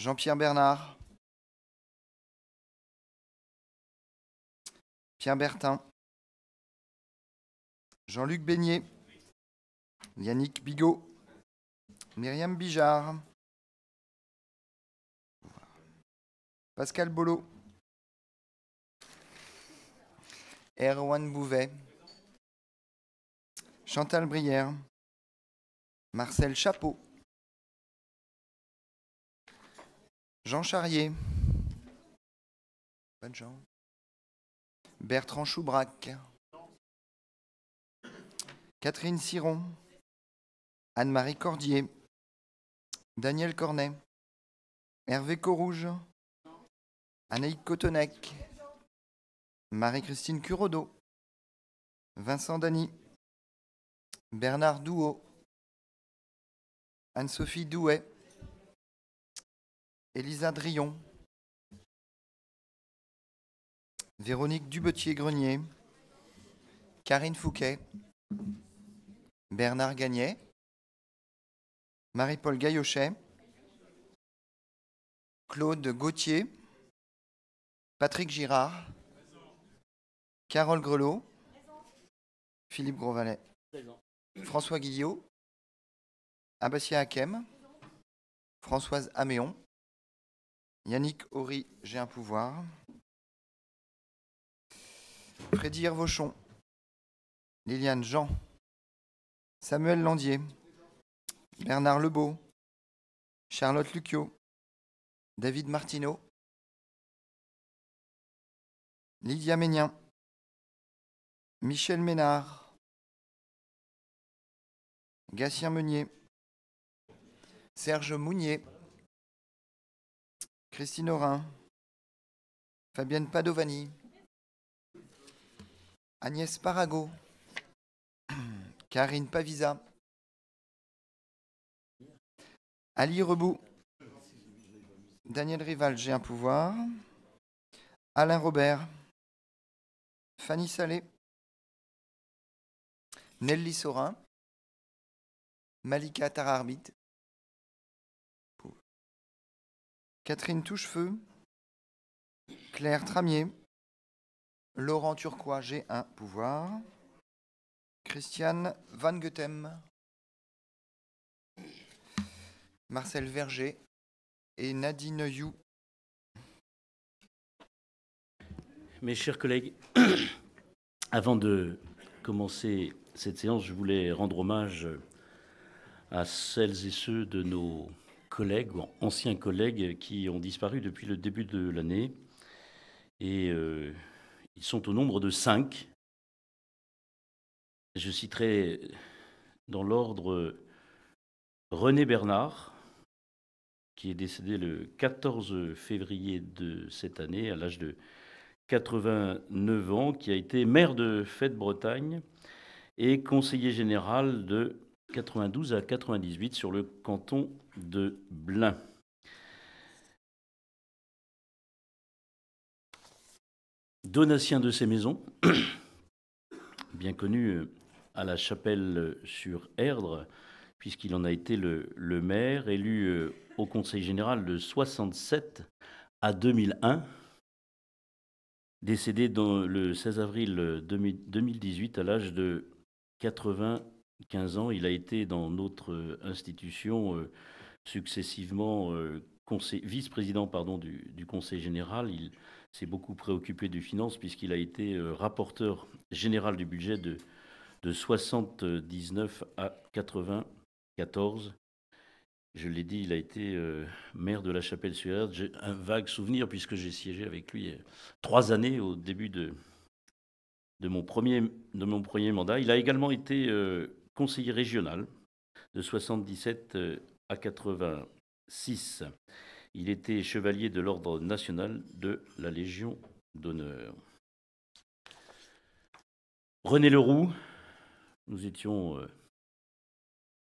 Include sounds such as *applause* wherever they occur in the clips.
Jean-Pierre Bernard. Pierre Bertin. Jean-Luc Beignet. Yannick Bigot. Myriam Bijard. Pascal Bolo. Erwan Bouvet. Chantal Brière. Marcel Chapeau. Jean Charrier. Bertrand Choubrac. Catherine Siron. Anne-Marie Cordier. Daniel Cornet. Hervé Corouge. Anaïque Cotonec. Marie-Christine Curodo. Vincent Dany. Bernard Douot. Anne-Sophie Douet. Elisa Drillon, Véronique Dubetier-Grenier, Karine Fouquet, Bernard Gagnet, Marie-Paul Gaillochet, Claude Gauthier, Patrick Girard, Carole Grelot, Philippe Grosvalet, François Guillot, Abbasia Hakem, Françoise Améon, Yannick Horry, j'ai un pouvoir. Freddy Vauchon, Liliane Jean. Samuel Landier. Bernard Lebeau. Charlotte Lucio. David Martineau. Lydia Ménien. Michel Ménard. Gatien Meunier. Serge Mounier. Christine Aurin, Fabienne Padovani, Agnès Parago, *clears throat* Karine Pavisa, Ali Rebou, Daniel Rival, j'ai un pouvoir, Alain Robert, Fanny Salé, Nelly Sorin, Malika Tararbit, Catherine Touchefeu, Claire Tramier, Laurent Turquois, G1 pouvoir, Christiane Van Goethem, Marcel Verger et Nadine You. Mes chers collègues, *coughs* avant de commencer cette séance, je voulais rendre hommage à celles et ceux de nos collègues, ou anciens collègues qui ont disparu depuis le début de l'année. Et euh, ils sont au nombre de cinq. Je citerai dans l'ordre René Bernard, qui est décédé le 14 février de cette année à l'âge de 89 ans, qui a été maire de Fête-Bretagne et conseiller général de 92 à 98 sur le canton de Blain. Donatien de ses maisons, *coughs* bien connu euh, à la chapelle euh, sur Erdre, puisqu'il en a été le, maire, élu euh, au Conseil général de 67 à 2001, décédé le 16 avril 2018 à l'âge de 95 ans. Il a été dans notre institution successivement euh, vice-président pardon, du, Conseil général. Il s'est beaucoup préoccupé du finances puisqu'il a été euh, rapporteur général du budget de, de 79 à 1994. Je l'ai dit, il a été euh, maire de la chapelle sur J'ai un vague souvenir puisque j'ai siégé avec lui trois années au début de, de, mon premier, de mon premier mandat. Il a également été conseiller régional de 77 à 86. Il était chevalier de l'Ordre national de la Légion d'honneur. René Leroux, nous étions euh,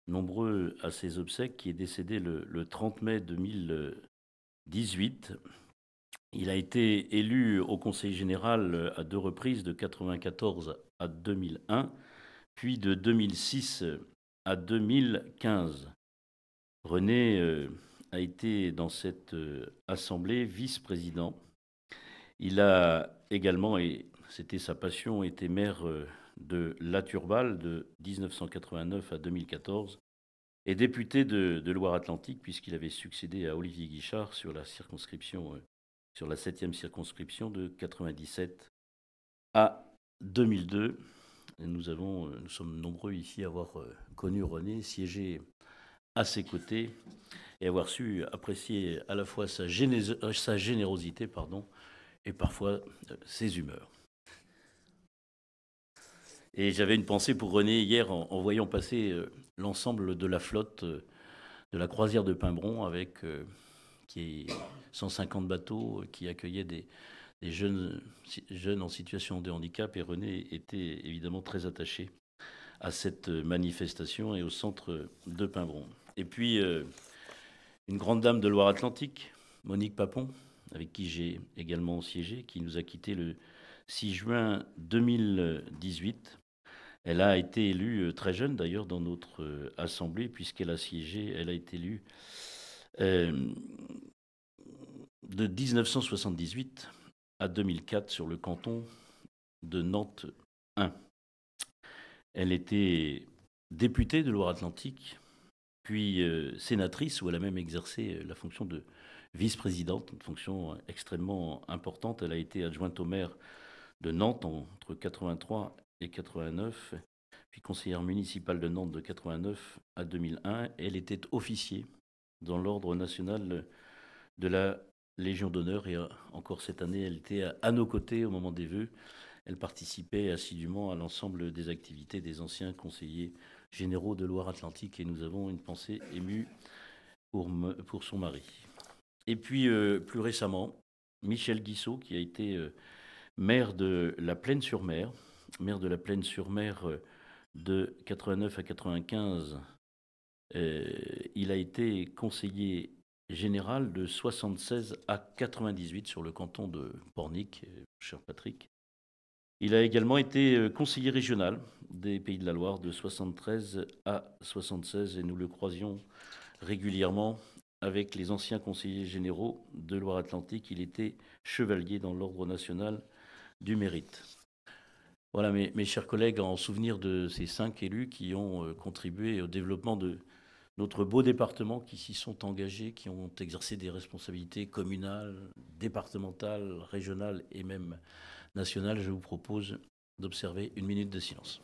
nombreux à ses obsèques, qui est décédé le, le, 30 mai 2018. Il a été élu au Conseil général euh, à deux reprises, de 1994 à 2001, puis de 2006 à 2015. René euh, a été dans cette euh, assemblée vice-président. Il a également, et c'était sa passion, été maire euh, de La de 1989 à 2014 et député de, Loire-Atlantique puisqu'il avait succédé à Olivier Guichard sur la circonscription, sur la 7 circonscription de 1997 à 2002. nous, avons, nous sommes nombreux ici à avoir connu René, siégé à ses côtés et avoir su apprécier à la fois sa, euh, générosité pardon, et parfois euh, ses humeurs. Et j'avais une pensée pour René hier en, voyant passer euh, l'ensemble de la flotte de la croisière de Pimbron avec qui est 150 bateaux qui accueillaient des, jeunes, jeunes en situation de handicap. Et René était évidemment très attaché à cette manifestation et au centre de Pimbron. Et puis, euh, une grande dame de Loire-Atlantique, Monique Papon, avec qui j'ai également siégé, qui nous a quittés le 6 juin 2018. Elle a été élue euh, très jeune d'ailleurs dans notre euh, assemblée, puisqu'elle a siégé, elle a été élue de 1978 à 2004 sur le canton de Nantes 1. Elle était députée de Loire-Atlantique puis euh, sénatrice, où elle a même exercé euh, la fonction de vice-présidente, une fonction euh, extrêmement importante. Elle a été adjointe au maire de Nantes entre 83 et 89, puis conseillère municipale de Nantes de 89 à 2001. Elle était officier dans l'ordre national de la Légion d'honneur et encore cette année, elle était à, à nos côtés au moment des vœux elle participait assidûment à l'ensemble des activités des anciens conseillers généraux de Loire-Atlantique et nous avons une pensée émue pour, son mari. Et puis, euh, plus récemment, Michel Guissot, qui a été euh, maire de la Plaine-sur-Mer, maire de la Plaine-sur-Mer euh, de 89 à 95, il a été conseiller général de 76 à 98 sur le canton de Pornic, cher Patrick. Il a également été euh, conseiller régional des Pays de la Loire de 73 à 76 et nous le croisions régulièrement avec les anciens conseillers généraux de Loire-Atlantique. Il était chevalier dans l'ordre national du mérite. Voilà mes, mes, chers collègues, en souvenir de ces cinq élus qui ont euh, contribué au développement de notre beau département, qui s'y sont engagés, qui ont exercé des responsabilités communales, départementales, régionales et même National, je vous propose d'observer une minute de silence.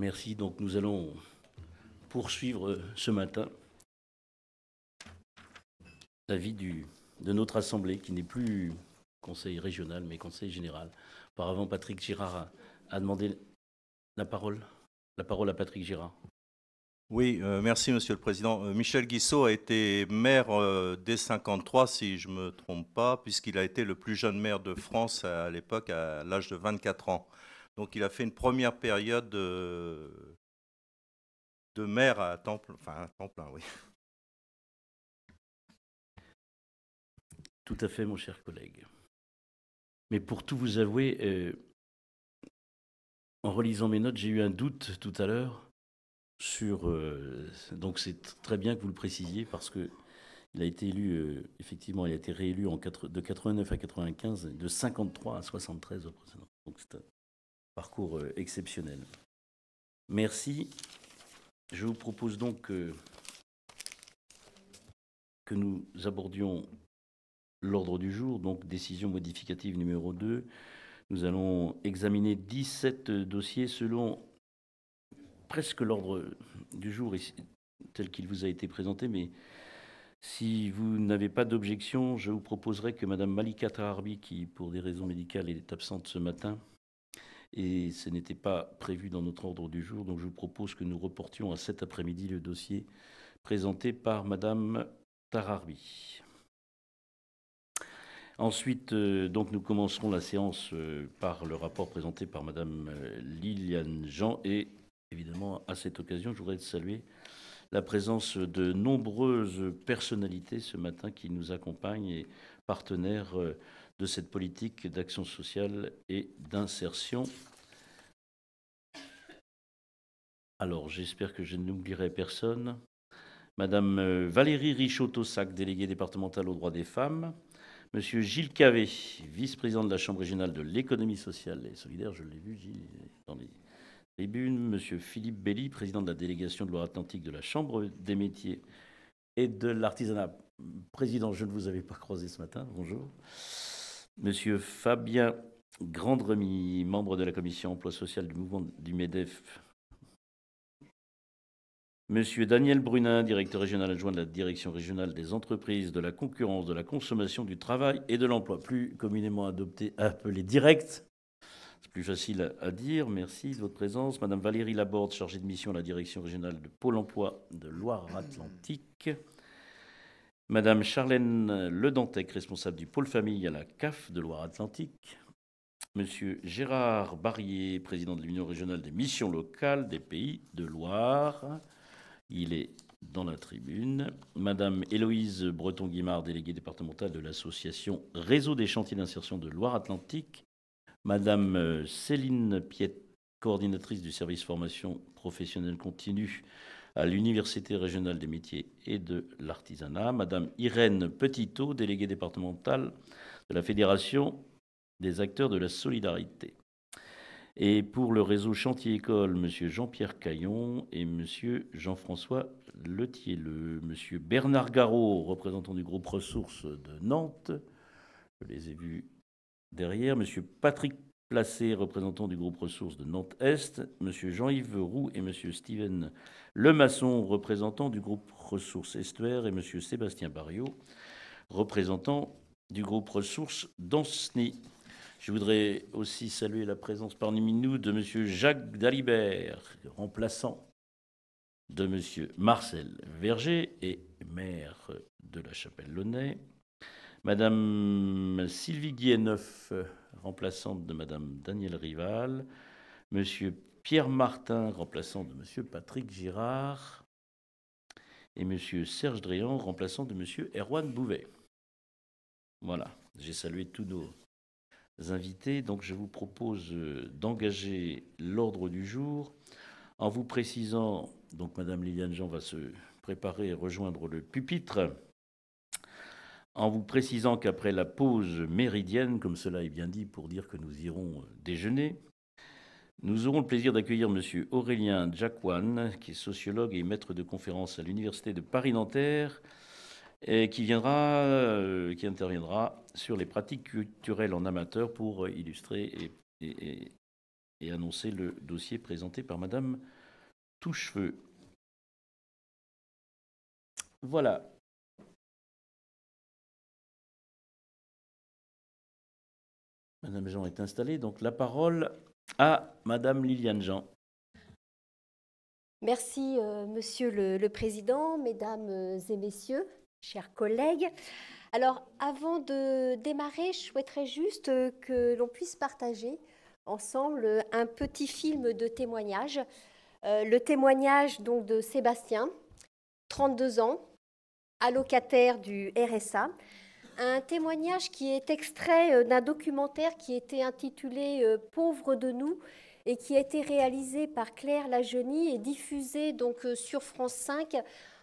Merci. Donc nous allons poursuivre euh, ce matin la de notre assemblée qui n'est plus conseil régional mais conseil général. Auparavant, Patrick Girard a, demandé la parole. La parole à Patrick Girard. Oui, euh, merci Monsieur le Président. Euh, Michel Guissot a été maire dès 1953, si je ne me trompe pas, puisqu'il a été le plus jeune maire de France à l'époque, à l'âge de 24 ans. Donc il a fait une première période euh, de, maire à Temple. enfin à hein, oui. Tout à fait, mon cher collègue. Mais pour tout vous avouer, euh, en relisant mes notes, j'ai eu un doute tout à l'heure sur. Euh, donc c'est très bien que vous le précisiez parce que il a été élu, effectivement, il a été réélu en de 89 à 95, de 53 à 73 au précédent. Donc parcours euh, exceptionnel. Merci. Je vous propose donc que, nous abordions l'ordre du jour, donc décision modificative numéro 2. Nous allons examiner 17 dossiers selon presque l'ordre du jour tel qu'il vous a été présenté, mais si vous n'avez pas d'objection, je vous proposerai que Madame Malika Tarbi, qui pour des raisons médicales est absente ce matin, et ce n'était pas prévu dans notre ordre du jour. Donc je vous propose que nous reportions à cet après-midi le dossier présenté par Madame Tararbi. Ensuite, euh, donc nous commencerons la séance euh, par le rapport présenté par Madame euh, Liliane Jean et évidemment à cette occasion, je voudrais saluer la présence de nombreuses personnalités ce matin qui nous accompagnent et partenaires de cette politique d'action sociale et d'insertion. Alors, j'espère que je n'oublierai personne. Madame euh, Valérie richot tossac déléguée départementale aux droits des femmes. Monsieur Gilles Cavé, vice-président de la Chambre régionale de l'économie sociale et solidaire, je l'ai vu, Gilles, dans les tribunes. Monsieur Philippe Belli, président de la délégation de Loire-Atlantique de la Chambre des métiers et de l'artisanat. Président, je ne vous avais pas croisé ce matin, bonjour. Monsieur Fabien Grandremy, membre de la commission emploi social du mouvement du MEDEF. Monsieur Daniel Brunin, directeur régional adjoint de la direction régionale des entreprises, de la concurrence, de la consommation, du travail et de l'emploi, plus communément adopté, appelé direct. C'est plus facile à dire. Merci de votre présence. Madame Valérie Laborde, chargée de mission à la direction régionale de Pôle emploi de Loire-Atlantique. Madame Charlène Ledantec, responsable du pôle famille à la CAF de Loire-Atlantique. Monsieur Gérard Barrier, président de l'Union régionale des missions locales des pays de Loire. Il est dans la tribune. Madame Héloïse Breton-Guimard, déléguée départementale de l'association Réseau des chantiers d'insertion de Loire-Atlantique. Madame Céline Piette, coordinatrice du service formation professionnelle continue à l'Université régionale des métiers et de l'artisanat. Madame Irène Petitot, déléguée départementale de la Fédération des acteurs de la solidarité. Et pour le réseau Chantier École, Monsieur Jean-Pierre Caillon et Monsieur Jean-François le Monsieur Bernard Garot, représentant du groupe Ressources de Nantes, je les ai vus derrière. Monsieur Patrick placé représentant du groupe ressources de Nantes-Est, Monsieur Jean-Yves Roux et M. Steven Lemasson, représentant du groupe ressources Estuaire, et Monsieur Sébastien Barriot, représentant du groupe ressources d'Anceny. Je voudrais aussi saluer la présence parmi nous de Monsieur Jacques Dalibert, remplaçant de M. Marcel Verger et maire de la Chapelle-Launay, Madame Sylvie Guilleneuf, remplaçante de Madame Danielle Rival, Monsieur Pierre Martin, remplaçant de Monsieur Patrick Girard, et Monsieur Serge Dréan, remplaçant de Monsieur Erwan Bouvet. Voilà, j'ai salué tous nos invités, donc je vous propose euh, d'engager l'ordre du jour en vous précisant, donc Madame Liliane Jean va se préparer et rejoindre le pupitre en vous précisant qu'après la pause méridienne, comme cela est bien dit pour dire que nous irons euh, déjeuner, nous aurons le plaisir d'accueillir M. Aurélien Jacquan, qui est sociologue et maître de conférence à l'Université de Paris-Nanterre, et qui, viendra, euh, qui interviendra sur les pratiques culturelles en amateur pour euh, illustrer et, annoncer le dossier présenté par Madame Touchefeu. Voilà, Madame Jean est installée, donc la parole à Madame Liliane Jean. Merci, euh, Monsieur le, Président, Mesdames euh, et Messieurs, chers collègues. Alors, avant de démarrer, je souhaiterais juste euh, que l'on puisse partager ensemble un petit film de témoignage. le témoignage donc de Sébastien, 32 ans, allocataire du RSA, un témoignage qui est extrait euh, d'un documentaire qui était intitulé euh, Pauvre de nous et qui a été réalisé par Claire Lageny et diffusé donc euh, sur France 5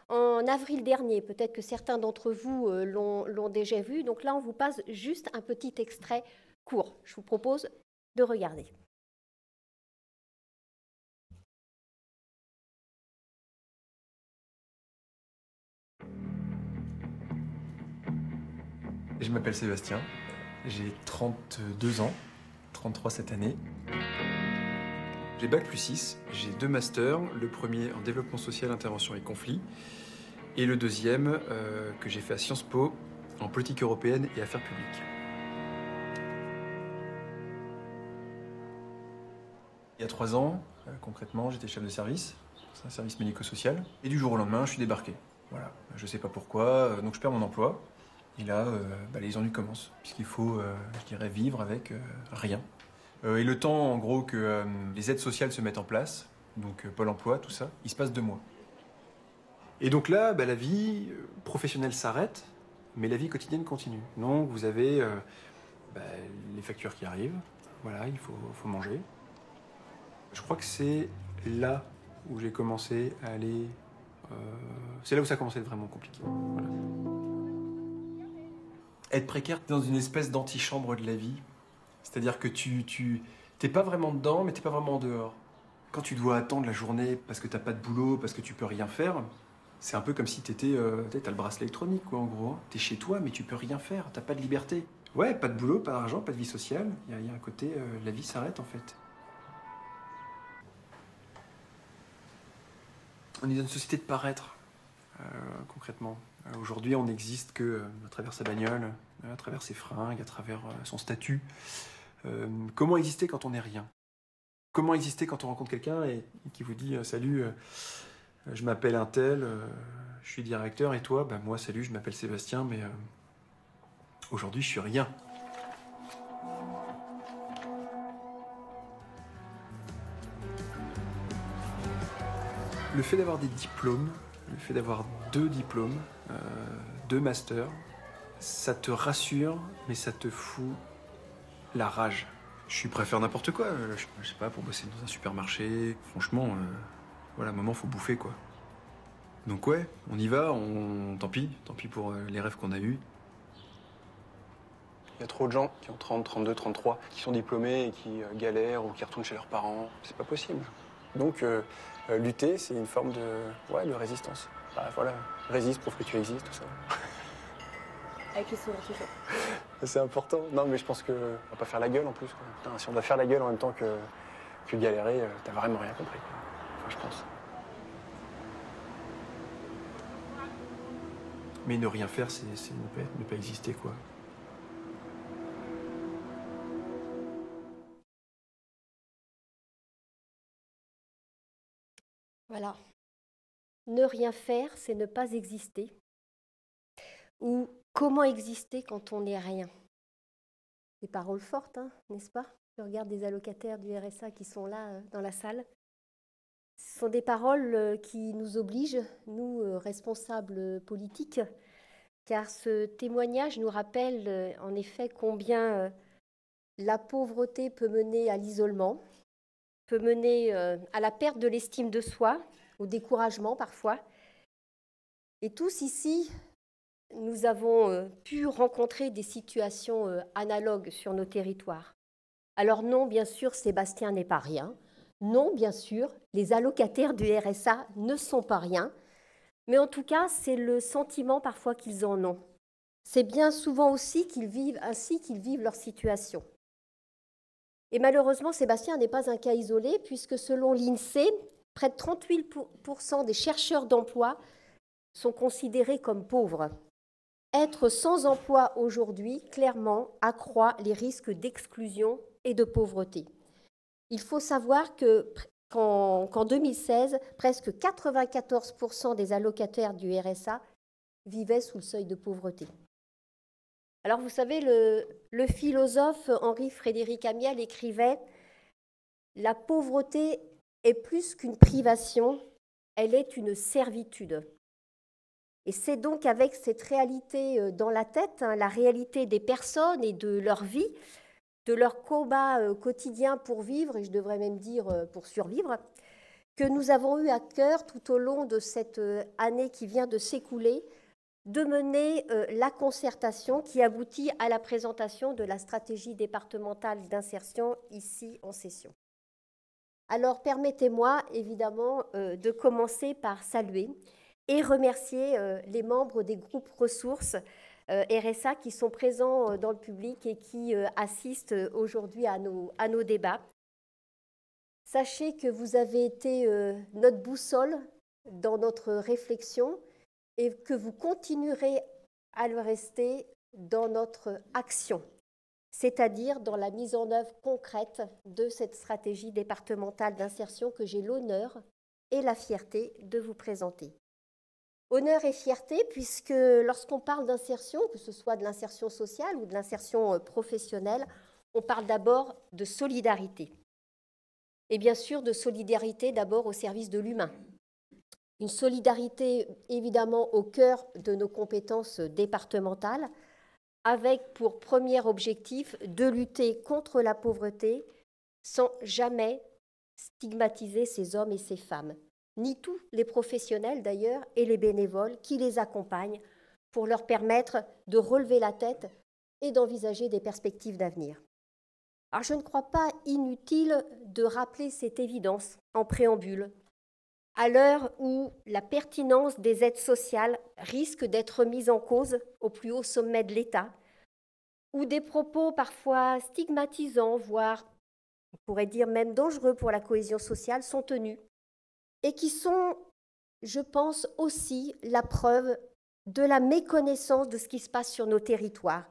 en avril dernier. Peut-être que certains d'entre vous l'ont déjà vu. Donc là, on vous passe juste un petit extrait court. Je vous propose de regarder. Je m'appelle Sébastien, j'ai 32 ans, 33 cette année. J'ai Bac plus 6, j'ai deux masters, le premier en développement social, intervention et conflit, et le deuxième euh, que j'ai fait à Sciences Po en politique européenne et affaires publiques. Il y a trois ans, euh, concrètement, j'étais chef de service, c'est un service médico-social, et du jour au lendemain, je suis débarqué. Voilà, je sais pas pourquoi, euh, donc je perds mon emploi, et là, euh, bah, les ennuis commencent, puisqu'il faut, euh, je dirais, vivre avec euh, rien. et le temps, en gros, que les aides sociales se mettent en place, donc Pôle emploi, tout ça, il se passe deux mois. Et donc là, bah, la vie professionnelle s'arrête, mais la vie quotidienne continue. Donc vous avez bah, les factures qui arrivent, voilà, il faut, manger. Je crois que c'est là où j'ai commencé à aller. c'est là où ça a commencé à être vraiment compliqué être précaire, tu es dans une espèce d'antichambre de la vie. C'est-à-dire que tu, tu t'es pas vraiment dedans, mais t'es pas vraiment en dehors. Quand tu dois attendre la journée parce que t'as pas de boulot, parce que tu peux rien faire, c'est un peu comme si t'étais, euh, t'as le bracelet électronique, quoi, en gros. Hein. Tu es chez toi, mais tu peux rien faire, t'as pas de liberté. Ouais, pas de boulot, pas d'argent, pas de vie sociale. Il y, a un côté, euh, la vie s'arrête en fait. On est dans une société de paraître, euh, concrètement. Euh, aujourd'hui, on n'existe que euh, à travers sa bagnole, euh, à travers ses fringues, à travers son statut. comment exister quand on n'est rien Comment exister quand on rencontre quelqu'un et, qui vous dit Salut, je m'appelle un tel, je suis directeur, et toi ben, Moi, salut, je m'appelle Sébastien, mais aujourd'hui, je suis rien. Le fait d'avoir des diplômes, le fait d'avoir deux diplômes, euh, deux masters, ça te rassure, mais ça te fout la rage. Je suis préfère n'importe quoi, euh, je sais pas, pour bosser dans un supermarché. Franchement, euh, voilà, maman, moment, faut bouffer, quoi. Donc ouais, on y va, on... tant pis, tant pis pour les rêves qu'on a eus. Il y a trop de gens qui ont 30, 32, 33, qui sont diplômés et qui galèrent ou qui retournent chez leurs parents. C'est pas possible. Donc, lutter, c'est une forme de, ouais, résistance. Bah, voilà, Résiste, prouve que tu existes, tout ça. *laughs* Avec le sourire toujours. C'est important. Non, mais je pense qu'on va pas faire la gueule en plus. si on doit faire la gueule en même temps que, que galérer, euh, t'as vraiment rien compris. je pense. Mais ne rien faire, c'est ne, ne pas exister, quoi. Voilà ne rien faire, c'est ne pas exister. Ou comment exister quand on n'est rien Des paroles fortes, hein, n'est-ce pas Je regarde des allocataires du RSA qui sont là euh, dans la salle. Ce sont des paroles euh, qui nous obligent, nous euh, responsables politiques, car ce témoignage nous rappelle en effet combien la pauvreté peut mener à l'isolement, peut mener à la perte de l'estime de soi, au découragement parfois. Et tous ici, nous avons euh, pu rencontrer des situations euh, analogues sur nos territoires. Alors non, bien sûr, Sébastien n'est pas rien. Non, bien sûr, les allocataires du RSA ne sont pas rien. Mais en tout cas, c'est le sentiment parfois qu'ils en ont. C'est bien souvent aussi qu'ils vivent ainsi qu'ils vivent leur situation. Et malheureusement, Sébastien n'est pas un cas isolé, puisque selon l'INSEE, près de 38% des chercheurs d'emploi sont considérés comme pauvres. Être sans emploi aujourd'hui, clairement, accroît les risques d'exclusion et de pauvreté. Il faut savoir que qu'en 2016, presque 94% des allocataires du RSA vivaient sous le seuil de pauvreté. Alors vous savez, le, le philosophe Henri Frédéric Amiel écrivait La pauvreté est plus qu'une privation, elle est une servitude. Et c'est donc avec cette réalité euh, dans la tête, hein, la réalité des personnes et de leur vie, de leur combat euh, quotidien pour vivre, et je devrais même dire euh, pour survivre, que nous avons eu à cœur tout au long de cette année qui vient de s'écouler, de mener la concertation qui aboutit à la présentation de la stratégie départementale d'insertion ici en session. Alors permettez-moi évidemment euh, de commencer par saluer et remercier euh, les membres des groupes ressources euh, RSA qui sont présents dans le public et qui assistent aujourd'hui à nos, débats. Sachez que vous avez été notre boussole dans notre réflexion et que vous continuerez à le rester dans notre action c'est-à-dire dans la mise en œuvre concrète de cette stratégie départementale d'insertion que j'ai l'honneur et la fierté de vous présenter. Honneur et fierté, puisque lorsqu'on parle d'insertion, que ce soit de l'insertion sociale ou de l'insertion euh, professionnelle, on parle d'abord de solidarité. Et bien sûr, de solidarité d'abord au service de l'humain. Une solidarité évidemment au cœur de nos compétences départementales, avec pour premier objectif de lutter contre la pauvreté sans jamais stigmatiser ces hommes et ces femmes, ni tous les professionnels d'ailleurs et les bénévoles qui les accompagnent pour leur permettre de relever la tête et d'envisager des perspectives d'avenir. Alors je ne crois pas inutile de rappeler cette évidence en préambule, à l'heure où la pertinence des aides sociales risque d'être mise en cause au plus haut sommet de l'État, ou des propos parfois stigmatisants, voire on pourrait dire même dangereux pour la cohésion sociale, sont tenus et qui sont, je pense, aussi la preuve de la méconnaissance de ce qui se passe sur nos territoires,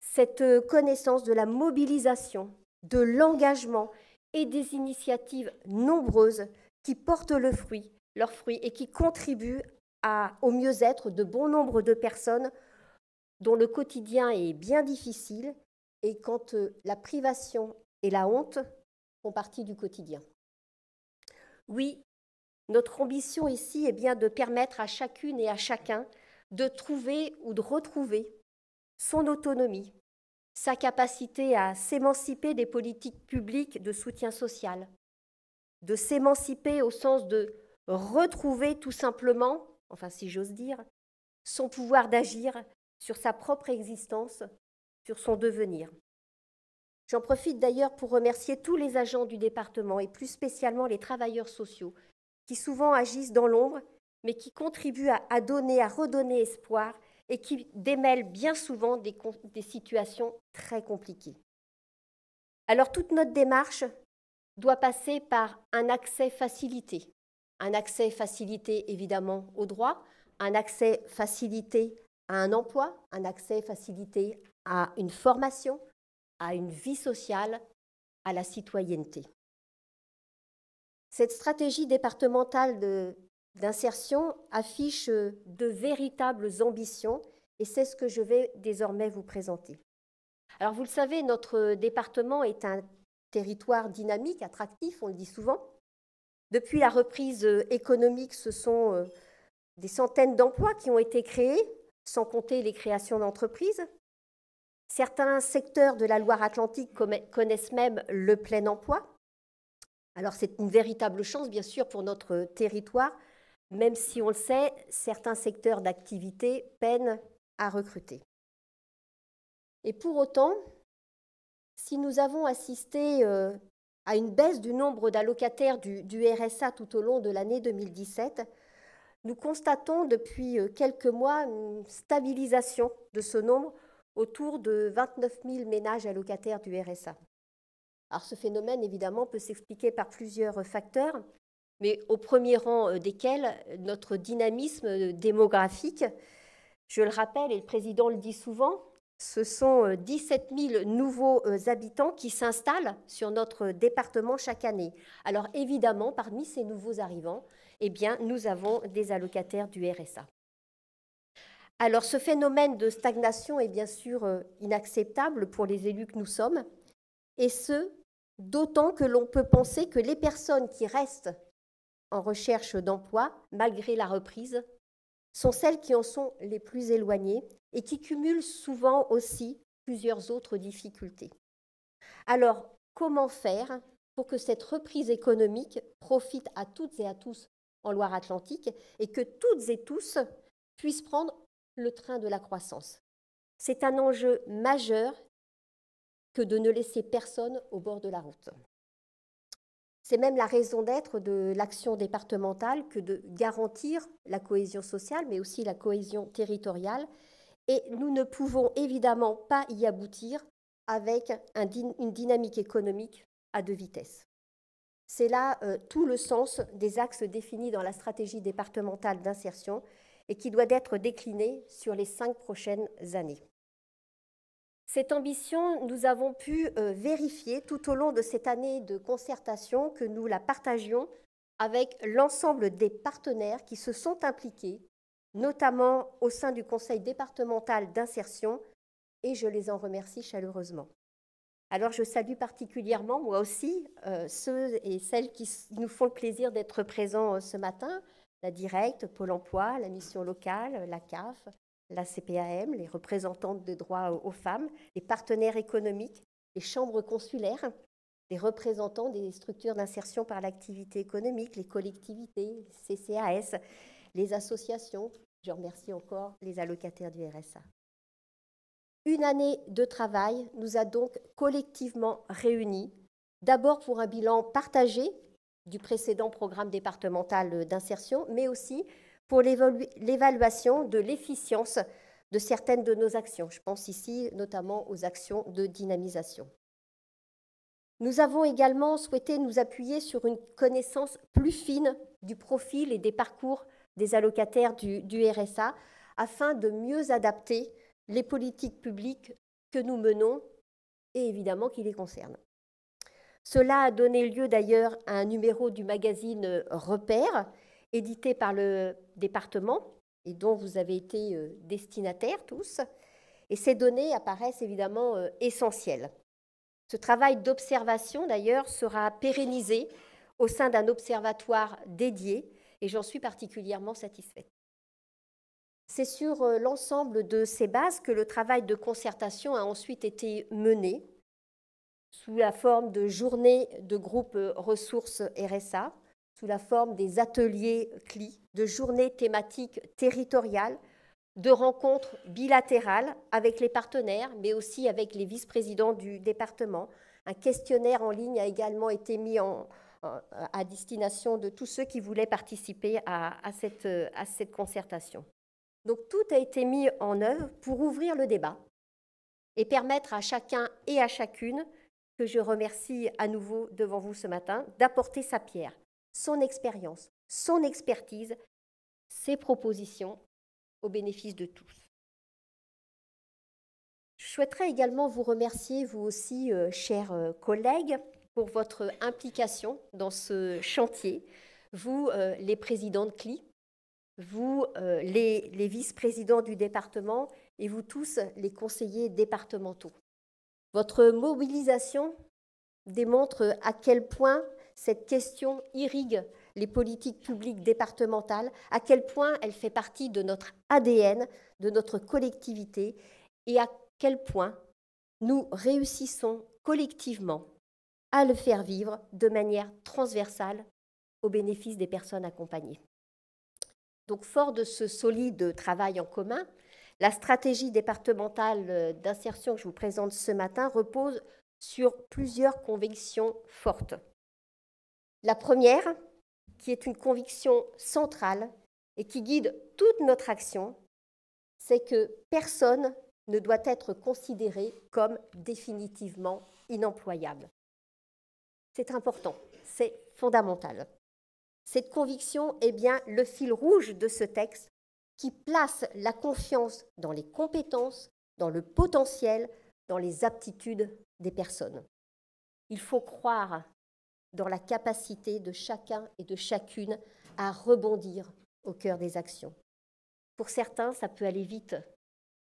cette euh, connaissance de la mobilisation, de l'engagement et des initiatives nombreuses qui portent le fruit, leurs fruits et qui contribuent au mieux-être de bon nombre de personnes dont le quotidien est bien difficile et quand euh, la privation et la honte font partie du quotidien. Oui, notre ambition ici est bien de permettre à chacune et à chacun de trouver ou de retrouver son autonomie, sa capacité à s'émanciper des politiques publiques de soutien social, de s'émanciper au sens de retrouver tout simplement, enfin si j'ose dire, son pouvoir d'agir sur sa propre existence, sur son devenir. J'en profite d'ailleurs pour remercier tous les agents du département et plus spécialement les travailleurs sociaux, qui souvent agissent dans l'ombre, mais qui contribuent à, donner, à redonner espoir et qui démêlent bien souvent des, des situations très compliquées. Alors toute notre démarche doit passer par un accès facilité. Un accès facilité évidemment au droit, un accès facilité à un emploi, un accès facilité à une formation, à une vie sociale, à la citoyenneté. Cette stratégie départementale d'insertion affiche de véritables ambitions et c'est ce que je vais désormais vous présenter. Alors vous le savez, notre département est un territoire dynamique, attractif, on le dit souvent. Depuis la reprise économique, ce sont euh, des centaines d'emplois qui ont été créés sans compter les créations d'entreprises. Certains secteurs de la Loire-Atlantique connaissent même le plein emploi. Alors c'est une véritable chance, bien sûr, pour notre territoire, même si on le sait, certains secteurs d'activité peinent à recruter. Et pour autant, si nous avons assisté euh, à une baisse du nombre d'allocataires du, du RSA tout au long de l'année 2017, nous constatons depuis euh, quelques mois une stabilisation de ce nombre autour de 29 000 ménages allocataires du RSA. Alors ce phénomène, évidemment, peut s'expliquer par plusieurs euh, facteurs, mais au premier rang euh, desquels notre dynamisme démographique. Je le rappelle, et le président le dit souvent, ce sont 17 000 nouveaux habitants qui s'installent sur notre département chaque année. Alors évidemment, parmi ces nouveaux arrivants, eh bien, nous avons des allocataires du RSA. Alors ce phénomène de stagnation est bien sûr euh, inacceptable pour les élus que nous sommes, et ce, d'autant que l'on peut penser que les personnes qui restent en recherche d'emploi, malgré la reprise, sont celles qui en sont les plus éloignées et qui cumulent souvent aussi plusieurs autres difficultés. Alors, comment faire pour que cette reprise économique profite à toutes et à tous en Loire-Atlantique et que toutes et tous puissent prendre le train de la croissance. C'est un enjeu majeur que de ne laisser personne au bord de la route. C'est même la raison d'être de l'action départementale que de garantir la cohésion sociale, mais aussi la cohésion territoriale. Et nous ne pouvons évidemment pas y aboutir avec une dynamique économique à deux vitesses. C'est là euh, tout le sens des axes définis dans la stratégie départementale d'insertion et qui doit être décliné sur les cinq prochaines années. Cette ambition, nous avons pu euh, vérifier tout au long de cette année de concertation que nous la partagions avec l'ensemble des partenaires qui se sont impliqués, notamment au sein du Conseil départemental d'insertion, et je les en remercie chaleureusement. Alors je salue particulièrement, moi aussi, euh, ceux et celles qui nous font le plaisir d'être présents euh, ce matin, la Directe, Pôle Emploi, la mission locale, la CAF, la CPAM, les représentantes de droits aux femmes, les partenaires économiques, les chambres consulaires, les représentants des structures d'insertion par l'activité économique, les collectivités, CCAS, les associations. Je remercie encore les allocataires du RSA. Une année de travail nous a donc collectivement réunis, d'abord pour un bilan partagé du précédent programme départemental d'insertion, mais aussi pour l'évaluation de l'efficience de certaines de nos actions. Je pense ici notamment aux actions de dynamisation. Nous avons également souhaité nous appuyer sur une connaissance plus fine du profil et des parcours des allocataires du, RSA afin de mieux adapter les politiques publiques que nous menons et évidemment qui les concernent. Cela a donné lieu d'ailleurs à un numéro du magazine Repère, édité par le département et dont vous avez été euh, destinataires tous. Et ces données apparaissent évidemment euh, essentielles. Ce travail d'observation, d'ailleurs, sera pérennisé au sein d'un observatoire dédié et j'en suis particulièrement satisfaite. C'est sur euh, l'ensemble de ces bases que le travail de concertation a ensuite été mené sous la forme de journées de groupes euh, ressources RSA, sous la forme des ateliers CLI, de journées thématiques territoriales, de rencontres bilatérales avec les partenaires, mais aussi avec les vice-présidents du département. Un questionnaire en ligne a également été mis à destination de tous ceux qui voulaient participer à euh, cette concertation. Donc tout a été mis en œuvre pour ouvrir le débat et permettre à chacun et à chacune, que je remercie à nouveau devant vous ce matin, d'apporter sa pierre, son expérience, son expertise, ses propositions au bénéfice de tous. Je souhaiterais également vous remercier, vous aussi, euh, chers euh, collègues, pour votre implication dans ce chantier, vous, euh, les présidents de CLI, vous euh, les vice-présidents du département et vous tous les conseillers départementaux. Votre mobilisation démontre à quel point cette question irrigue les politiques publiques départementales, à quel point elle fait partie de notre ADN, de notre collectivité, et à quel point nous réussissons collectivement à le faire vivre de manière transversale au bénéfice des personnes accompagnées. Donc fort de ce solide travail en commun, la stratégie départementale d'insertion que je vous présente ce matin repose sur plusieurs convictions fortes. La première, qui est une conviction centrale et qui guide toute notre action, c'est que personne ne doit être considéré comme définitivement inemployable. C'est important, c'est fondamental. Cette conviction est bien le fil rouge de ce texte qui place la confiance dans les compétences, dans le potentiel, dans les aptitudes des personnes. Il faut croire dans la capacité de chacun et de chacune à rebondir au cœur des actions. Pour certains, ça peut aller vite.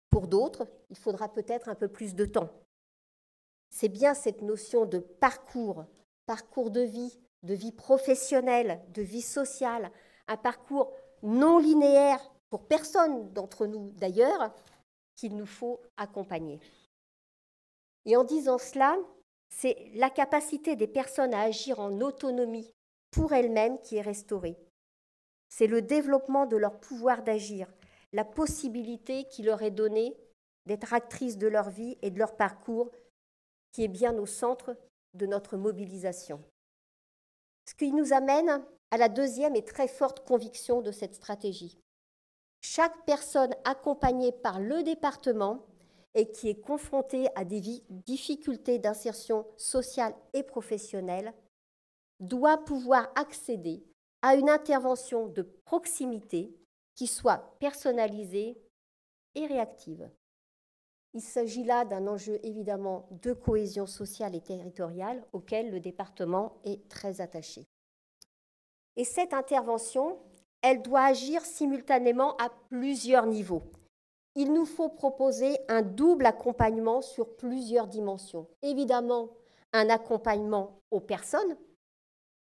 Pour d'autres, il faudra peut-être un peu plus de temps. C'est bien cette notion de parcours, parcours de vie, de vie professionnelle, de vie sociale, un parcours non linéaire pour personne d'entre nous d'ailleurs, qu'il nous faut accompagner. Et en disant cela, c'est la capacité des personnes à agir en autonomie pour elles-mêmes qui est restaurée. C'est le développement de leur pouvoir d'agir, la possibilité qui leur est donnée d'être actrices de leur vie et de leur parcours qui est bien au centre de notre mobilisation. Ce qui nous amène à la deuxième et très forte conviction de cette stratégie. Chaque personne accompagnée par le département et qui est confrontée à des difficultés d'insertion sociale et professionnelle doit pouvoir accéder à une intervention de proximité qui soit personnalisée et réactive. Il s'agit là d'un enjeu évidemment de cohésion sociale et territoriale auquel le département est très attaché. Et cette intervention, elle doit agir simultanément à plusieurs niveaux. Il nous faut proposer un double accompagnement sur plusieurs dimensions. Évidemment, un accompagnement aux personnes,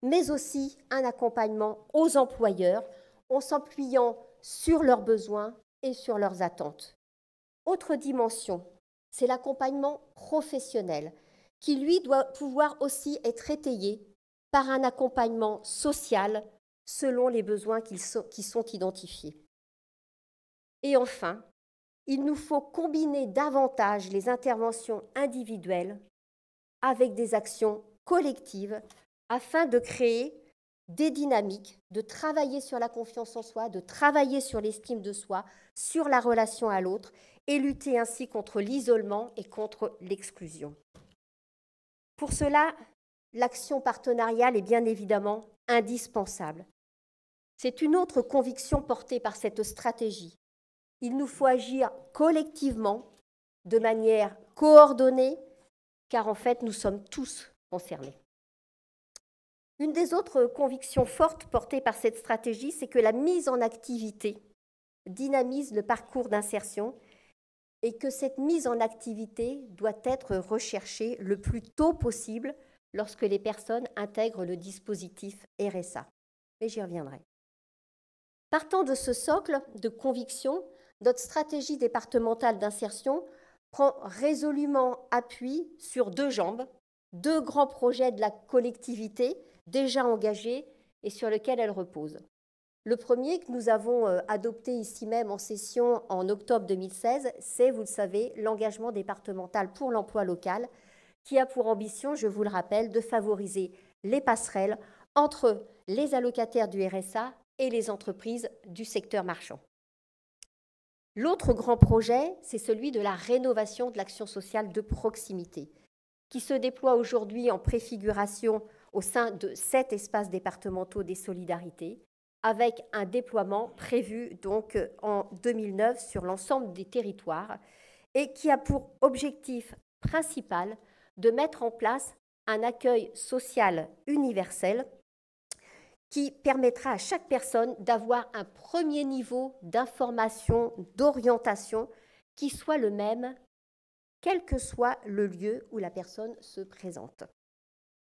mais aussi un accompagnement aux employeurs en s'appuyant sur leurs besoins et sur leurs attentes. Autre dimension, c'est l'accompagnement professionnel, qui lui doit pouvoir aussi être étayé par un accompagnement social selon les besoins qui sont identifiés. Et enfin, il nous faut combiner davantage les interventions individuelles avec des actions collectives afin de créer des dynamiques, de travailler sur la confiance en soi, de travailler sur l'estime de soi, sur la relation à l'autre et lutter ainsi contre l'isolement et contre l'exclusion. Pour cela, l'action partenariale est bien évidemment indispensable. C'est une autre conviction portée par cette stratégie. Il nous faut agir collectivement, de manière coordonnée, car en fait nous sommes tous concernés. Une des autres convictions fortes portées par cette stratégie, c'est que la mise en activité dynamise le parcours d'insertion et que cette mise en activité doit être recherchée le plus tôt possible lorsque les personnes intègrent le dispositif RSA. Mais j'y reviendrai. Partant de ce socle de conviction, notre stratégie départementale d'insertion prend résolument appui sur deux jambes, deux grands projets de la collectivité déjà engagés et sur lesquels elle repose. Le premier que nous avons euh, adopté ici même en session en octobre 2016, c'est, vous le savez, l'engagement départemental pour l'emploi local, qui a pour ambition, je vous le rappelle, de favoriser les passerelles entre les allocataires du RSA et les entreprises du secteur marchand. L'autre grand projet, c'est celui de la rénovation de l'action sociale de proximité, qui se déploie aujourd'hui en préfiguration au sein de sept espaces départementaux des solidarités, avec un déploiement prévu donc euh, en 2009 sur l'ensemble des territoires et qui a pour objectif principal de mettre en place un accueil social universel qui permettra à chaque personne d'avoir un premier niveau d'information, d'orientation qui soit le même, quel que soit le lieu où la personne se présente.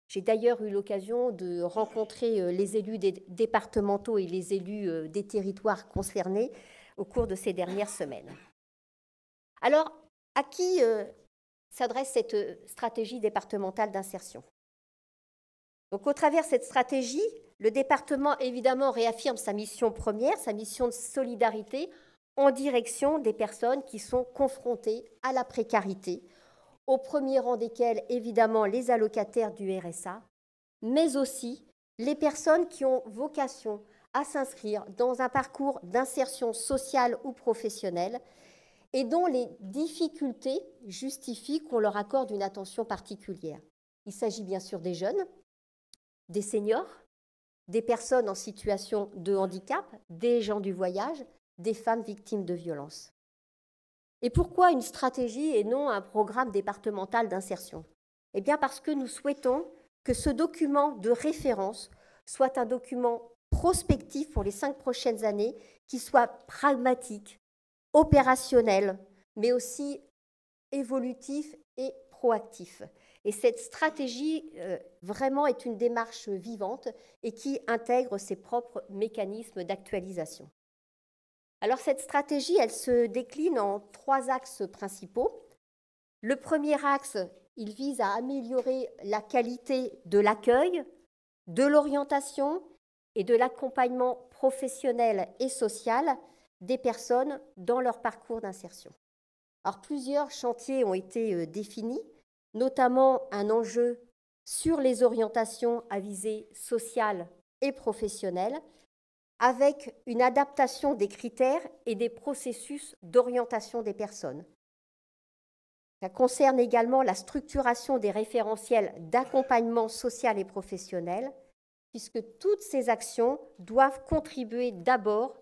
J'ai d'ailleurs eu l'occasion de rencontrer euh, les élus des départementaux et les élus euh, des territoires concernés au cours de ces dernières semaines. Alors, à qui euh, s'adresse cette stratégie départementale d'insertion Donc, au travers de cette stratégie, le département, évidemment, réaffirme sa mission première, sa mission de solidarité en direction des personnes qui sont confrontées à la précarité, au premier rang desquels évidemment les allocataires du RSA, mais aussi les personnes qui ont vocation à s'inscrire dans un parcours d'insertion sociale ou professionnelle et dont les difficultés justifient qu'on leur accorde une attention particulière. Il s'agit bien sûr des jeunes, des seniors, des personnes en situation de handicap, des gens du voyage, des femmes victimes de violences. Et pourquoi une stratégie et non un programme départemental d'insertion Eh bien parce que nous souhaitons que ce document de référence soit un document prospectif pour les cinq prochaines années, qui soit pragmatique, opérationnel, mais aussi évolutif et proactif. Et cette stratégie euh, vraiment est une démarche vivante et qui intègre ses propres mécanismes d'actualisation. Alors cette stratégie, elle se décline en trois axes principaux. Le premier axe, il vise à améliorer la qualité de l'accueil, de l'orientation et de l'accompagnement professionnel et social des personnes dans leur parcours d'insertion. Alors plusieurs chantiers ont été euh, définis, notamment un enjeu sur les orientations à visée sociale et professionnelle, avec une adaptation des critères et des processus d'orientation des personnes. Cela concerne également la structuration des référentiels d'accompagnement social et professionnel, puisque toutes ces actions doivent contribuer d'abord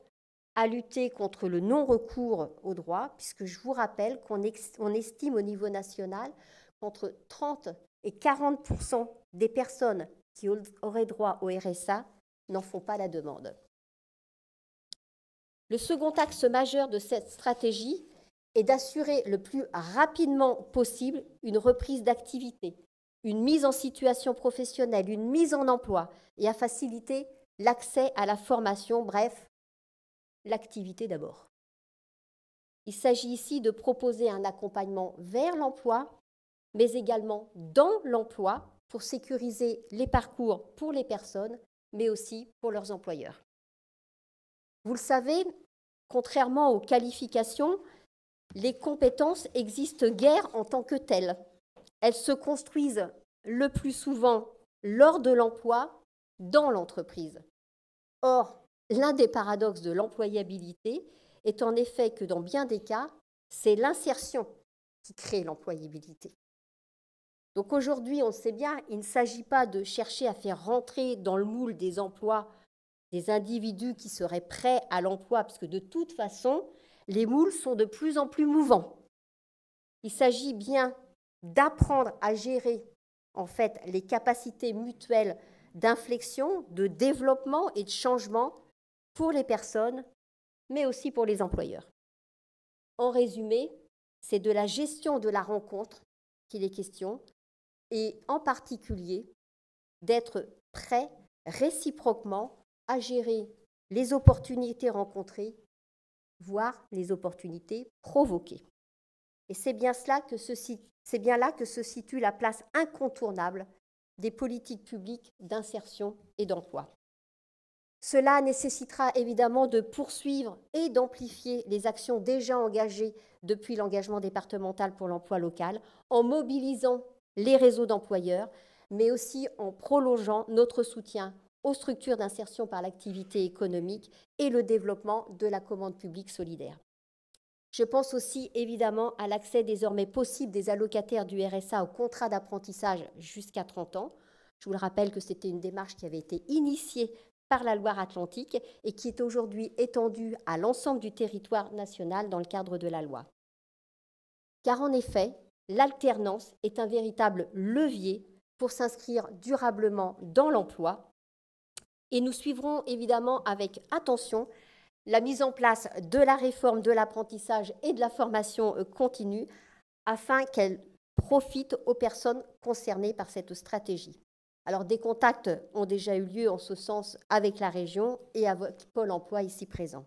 à lutter contre le non-recours au droit, puisque je vous rappelle qu'on estime au niveau national qu'entre 30 et 40 des personnes qui auraient droit au RSA n'en font pas la demande. Le second axe majeur de cette stratégie est d'assurer le plus rapidement possible une reprise d'activité, une mise en situation professionnelle, une mise en emploi et à faciliter l'accès à la formation, bref, l'activité d'abord. Il s'agit ici de proposer un accompagnement vers l'emploi, mais également dans l'emploi pour sécuriser les parcours pour les personnes, mais aussi pour leurs employeurs. Vous le savez, contrairement aux qualifications, les compétences existent guère en tant que telles. Elles se construisent le plus souvent lors de l'emploi dans l'entreprise. Or, l'un des paradoxes de l'employabilité est en effet que dans bien des cas, c'est l'insertion qui crée l'employabilité. Donc aujourd'hui, on sait bien, il ne s'agit pas de chercher à faire rentrer dans le moule des emplois des individus qui seraient prêts à l'emploi, puisque de toute façon, les moules sont de plus en plus mouvants. Il s'agit bien d'apprendre à gérer en fait les capacités mutuelles d'inflexion, de développement et de changement pour les personnes, mais aussi pour les employeurs. En résumé, c'est de la gestion de la rencontre qu'il est question, et en particulier d'être prêt réciproquement à gérer les opportunités rencontrées, voire les opportunités provoquées. Et c'est bien, c'est bien là que se situe la place incontournable des politiques publiques d'insertion et d'emploi. Cela nécessitera évidemment de poursuivre et d'amplifier les actions déjà engagées depuis l'engagement départemental pour l'emploi local en mobilisant les réseaux d'employeurs, mais aussi en prolongeant notre soutien aux structures d'insertion par l'activité économique et le développement de la commande publique solidaire. Je pense aussi évidemment à l'accès désormais possible des allocataires du RSA au contrat d'apprentissage jusqu'à 30 ans. Je vous le rappelle que c'était une démarche qui avait été initiée par la Loire-Atlantique et qui est aujourd'hui étendue à l'ensemble du territoire national dans le cadre de la loi. Car en effet, l'alternance est un véritable levier pour s'inscrire durablement dans l'emploi et nous suivrons évidemment avec attention la mise en place de la réforme de l'apprentissage et de la formation euh, continue afin qu'elle profite aux personnes concernées par cette stratégie. Alors des contacts ont déjà eu lieu en ce sens avec la région et avec Pôle Emploi ici présent.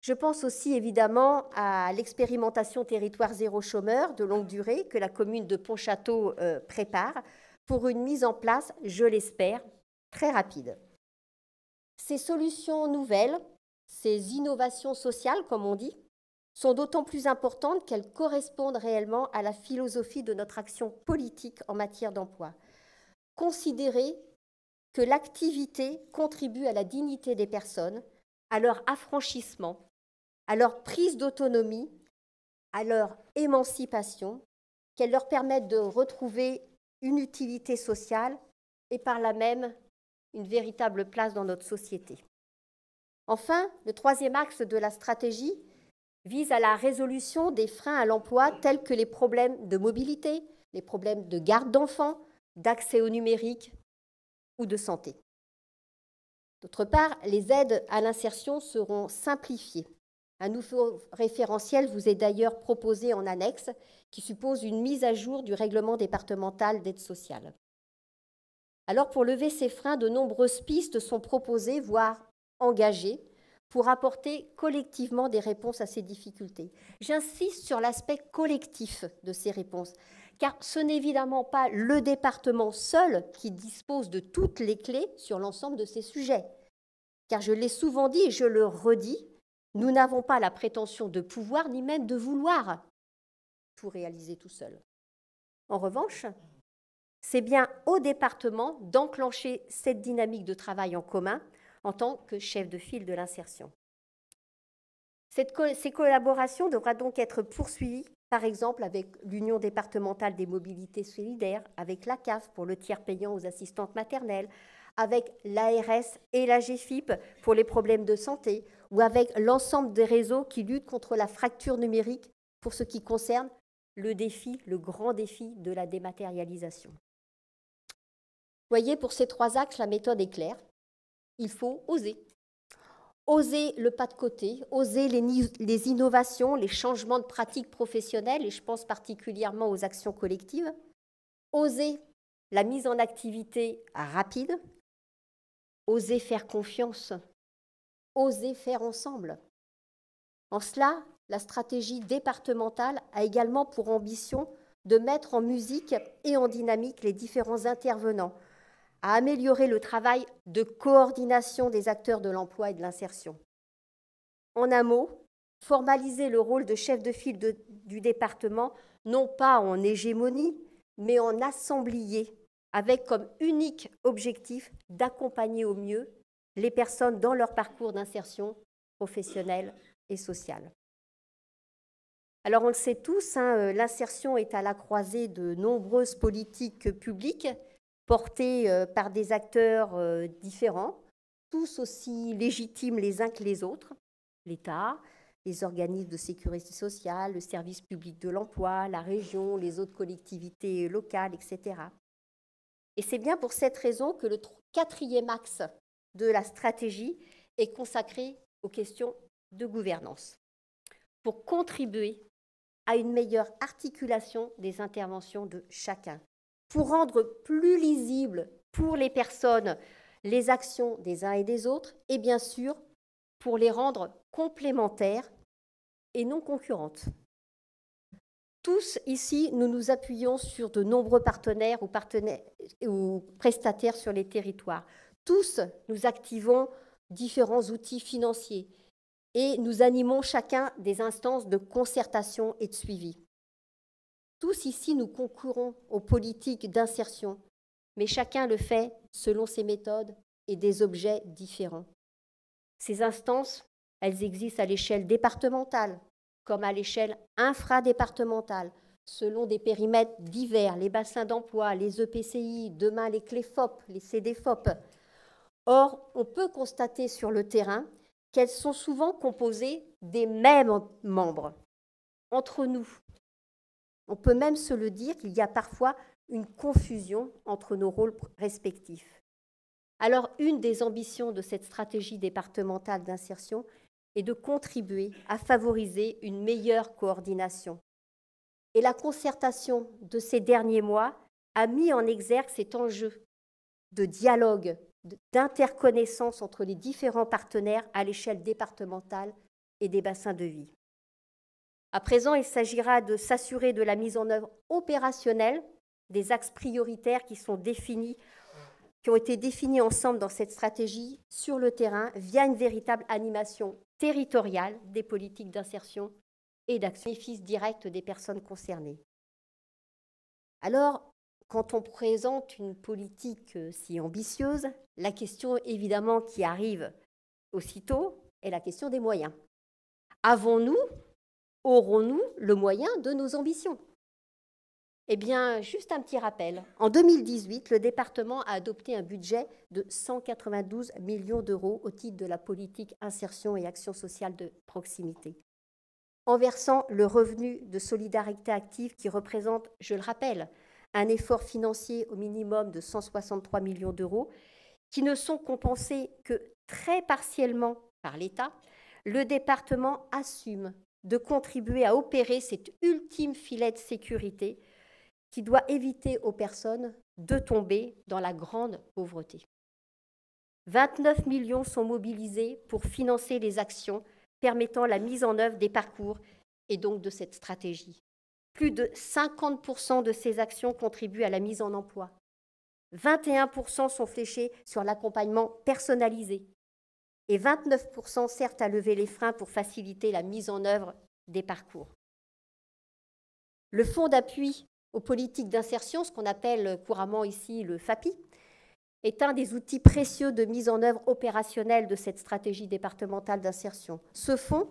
Je pense aussi évidemment à l'expérimentation territoire zéro chômeur de longue durée que la commune de Pontchâteau euh, prépare pour une mise en place, je l'espère, très rapide. Ces solutions nouvelles, ces innovations sociales, comme on dit, sont d'autant plus importantes qu'elles correspondent réellement à la philosophie de notre action politique en matière d'emploi. Considérer que l'activité contribue à la dignité des personnes, à leur affranchissement, à leur prise d'autonomie, à leur émancipation, qu'elle leur permettent de retrouver une utilité sociale et par la même une véritable place dans notre société. Enfin, le troisième axe de la stratégie vise à la résolution des freins à l'emploi tels que les problèmes de mobilité, les problèmes de garde d'enfants, d'accès au numérique ou de santé. D'autre part, les aides à l'insertion seront simplifiées. Un nouveau référentiel vous est d'ailleurs proposé en annexe qui suppose une mise à jour du règlement départemental d'aide sociale. Alors pour lever ces freins, de nombreuses pistes sont proposées, voire engagées, pour apporter collectivement des réponses à ces difficultés. J'insiste sur l'aspect collectif de ces réponses, car ce n'est évidemment pas le département seul qui dispose de toutes les clés sur l'ensemble de ces sujets. Car je l'ai souvent dit et je le redis, nous n'avons pas la prétention de pouvoir ni même de vouloir tout réaliser tout seul. En revanche, c'est bien au département d'enclencher cette dynamique de travail en commun en tant que chef de file de l'insertion. ces collaborations devra donc être poursuivies, par exemple avec l'Union départementale des mobilités solidaires, avec la CAF pour le tiers payant aux assistantes maternelles, avec l'ARS et la GFIP pour les problèmes de santé, ou avec l'ensemble des réseaux qui luttent contre la fracture numérique pour ce qui concerne le défi, le grand défi de la dématérialisation. Voyez, pour ces trois axes, la méthode est claire. Il faut oser. Oser le pas de côté, oser les, les innovations, les changements de pratiques professionnelles, et je pense particulièrement aux actions collectives. Oser la mise en activité rapide. Oser faire confiance. Oser faire ensemble. En cela, la stratégie départementale a également pour ambition de mettre en musique et en dynamique les différents intervenants à améliorer le travail de coordination des acteurs de l'emploi et de l'insertion. En un mot, formaliser le rôle de chef de file du département, non pas en hégémonie, mais en assemblier, avec comme unique objectif d'accompagner au mieux les personnes dans leur parcours d'insertion professionnelle et sociale. Alors on le sait tous, hein, euh, l'insertion est à la croisée de nombreuses politiques publiques portés euh, par des acteurs euh, différents, tous aussi légitimes les uns que les autres, l'État, les organismes de sécurité sociale, le service public de l'emploi, la région, les autres collectivités locales, etc. Et c'est bien pour cette raison que le quatrième axe de la stratégie est consacré aux questions de gouvernance, pour contribuer à une meilleure articulation des interventions de chacun, pour rendre plus lisibles pour les personnes les actions des uns et des autres, et bien sûr pour les rendre complémentaires et non concurrentes. Tous ici, nous nous appuyons sur de nombreux partenaires ou, prestataires sur les territoires. Tous, nous activons différents outils financiers et nous animons chacun des instances de concertation et de suivi. Tous ici, nous concourons aux politiques d'insertion, mais chacun le fait selon ses méthodes et des objets différents. Ces instances, elles existent à l'échelle départementale comme à l'échelle infradépartementale, selon des périmètres divers, les bassins d'emploi, les EPCI, demain les CLEFOP, les CDFOP. Or, on peut constater sur le terrain qu'elles sont souvent composées des mêmes membres. Entre nous, on peut même se le dire qu'il y a parfois une confusion entre nos rôles respectifs. Alors une des ambitions de cette stratégie départementale d'insertion est de contribuer à favoriser une meilleure coordination. Et la concertation de ces derniers mois a mis en exergue cet enjeu de dialogue, d'interconnaissance entre les différents partenaires à l'échelle départementale et des bassins de vie. À présent, il s'agira de s'assurer de la mise en œuvre opérationnelle des axes prioritaires qui sont définis, qui ont été définis ensemble dans cette stratégie sur le terrain via une véritable animation territoriale des politiques d'insertion et d'action bénéfice direct des personnes concernées. Alors, quand on présente une politique euh, si ambitieuse, la question évidemment qui arrive aussitôt est la question des moyens. Avons-nous aurons-nous le moyen de nos ambitions Eh bien, juste un petit rappel. En 2018, le département a adopté un budget de 192 millions d'euros au titre de la politique insertion et action sociale de proximité. En versant le revenu de solidarité active qui représente, je le rappelle, un effort financier au minimum de 163 millions d'euros, qui ne sont compensés que très partiellement par l'État, le département assume de contribuer à opérer cet ultime filet de sécurité qui doit éviter aux personnes de tomber dans la grande pauvreté. 29 millions sont mobilisés pour financer les actions permettant la mise en œuvre des parcours et donc de cette stratégie. Plus de 50% de ces actions contribuent à la mise en emploi. 21% sont fléchés sur l'accompagnement personnalisé, et 29% sert à lever les freins pour faciliter la mise en œuvre des parcours. Le fonds d'appui aux politiques d'insertion, ce qu'on appelle couramment ici le FAPI, est un des outils précieux de mise en œuvre opérationnelle de cette stratégie départementale d'insertion. Ce fonds,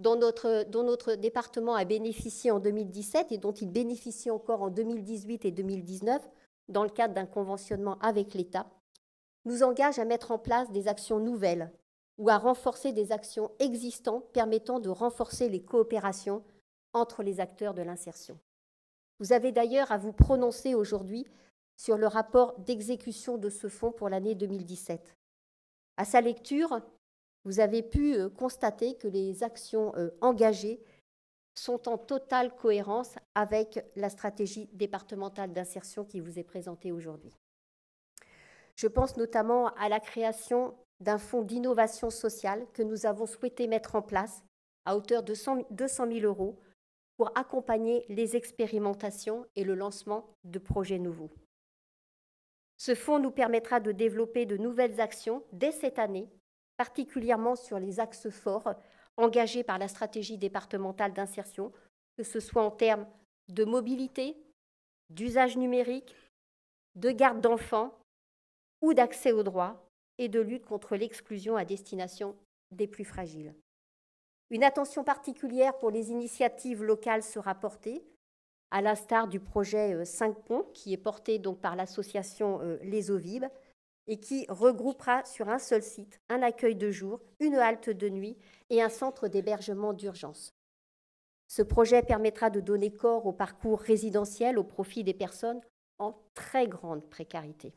dont notre, dont notre, département a bénéficié en 2017 et dont il bénéficie encore en 2018 et 2019, dans le cadre d'un conventionnement avec l'État, nous engage à mettre en place des actions nouvelles ou à renforcer des actions existantes permettant de renforcer les coopérations entre les acteurs de l'insertion. Vous avez d'ailleurs à vous prononcer aujourd'hui sur le rapport d'exécution de ce fonds pour l'année 2017. À sa lecture, vous avez pu euh, constater que les actions euh, engagées sont en totale cohérence avec la stratégie départementale d'insertion qui vous est présentée aujourd'hui. Je pense notamment à la création d'un fonds d'innovation sociale que nous avons souhaité mettre en place à hauteur de 200 000 euros pour accompagner les expérimentations et le lancement de projets nouveaux. Ce fonds nous permettra de développer de nouvelles actions dès cette année, particulièrement sur les axes forts engagés par la stratégie départementale d'insertion, que ce soit en termes de mobilité, d'usage numérique, de garde d'enfants ou d'accès aux droits, et de lutte contre l'exclusion à destination des plus fragiles. Une attention particulière pour les initiatives locales sera portée, à l'instar du projet 5 euh, ponts qui est porté donc par l'association euh, Les Ovibes, et qui regroupera sur un seul site un accueil de jour, une halte de nuit et un centre d'hébergement d'urgence. Ce projet permettra de donner corps au parcours résidentiel au profit des personnes en très grande précarité.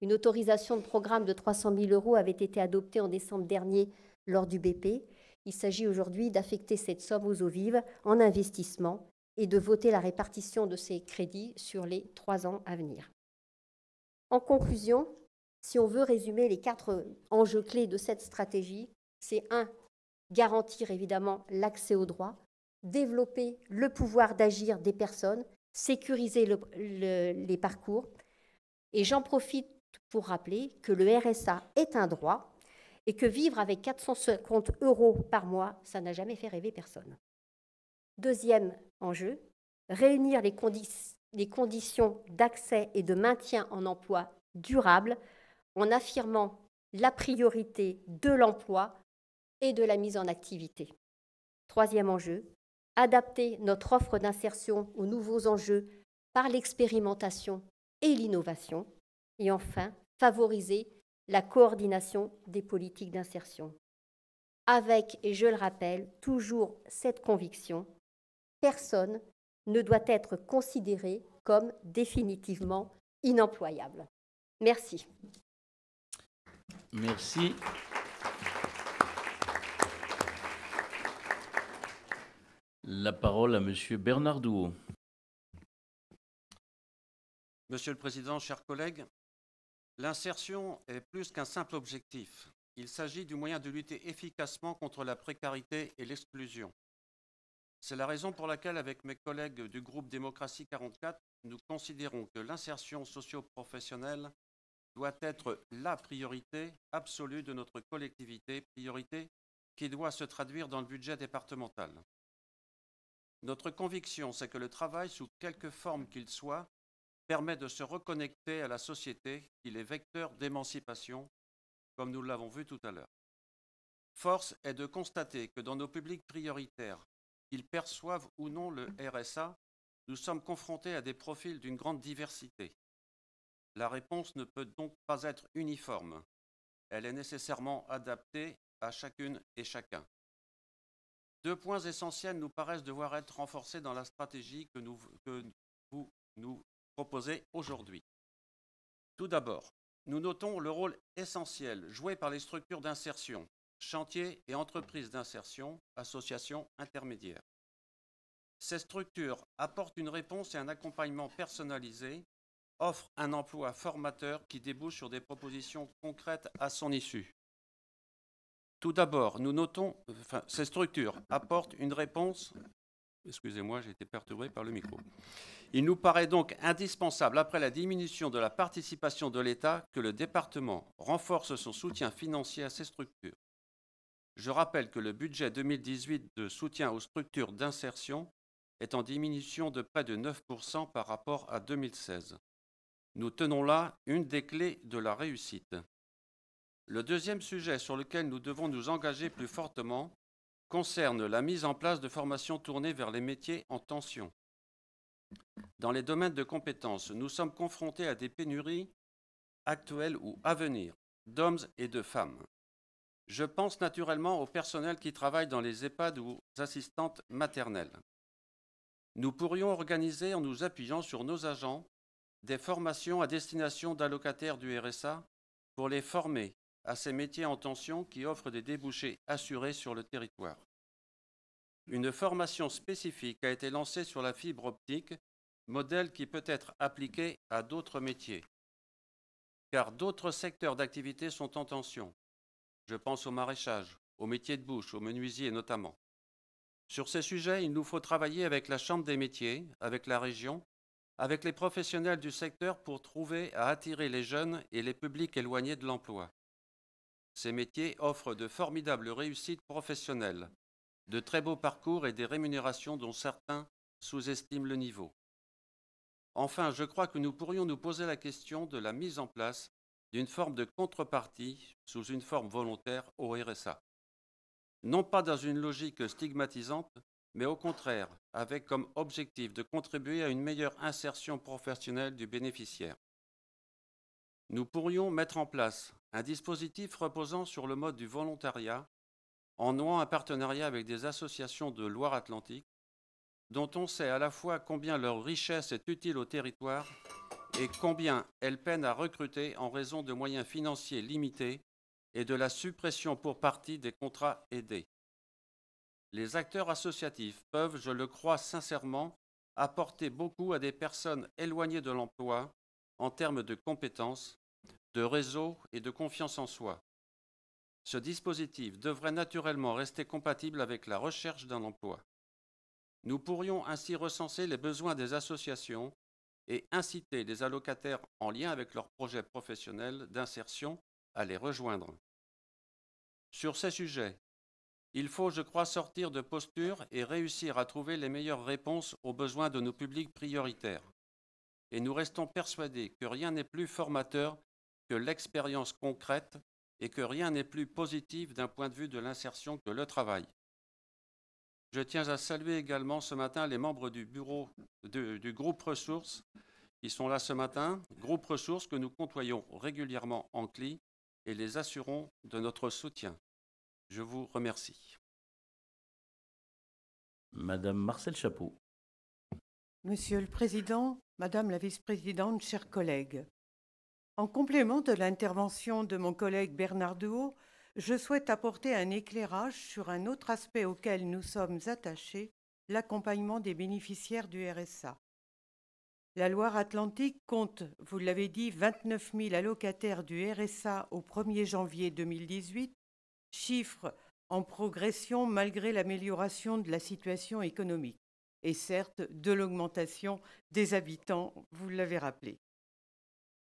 Une autorisation de programme de 300 000 euros avait été adoptée en décembre dernier lors du BP. Il s'agit aujourd'hui d'affecter cette somme aux eaux vives en investissement et de voter la répartition de ces crédits sur les trois ans à venir. En conclusion, si on veut résumer les quatre enjeux clés de cette stratégie, c'est 1. Garantir évidemment l'accès aux droits, développer le pouvoir d'agir des personnes, sécuriser les parcours. Et j'en profite pour rappeler que le RSA est un droit et que vivre avec 450 euros par mois, ça n'a jamais fait rêver personne. Deuxième enjeu, réunir les, les conditions d'accès et de maintien en emploi durable en affirmant la priorité de l'emploi et de la mise en activité. Troisième enjeu, adapter notre offre d'insertion aux nouveaux enjeux par l'expérimentation et l'innovation. Et enfin, favoriser la coordination des politiques d'insertion. Avec, et je le rappelle, toujours cette conviction, personne ne doit être considéré comme définitivement inemployable. Merci. Merci. La parole à Monsieur Bernard Douot. Monsieur le Président, chers collègues, L'insertion est plus qu'un simple objectif. Il s'agit du moyen de lutter efficacement contre la précarité et l'exclusion. C'est la raison pour laquelle, avec mes collègues du groupe Démocratie 44, nous considérons que l'insertion socio-professionnelle doit être la priorité absolue de notre collectivité, priorité qui doit se traduire dans le budget départemental. Notre conviction, c'est que le travail, sous quelque forme qu'il soit, permet de se reconnecter à la société qui est vecteur d'émancipation, comme nous l'avons vu tout à l'heure. Force est de constater que dans nos publics prioritaires, qu'ils perçoivent ou non le RSA, nous sommes confrontés à des profils d'une grande diversité. La réponse ne peut donc pas être uniforme. Elle est nécessairement adaptée à chacune et chacun. Deux points essentiels nous paraissent devoir être renforcés dans la stratégie que vous nous proposer aujourd'hui. Tout d'abord, nous notons le rôle essentiel joué par les structures d'insertion, chantiers et entreprises d'insertion, associations intermédiaires. Ces structures apportent une réponse et un accompagnement personnalisé, offrent un emploi formateur qui débouche sur des propositions concrètes à son issue. Tout d'abord, nous notons, enfin, ces structures apportent une réponse. Excusez-moi, j'ai été perturbé par le micro. Il nous paraît donc indispensable, après la diminution de la participation de l'État, que le département renforce son soutien financier à ces structures. Je rappelle que le budget 2018 de soutien aux structures d'insertion est en diminution de près de 9% par rapport à 2016. Nous tenons là une des clés de la réussite. Le deuxième sujet sur lequel nous devons nous engager plus fortement concerne la mise en place de formations tournées vers les métiers en tension. Dans les domaines de compétences, nous sommes confrontés à des pénuries actuelles ou à venir d'hommes et de femmes. Je pense naturellement au personnel qui travaille dans les EHPAD ou aux assistantes maternelles. Nous pourrions organiser, en nous appuyant sur nos agents, des formations à destination d'allocataires du RSA pour les former à ces métiers en tension qui offrent des débouchés assurés sur le territoire. Une formation spécifique a été lancée sur la fibre optique, modèle qui peut être appliqué à d'autres métiers. Car d'autres secteurs d'activité sont en tension. Je pense au maraîchage, aux métiers de bouche, aux menuisiers notamment. Sur ces sujets, il nous faut travailler avec la Chambre des métiers, avec la région, avec les professionnels du secteur pour trouver à attirer les jeunes et les publics éloignés de l'emploi. Ces métiers offrent de formidables réussites professionnelles de très beaux parcours et des rémunérations dont certains sous-estiment le niveau. Enfin, je crois que nous pourrions nous poser la question de la mise en place d'une forme de contrepartie sous une forme volontaire au RSA. Non pas dans une logique stigmatisante, mais au contraire, avec comme objectif de contribuer à une meilleure insertion professionnelle du bénéficiaire. Nous pourrions mettre en place un dispositif reposant sur le mode du volontariat en nouant un partenariat avec des associations de Loire-Atlantique, dont on sait à la fois combien leur richesse est utile au territoire et combien elles peinent à recruter en raison de moyens financiers limités et de la suppression pour partie des contrats aidés. Les acteurs associatifs peuvent, je le crois sincèrement, apporter beaucoup à des personnes éloignées de l'emploi en termes de compétences, de réseau et de confiance en soi. Ce dispositif devrait naturellement rester compatible avec la recherche d'un emploi. Nous pourrions ainsi recenser les besoins des associations et inciter les allocataires en lien avec leurs projets professionnels d'insertion à les rejoindre. Sur ces sujets, il faut, je crois, sortir de posture et réussir à trouver les meilleures réponses aux besoins de nos publics prioritaires. Et nous restons persuadés que rien n'est plus formateur que l'expérience concrète et que rien n'est plus positif d'un point de vue de l'insertion que le travail. Je tiens à saluer également ce matin les membres du bureau du groupe ressources qui sont là ce matin, groupe ressources que nous côtoyons régulièrement en CLI et les assurons de notre soutien. Je vous remercie. Madame Marcel Chapeau. Monsieur le Président, Madame la Vice-Présidente, chers collègues, en complément de l'intervention de mon collègue Bernard Dehaut, je souhaite apporter un éclairage sur un autre aspect auquel nous sommes attachés, l'accompagnement des bénéficiaires du RSA. La Loire-Atlantique compte, vous l'avez dit, 29 000 allocataires du RSA au 1er janvier 2018, chiffre en progression malgré l'amélioration de la situation économique et certes de l'augmentation des habitants, vous l'avez rappelé.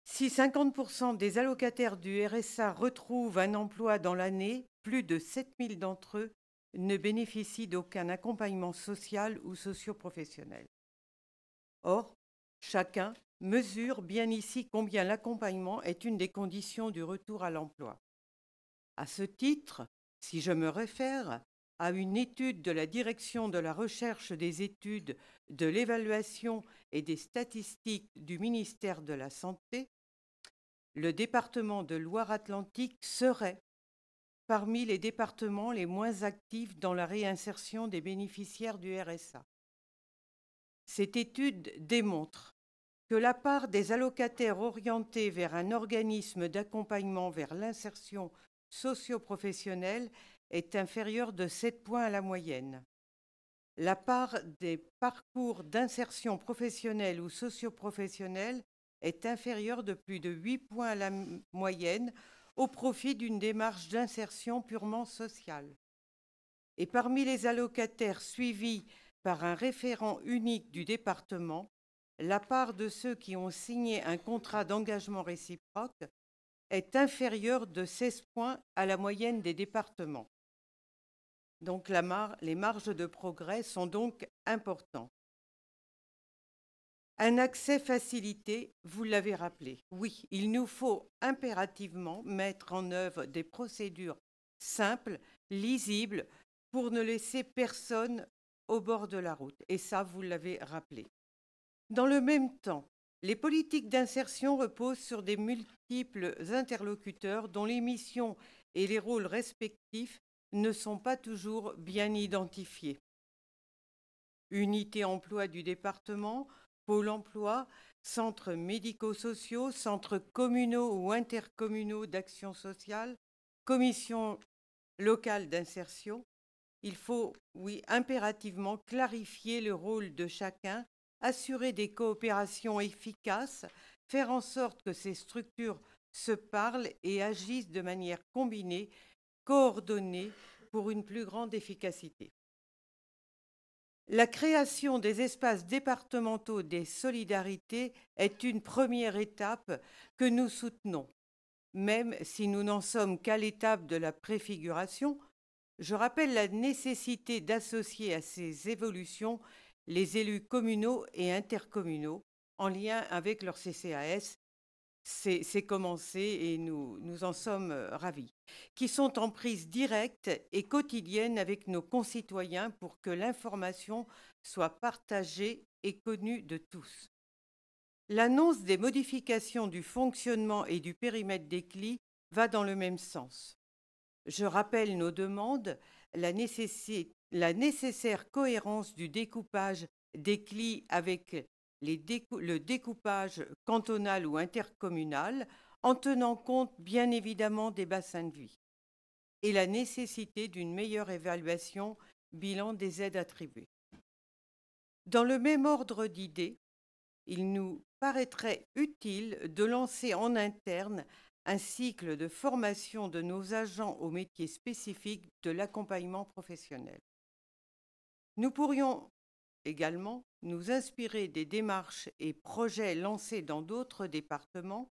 Si 50% des allocataires du RSA retrouvent un emploi dans l'année, plus de 7000 d'entre eux ne bénéficient d'aucun accompagnement social ou socioprofessionnel. Or, chacun mesure bien ici combien l'accompagnement est une des conditions du retour à l'emploi. À ce titre, si je me réfère à une étude de la Direction de la recherche des études, de l'évaluation et des statistiques du ministère de la Santé, le département de Loire-Atlantique serait parmi les départements les moins actifs dans la réinsertion des bénéficiaires du RSA. Cette étude démontre que la part des allocataires orientés vers un organisme d'accompagnement vers l'insertion socioprofessionnelle est inférieure de 7 points à la moyenne. La part des parcours d'insertion professionnelle ou socioprofessionnelle est inférieure de plus de 8 points à la moyenne au profit d'une démarche d'insertion purement sociale. Et parmi les allocataires suivis par un référent unique du département, la part de ceux qui ont signé un contrat d'engagement réciproque est inférieure de 16 points à la moyenne des départements. Donc les marges de progrès sont donc importantes. Un accès facilité, vous l'avez rappelé. Oui, il nous faut impérativement mettre en œuvre des procédures simples, lisibles, pour ne laisser personne au bord de la route. Et ça, vous l'avez rappelé. Dans le même temps, les politiques d'insertion reposent sur des multiples interlocuteurs dont les missions et les rôles respectifs ne sont pas toujours bien identifiés. Unité emploi du département, Pôle emploi, centres médico-sociaux, centres communaux ou intercommunaux d'action sociale, commission locale d'insertion, il faut, oui, impérativement clarifier le rôle de chacun, assurer des coopérations efficaces, faire en sorte que ces structures se parlent et agissent de manière combinée coordonnées pour une plus grande efficacité. La création des espaces départementaux des solidarités est une première étape que nous soutenons. Même si nous n'en sommes qu'à l'étape de la préfiguration, je rappelle la nécessité d'associer à ces évolutions les élus communaux et intercommunaux en lien avec leur CCAS c'est commencé et nous, nous en sommes euh, ravis, qui sont en prise directe et quotidienne avec nos concitoyens pour que l'information soit partagée et connue de tous. L'annonce des modifications du fonctionnement et du périmètre des clés va dans le même sens. Je rappelle nos demandes, la, nécessaire cohérence du découpage des clés avec le découpage cantonal ou intercommunal en tenant compte bien évidemment des bassins de vie et la nécessité d'une meilleure évaluation bilan des aides attribuées. Dans le même ordre d'idées, il nous paraîtrait utile de lancer en interne un cycle de formation de nos agents aux métiers spécifiques de l'accompagnement professionnel. Nous pourrions également nous inspirer des démarches et projets lancés dans d'autres départements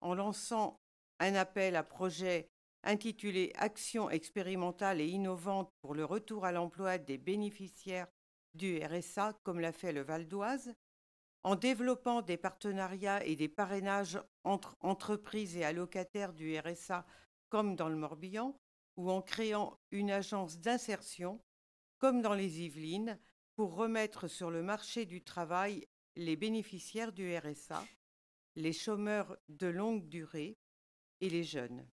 en lançant un appel à projets intitulé Action expérimentale et innovante pour le retour à l'emploi des bénéficiaires du RSA, comme l'a fait le Val d'Oise, en développant des partenariats et des parrainages entre entreprises et allocataires du RSA, comme dans le Morbihan, ou en créant une agence d'insertion, comme dans les Yvelines, pour remettre sur le marché du travail les bénéficiaires du RSA, les chômeurs de longue durée et les jeunes,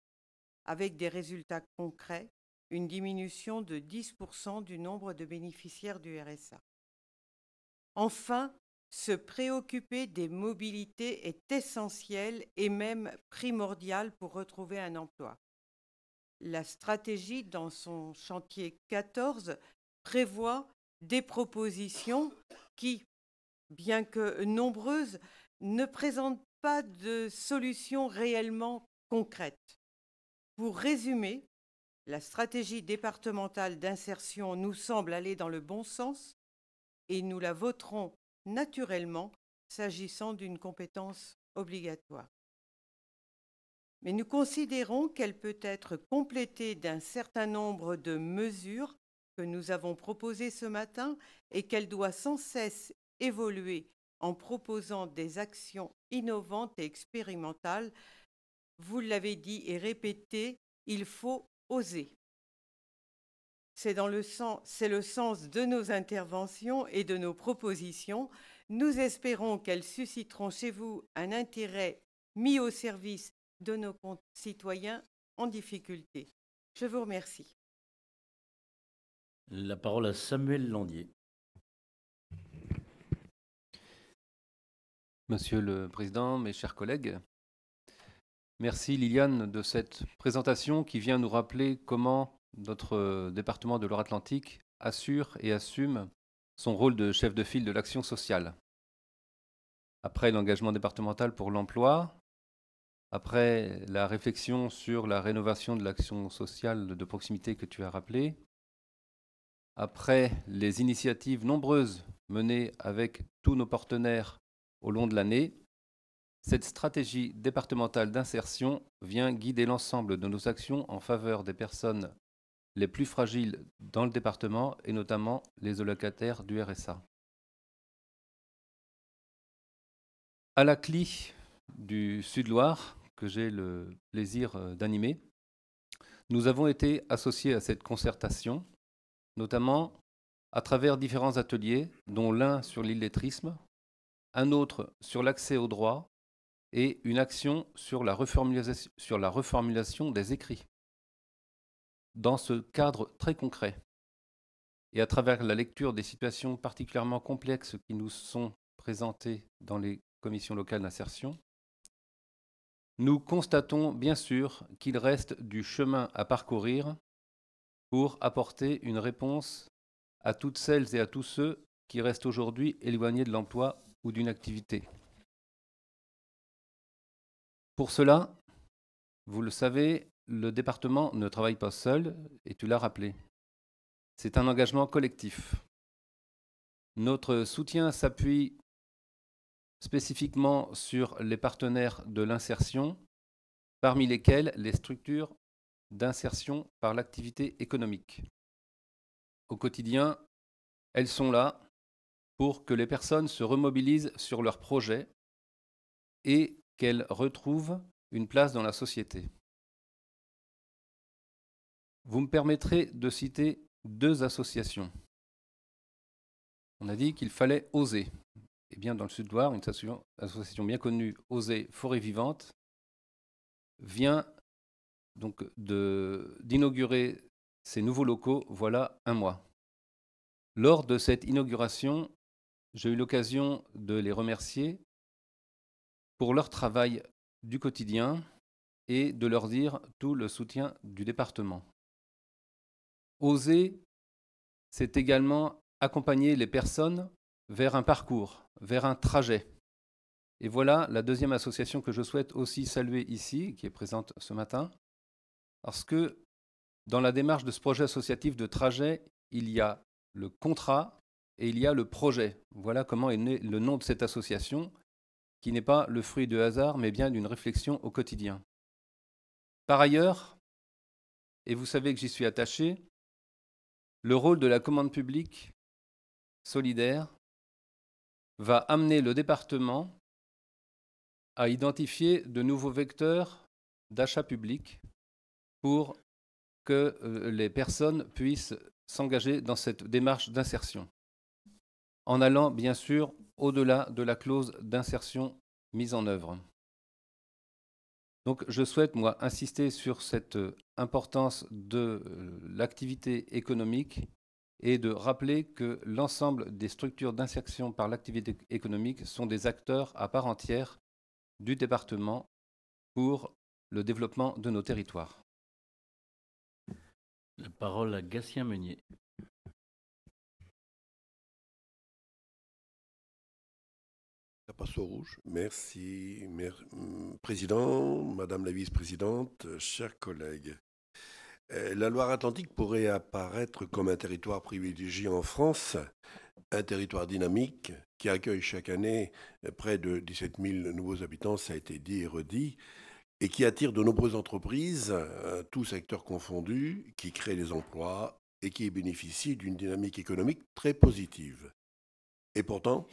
avec des résultats concrets, une diminution de 10% du nombre de bénéficiaires du RSA. Enfin, se préoccuper des mobilités est essentiel et même primordial pour retrouver un emploi. La stratégie, dans son chantier 14, prévoit des propositions qui, bien que nombreuses, ne présentent pas de solutions réellement concrètes. Pour résumer, la stratégie départementale d'insertion nous semble aller dans le bon sens et nous la voterons naturellement s'agissant d'une compétence obligatoire. Mais nous considérons qu'elle peut être complétée d'un certain nombre de mesures nous avons proposé ce matin et qu'elle doit sans cesse évoluer en proposant des actions innovantes et expérimentales. Vous l'avez dit et répété, il faut oser. C'est dans le, sens, c'est le sens de nos interventions et de nos propositions. Nous espérons qu'elles susciteront chez vous un intérêt mis au service de nos concitoyens en difficulté. Je vous remercie. La parole à Samuel Landier. Monsieur le Président, mes chers collègues, merci Liliane de cette présentation qui vient nous rappeler comment notre département de l'Or-Atlantique assure et assume son rôle de chef de file de l'action sociale. Après l'engagement départemental pour l'emploi, après la réflexion sur la rénovation de l'action sociale de proximité que tu as rappelée, après les initiatives nombreuses menées avec tous nos partenaires au long de l'année, cette stratégie départementale d'insertion vient guider l'ensemble de nos actions en faveur des personnes les plus fragiles dans le département et notamment les locataires du RSA. À la CLI du Sud-Loire, que j'ai le plaisir euh, d'animer, nous avons été associés à cette concertation notamment à travers différents ateliers, dont l'un sur l'illettrisme, un autre sur l'accès au droit et une action sur la, reformulation, sur la reformulation des écrits. Dans ce cadre très concret, et à travers la lecture des situations particulièrement complexes qui nous sont présentées dans les commissions locales d'insertion, nous constatons bien sûr qu'il reste du chemin à parcourir pour apporter une réponse à toutes celles et à tous ceux qui restent aujourd'hui éloignés de l'emploi ou d'une activité. Pour cela, vous le savez, le département ne travaille pas seul, et tu l'as rappelé. C'est un engagement collectif. Notre soutien s'appuie spécifiquement sur les partenaires de l'insertion, parmi lesquels les structures d'insertion par l'activité économique. Au quotidien, elles sont là pour que les personnes se remobilisent sur leurs projets et qu'elles retrouvent une place dans la société. Vous me permettrez de citer deux associations. On a dit qu'il fallait oser. Eh bien, dans le Sud-Loire, une association bien connue, Oser Forêt Vivante, vient donc d'inaugurer ces nouveaux locaux voilà un mois. Lors de cette inauguration, j'ai eu l'occasion de les remercier pour leur travail du quotidien et de leur dire tout le soutien du département. Oser, c'est également accompagner les personnes vers un parcours, vers un trajet. Et voilà la deuxième association que je souhaite aussi saluer ici, qui est présente ce matin, parce que dans la démarche de ce projet associatif de trajet, il y a le contrat et il y a le projet. Voilà comment est né le nom de cette association, qui n'est pas le fruit de hasard, mais bien d'une réflexion au quotidien. Par ailleurs, et vous savez que j'y suis attaché, le rôle de la commande publique solidaire va amener le département à identifier de nouveaux vecteurs d'achat public pour que euh, les personnes puissent s'engager dans cette démarche d'insertion, en allant bien sûr au-delà de la clause d'insertion mise en œuvre. Donc je souhaite, moi, insister sur cette euh, importance de euh, l'activité économique et de rappeler que l'ensemble des structures d'insertion par l'activité économique sont des acteurs à part entière du département pour le développement de nos territoires. La parole à Gatien Meunier. La passe au rouge. Merci, Président, Madame la Vice-présidente, chers collègues. Euh, la Loire-Atlantique pourrait apparaître comme un territoire privilégié en France, un territoire dynamique qui accueille chaque année près de 17 000 nouveaux habitants, ça a été dit et redit, et qui attire de nombreuses entreprises, euh, tous secteurs confondus, qui créent des emplois et qui bénéficient d'une dynamique économique très positive. Et pourtant,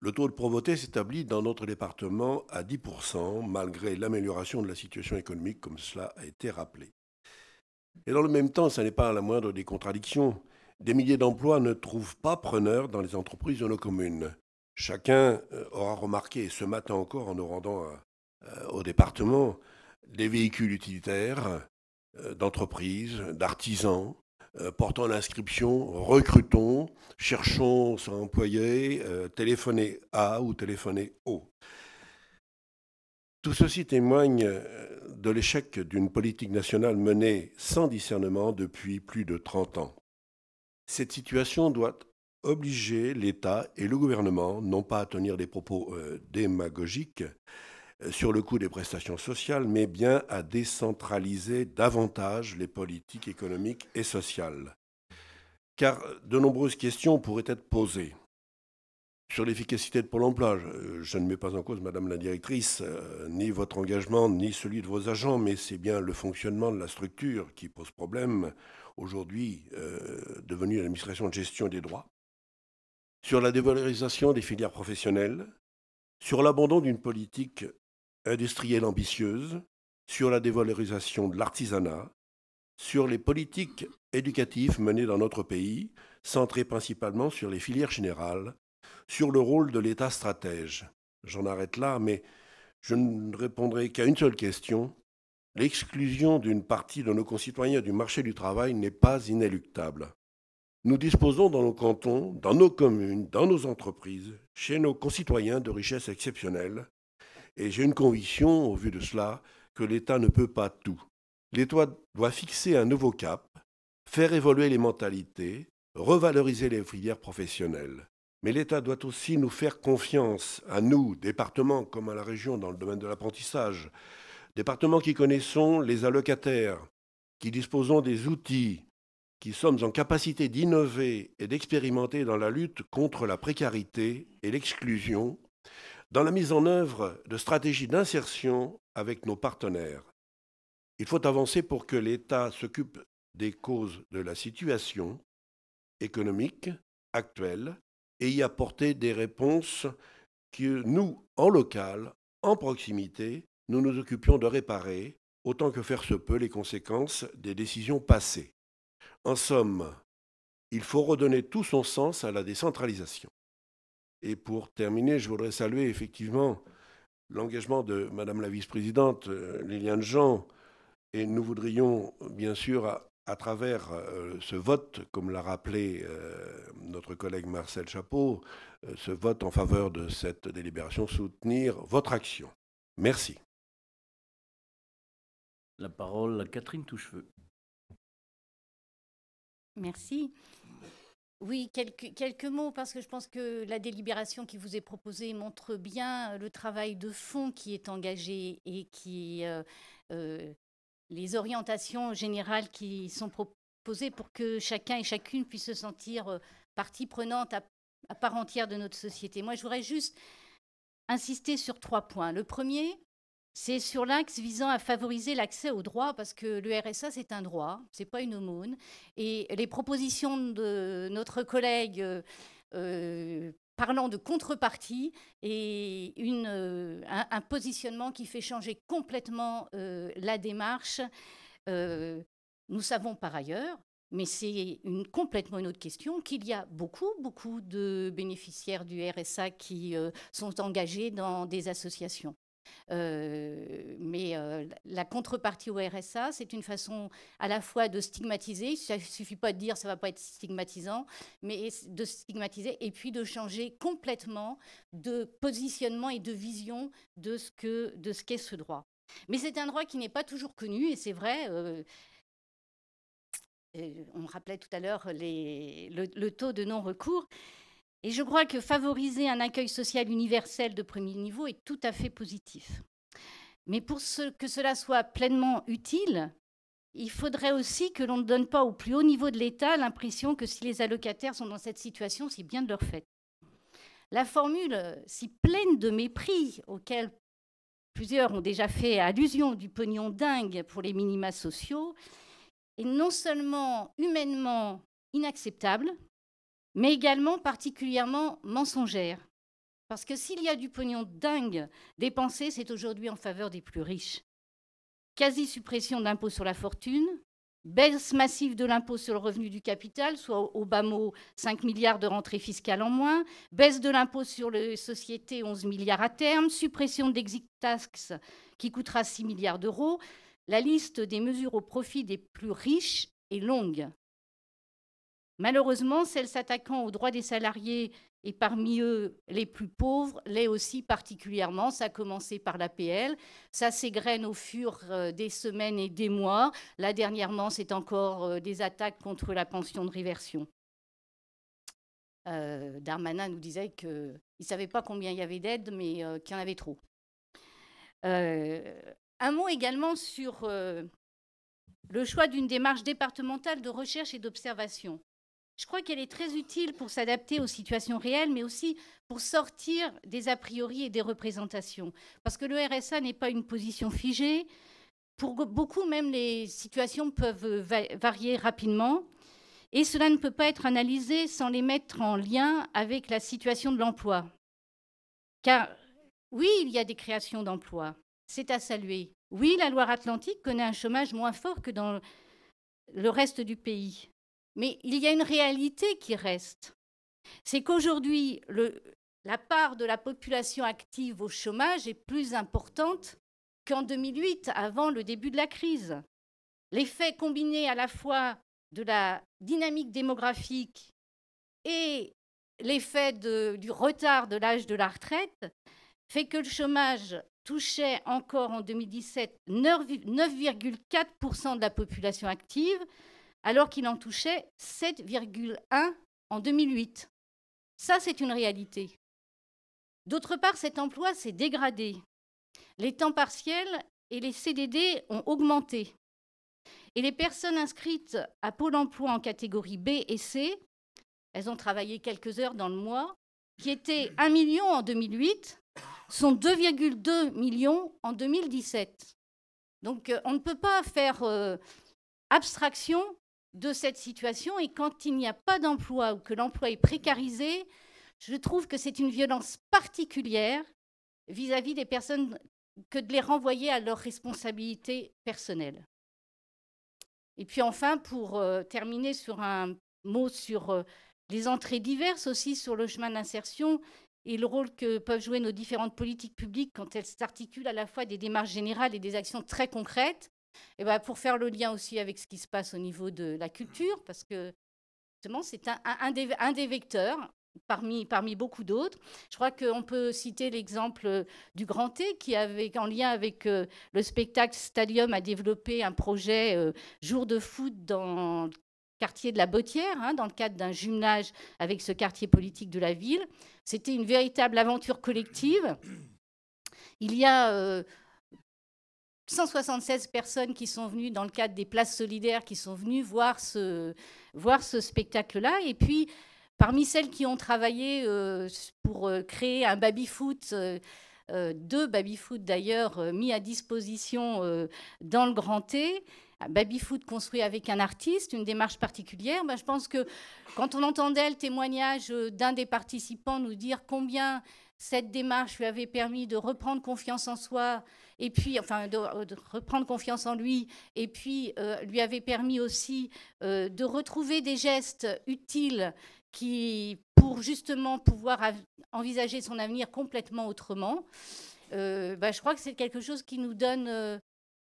le taux de pauvreté s'établit dans notre département à 10%, malgré l'amélioration de la situation économique, comme cela a été rappelé. Et dans le même temps, ce n'est pas la moindre des contradictions. Des milliers d'emplois ne trouvent pas preneur dans les entreprises de nos communes. Chacun euh, aura remarqué, ce matin encore, en nous rendant à euh, au département des véhicules utilitaires euh, d'entreprises, d'artisans, euh, portant l'inscription recrutons, cherchons son employé, téléphonez A ou téléphonez O. Tout ceci témoigne de l'échec d'une politique nationale menée sans discernement depuis plus de 30 ans. Cette situation doit obliger l'État et le gouvernement non pas à tenir des propos démagogiques, euh, sur le coût des prestations sociales, mais bien à décentraliser davantage les politiques économiques et sociales. Car euh, de nombreuses questions pourraient être posées. Sur l'efficacité de Pôle emploi, je euh, ne mets pas en cause, Madame la Directrice, ni votre engagement, ni celui de vos agents, mais c'est bien le fonctionnement de la structure qui pose problème, aujourd'hui devenue l'administration de gestion des droits. Sur la dévalorisation des filières professionnelles, sur l'abandon d'une politique industrielle ambitieuse, sur la dévalorisation de l'artisanat, sur les politiques éducatives menées dans notre pays, centrées principalement sur les filières générales, sur le rôle de l'État stratège. J'en arrête là, mais je ne répondrai qu'à une seule question. L'exclusion d'une partie de nos concitoyens du marché du travail n'est pas inéluctable. Nous disposons dans nos cantons, dans nos communes, dans nos entreprises, chez nos concitoyens de richesses exceptionnelles et j'ai une conviction, au vu de cela, que l'État ne peut pas tout. L'État doit fixer un nouveau cap, faire évoluer les mentalités, revaloriser les filières professionnelles. Mais l'État doit aussi nous faire confiance, à nous, départements comme à la région dans le domaine de l'apprentissage, départements qui connaissons les allocataires, qui disposons des outils, qui sommes en capacité d'innover et d'expérimenter dans la lutte contre la précarité et l'exclusion, dans la mise en œuvre de stratégies d'insertion avec nos partenaires. Il faut avancer pour que l'État s'occupe des causes de la situation économique actuelle et y apporter des réponses que nous, en local, en proximité, nous nous occupions de réparer autant que faire se peut les conséquences des décisions passées. En somme, il faut redonner tout son sens à la décentralisation. Et pour terminer, je voudrais saluer effectivement l'engagement de Madame la vice-présidente euh, Liliane Jean. Et nous voudrions, bien sûr, à, travers euh, ce vote, comme l'a rappelé euh, notre collègue Marcel Chapeau, ce vote en faveur de cette délibération, soutenir votre action. Merci. La parole à Catherine Touchefeu. Merci. Oui, quelques, quelques mots, parce que je pense que la délibération qui vous est proposée montre bien euh, le travail de fond qui est engagé et qui, euh, euh, les orientations générales qui sont proposées pour que chacun et chacune puisse se sentir partie prenante à, à part entière de notre société. Moi, je voudrais juste insister sur trois points. Le premier, c'est sur l'axe visant à favoriser l'accès au droit parce que le RSA, c'est un droit, ce n'est pas une aumône. Et les propositions de notre collègue euh, euh, parlant de contrepartie et euh, un, positionnement qui fait changer complètement la démarche, nous savons par ailleurs, mais c'est une, complètement une autre question, qu'il y a beaucoup, beaucoup de bénéficiaires du RSA qui sont engagés dans des associations. Euh, mais euh, la contrepartie au RSA, c'est une façon à la fois de stigmatiser, il ne suffit pas de dire ça ne va pas être stigmatisant, mais de stigmatiser et puis de changer complètement de positionnement et de vision de ce qu'est de ce, qu'est ce droit. Mais c'est un droit qui n'est pas toujours connu et c'est vrai. Euh, on me rappelait tout à l'heure le taux de non-recours. Et je crois que favoriser un accueil social universel de premier niveau est tout à fait positif. Mais pour que cela soit pleinement utile, il faudrait aussi que l'on ne donne pas au plus haut niveau de l'État l'impression que si les allocataires sont dans cette situation, c'est bien de leur fait. La formule si pleine de mépris auquel plusieurs ont déjà fait allusion du pognon dingue pour les minima sociaux est non seulement humainement inacceptable, mais également particulièrement mensongère. Parce que s'il y a du pognon dingue dépensé, c'est aujourd'hui en faveur des plus riches. Quasi-suppression d'impôt sur la fortune, baisse massive de l'impôt sur le revenu du capital, soit au bas mot 5 milliards de rentrée fiscales en moins, baisse de l'impôt sur les sociétés 11 milliards à terme, suppression d'exit tax qui coûtera 6 milliards d'euros. La liste des mesures au profit des plus riches est longue. Malheureusement, celle s'attaquant aux droits des salariés et parmi eux les plus pauvres l'est aussi particulièrement. Ça a commencé par l'APL, ça s'égrène au fur euh, des semaines et des mois. Là, dernièrement, c'est encore euh, des attaques contre la pension de réversion. Euh, Darmanin nous disait qu'il ne savait pas combien il y avait d'aides, mais qu'il y en avait trop. un mot également sur le choix d'une démarche départementale de recherche et d'observation je crois qu'elle est très utile pour s'adapter aux situations réelles, mais aussi pour sortir des a priori et des représentations. Parce que le RSA n'est pas une position figée. Pour beaucoup, même les situations peuvent euh, varier rapidement. Et cela ne peut pas être analysé sans les mettre en lien avec la situation de l'emploi. Car oui, il y a des créations d'emplois. C'est à saluer. Oui, la Loire-Atlantique connaît un chômage moins fort que dans le reste du pays. Mais il y a une réalité qui reste. C'est qu'aujourd'hui, la part de la population active au chômage est plus importante qu'en 2008, avant le début de la crise. L'effet combiné à la fois de la dynamique démographique et l'effet du retard de l'âge de la retraite fait que le chômage touchait encore en 2017 9,4% de la population active, alors qu'il en touchait 7,1 en 2008. Ça, c'est une réalité. D'autre part, cet emploi s'est dégradé. Les temps partiels et les CDD ont augmenté. Et les personnes inscrites à Pôle emploi en catégorie B et C, elles ont travaillé quelques heures dans le mois, qui étaient 1 million en 2008, sont 2,2 millions en 2017. Donc euh, on ne peut pas faire euh, abstraction de cette situation. Et quand il n'y a pas d'emploi ou que l'emploi est précarisé, je trouve que c'est une violence particulière vis-à-vis des personnes que de les renvoyer à leur responsabilité personnelle. Et puis enfin, pour euh, terminer sur un mot sur euh, les entrées diverses aussi sur le chemin d'insertion et le rôle que peuvent jouer nos différentes politiques publiques quand elles s'articulent à la fois des démarches générales et des actions très concrètes. Et ben, pour faire le lien aussi avec ce qui se passe au niveau de la culture, parce que justement, c'est un, un, des, vecteurs Parmi, parmi, beaucoup d'autres. Je crois qu'on peut citer l'exemple euh, du Grand T qui, avait, en lien avec euh, le spectacle Stadium, a développé un projet euh, jour de foot dans le quartier de la Bottière, hein, dans le cadre d'un jumelage avec ce quartier politique de la ville. C'était une véritable aventure collective. Il y a... 176 personnes qui sont venues dans le cadre des places solidaires, qui sont venues voir ce, spectacle-là. Et puis, parmi celles qui ont travaillé euh, pour euh, créer un baby-foot, euh, deux baby-foot d'ailleurs, mis à disposition dans le Grand T, un baby-foot construit avec un artiste, une démarche particulière, ben, je pense que quand on entendait le témoignage d'un des participants nous dire combien cette démarche lui avait permis de reprendre confiance en soi, et puis enfin euh, de, reprendre confiance en lui, et puis euh, lui avait permis aussi euh, de retrouver des gestes utiles qui, pour justement pouvoir envisager son avenir complètement autrement. Bah, je crois que c'est quelque chose qui nous donne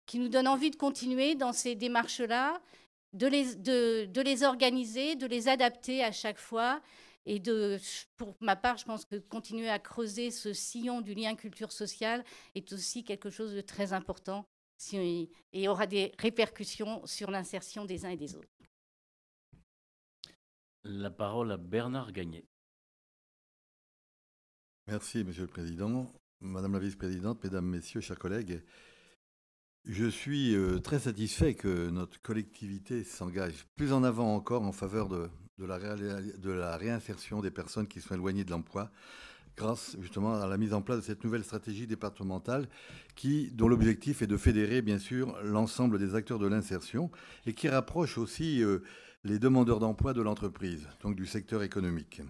qui nous donne envie de continuer dans ces démarches là, de les, de, de les organiser, de les adapter à chaque fois et de, pour ma part, je pense que continuer à creuser ce sillon du lien culture social est aussi quelque chose de très important et aura des répercussions sur l'insertion des uns et des autres. La parole à Bernard Gagné. Merci, Monsieur le Président, Madame la Vice-Présidente, Mesdames, Messieurs, chers collègues. Je suis euh, très satisfait que notre collectivité s'engage plus en avant encore en faveur de, la, la, réinsertion des personnes qui sont éloignées de l'emploi grâce justement à la mise en place de cette nouvelle stratégie départementale qui, dont l'objectif est de fédérer bien sûr l'ensemble des acteurs de l'insertion et qui rapproche aussi euh, les demandeurs d'emploi de l'entreprise, donc du secteur économique.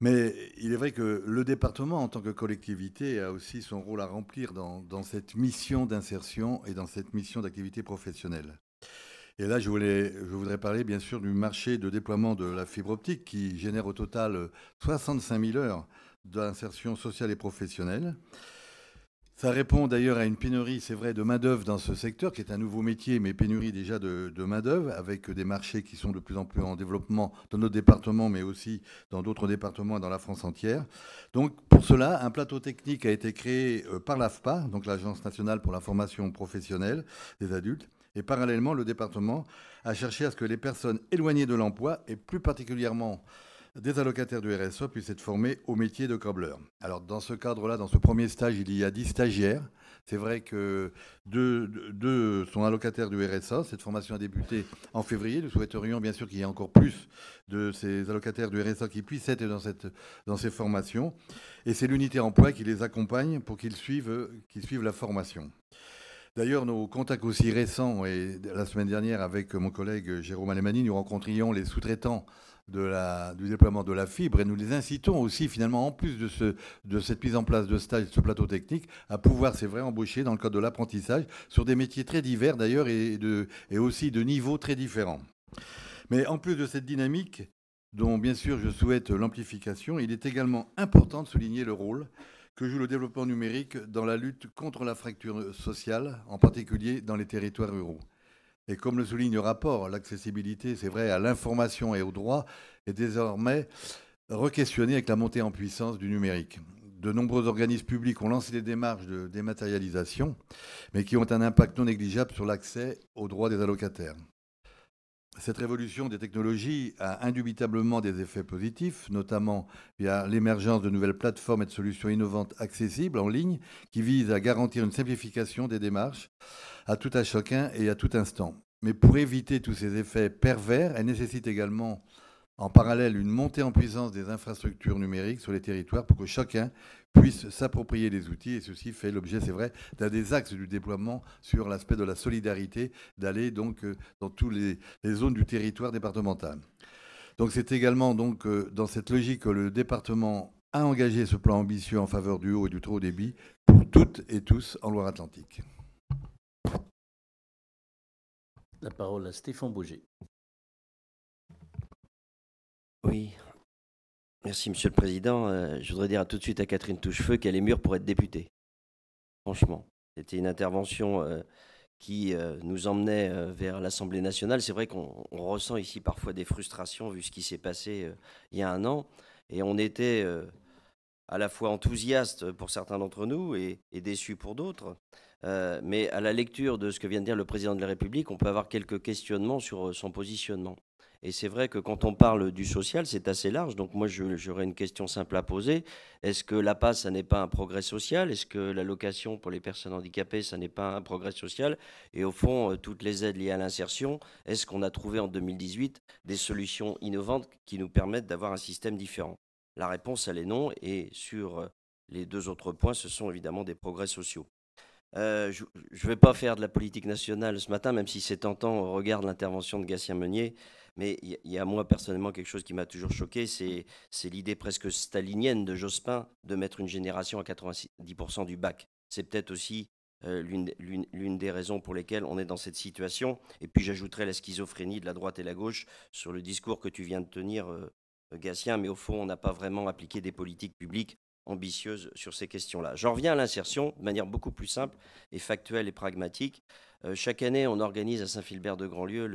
Mais il est vrai que le département, en tant que collectivité, a aussi son rôle à remplir dans, cette mission d'insertion et dans cette mission d'activité professionnelle. Et là, je, voulais, je, voudrais parler bien sûr du marché de déploiement de la fibre optique qui génère au total 65 000 heures d'insertion sociale et professionnelle. Ça répond d'ailleurs à une pénurie, c'est vrai, de main-d'œuvre dans ce secteur, qui est un nouveau métier, mais pénurie déjà de, main-d'œuvre, avec des marchés qui sont de plus en plus en développement dans notre département, mais aussi dans d'autres départements et dans la France entière. Donc, pour cela, un plateau technique a été créé euh, par l'AFPA, donc l'Agence nationale pour la formation professionnelle des adultes. Et parallèlement, le département a cherché à ce que les personnes éloignées de l'emploi, et plus particulièrement des allocataires du RSA puissent être formés au métier de cobleur. Alors dans ce cadre-là, dans ce premier stage, il y a 10 stagiaires. C'est vrai que deux, sont allocataires du RSA. Cette formation a débuté en février. Nous souhaiterions bien sûr qu'il y ait encore plus de ces allocataires du RSA qui puissent être dans, cette, dans ces formations. Et c'est l'unité emploi qui les accompagne pour qu'ils suivent, qu'ils suivent la formation. D'ailleurs, nos contacts aussi récents, et la semaine dernière avec mon collègue Jérôme Alemani, nous rencontrions les sous-traitants du déploiement de la fibre et nous les incitons aussi finalement en plus de, de cette mise en place de stage, de ce plateau technique, à pouvoir, c'est vrai, embaucher dans le cadre de l'apprentissage sur des métiers très divers d'ailleurs et, et aussi de niveaux très différents. Mais en plus de cette dynamique, dont bien sûr je souhaite l'amplification, il est également important de souligner le rôle que joue le développement numérique dans la lutte contre la fracture sociale, en particulier dans les territoires ruraux. Et comme le souligne le rapport, l'accessibilité, c'est vrai, à l'information et au droit est désormais requestionnée avec la montée en puissance du numérique. De nombreux organismes publics ont lancé des démarches de dématérialisation, mais qui ont un impact non négligeable sur l'accès aux droits des allocataires. Cette révolution des technologies a indubitablement des effets positifs, notamment via l'émergence de nouvelles plateformes et de solutions innovantes accessibles en ligne qui visent à garantir une simplification des démarches à tout à chacun et à tout instant. Mais pour éviter tous ces effets pervers, elle nécessite également en parallèle une montée en puissance des infrastructures numériques sur les territoires pour que chacun puissent s'approprier les outils. Et ceci fait l'objet, c'est vrai, d'un des axes du déploiement sur l'aspect de la solidarité, d'aller donc euh, dans toutes les, zones du territoire départemental. Donc c'est également donc euh, dans cette logique que le département a engagé ce plan ambitieux en faveur du haut et du trop haut débit pour toutes et tous en Loire-Atlantique. La parole à Stéphane Bouger. Oui, Merci, Monsieur le Président. Euh, je voudrais dire tout de suite à Catherine Touchefeu qu'elle est mûre pour être députée. Franchement, c'était une intervention euh, qui euh, nous emmenait vers l'Assemblée nationale. C'est vrai qu'on ressent ici parfois des frustrations vu ce qui s'est passé il y a un an. Et on était à la fois enthousiaste pour certains d'entre nous et, et déçu pour d'autres. mais à la lecture de ce que vient de dire le président de la République, on peut avoir quelques questionnements sur son positionnement. Et c'est vrai que quand on parle du social, c'est assez large. Donc moi, j'aurais une question simple à poser. Est-ce que la passe, ça n'est pas un progrès social Est-ce que la location pour les personnes handicapées, ça n'est pas un progrès social Et au fond, euh, toutes les aides liées à l'insertion, est-ce qu'on a trouvé en 2018 des solutions innovantes qui nous permettent d'avoir un système différent La réponse, elle est non. Et sur euh, les deux autres points, ce sont évidemment des progrès sociaux. Euh, je ne vais pas faire de la politique nationale ce matin, même si c'est tentant au regard de l'intervention de Gatien Meunier mais il y, a moi personnellement quelque chose qui m'a toujours choqué, c'est l'idée presque stalinienne de Jospin de mettre une génération à 90% du bac. C'est peut-être aussi euh, l'une des raisons pour lesquelles on est dans cette situation. Et puis j'ajouterai la schizophrénie de la droite et la gauche sur le discours que tu viens de tenir, euh, euh, Gatien, mais au fond, on n'a pas vraiment appliqué des politiques publiques ambitieuses sur ces questions-là. J'en reviens à l'insertion de manière beaucoup plus simple et factuelle et pragmatique. Euh, chaque année, on organise à Saint-Philbert-de-Grandlieu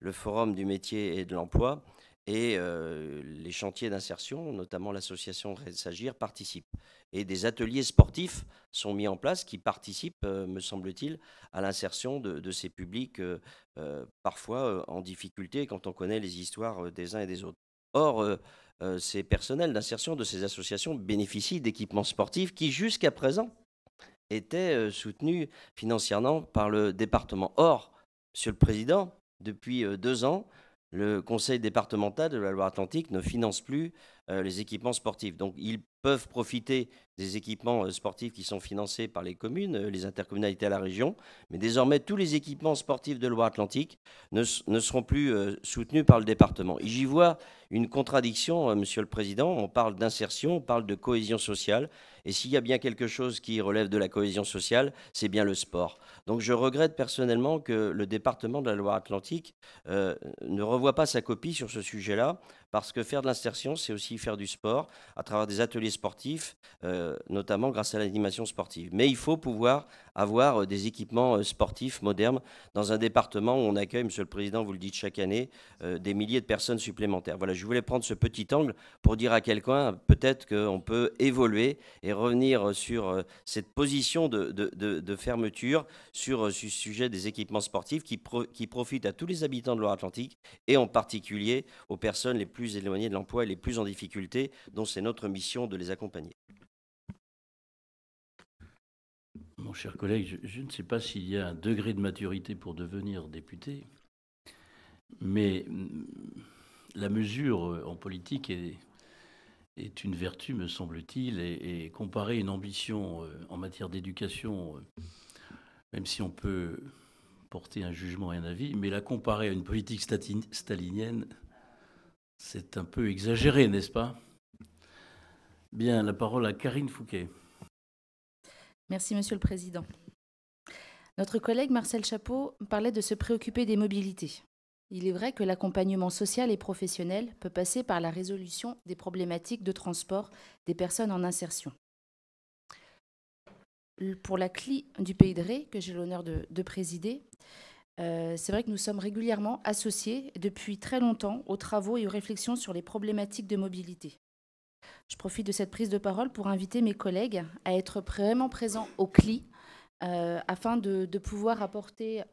le, forum du métier et de l'emploi. Et euh, les chantiers d'insertion, notamment l'association S'agir, participent. Et des ateliers sportifs sont mis en place qui participent, euh, me semble-t-il, à l'insertion de, ces publics parfois en difficulté quand on connaît les histoires des uns et des autres. Or, ces personnels d'insertion de ces associations bénéficient d'équipements sportifs qui, jusqu'à présent, était soutenu financièrement par le département. Or, Monsieur le Président, depuis deux ans, le conseil départemental de la Loire-Atlantique ne finance plus les équipements sportifs. Donc il peuvent profiter des équipements euh, sportifs qui sont financés par les communes, euh, les intercommunalités à la région. Mais désormais, tous les équipements sportifs de Loire-Atlantique ne, seront plus euh, soutenus par le département. Et j'y vois une contradiction, Monsieur le Président. On parle d'insertion, on parle de cohésion sociale. Et s'il y a bien quelque chose qui relève de la cohésion sociale, c'est bien le sport. Donc je regrette personnellement que le département de la Loire-Atlantique ne revoie pas sa copie sur ce sujet-là, parce que faire de l'insertion, c'est aussi faire du sport à travers des ateliers sportifs, euh, notamment grâce à l'animation sportive. Mais il faut pouvoir avoir euh, des équipements euh, sportifs modernes dans un département où on accueille, Monsieur le Président, vous le dites chaque année, euh, des milliers de personnes supplémentaires. Voilà, je voulais prendre ce petit angle pour dire à quelqu'un peut-être qu'on peut évoluer et revenir sur cette position de, fermeture sur ce sujet des équipements sportifs qui, profitent à tous les habitants de Loire-Atlantique et en particulier aux personnes les plus éloignées de l'emploi et les plus en difficulté, dont c'est notre mission de les accompagner. mon cher collègue, je, ne sais pas s'il y a un degré de maturité pour devenir député, mais mm, la mesure euh, en politique est, une vertu, me semble-t-il, et, et, comparer une ambition euh, en matière d'éducation, euh, même si on peut porter un jugement et un avis, mais la comparer à une politique stalinienne, c'est un peu exagéré, n'est-ce pas Bien, la parole à Karine Fouquet. Merci, Monsieur le Président. Notre collègue Marcel Chapeau parlait de se préoccuper des mobilités. Il est vrai que l'accompagnement social et professionnel peut passer par la résolution des problématiques de transport des personnes en insertion. Pour la CLI du Pays de Ré, que j'ai l'honneur de, présider, euh, c'est vrai que nous sommes régulièrement associés depuis très longtemps aux travaux et aux réflexions sur les problématiques de mobilité. Je profite de cette prise de parole pour inviter mes collègues à être vraiment présents au CLI euh, afin de, pouvoir apporter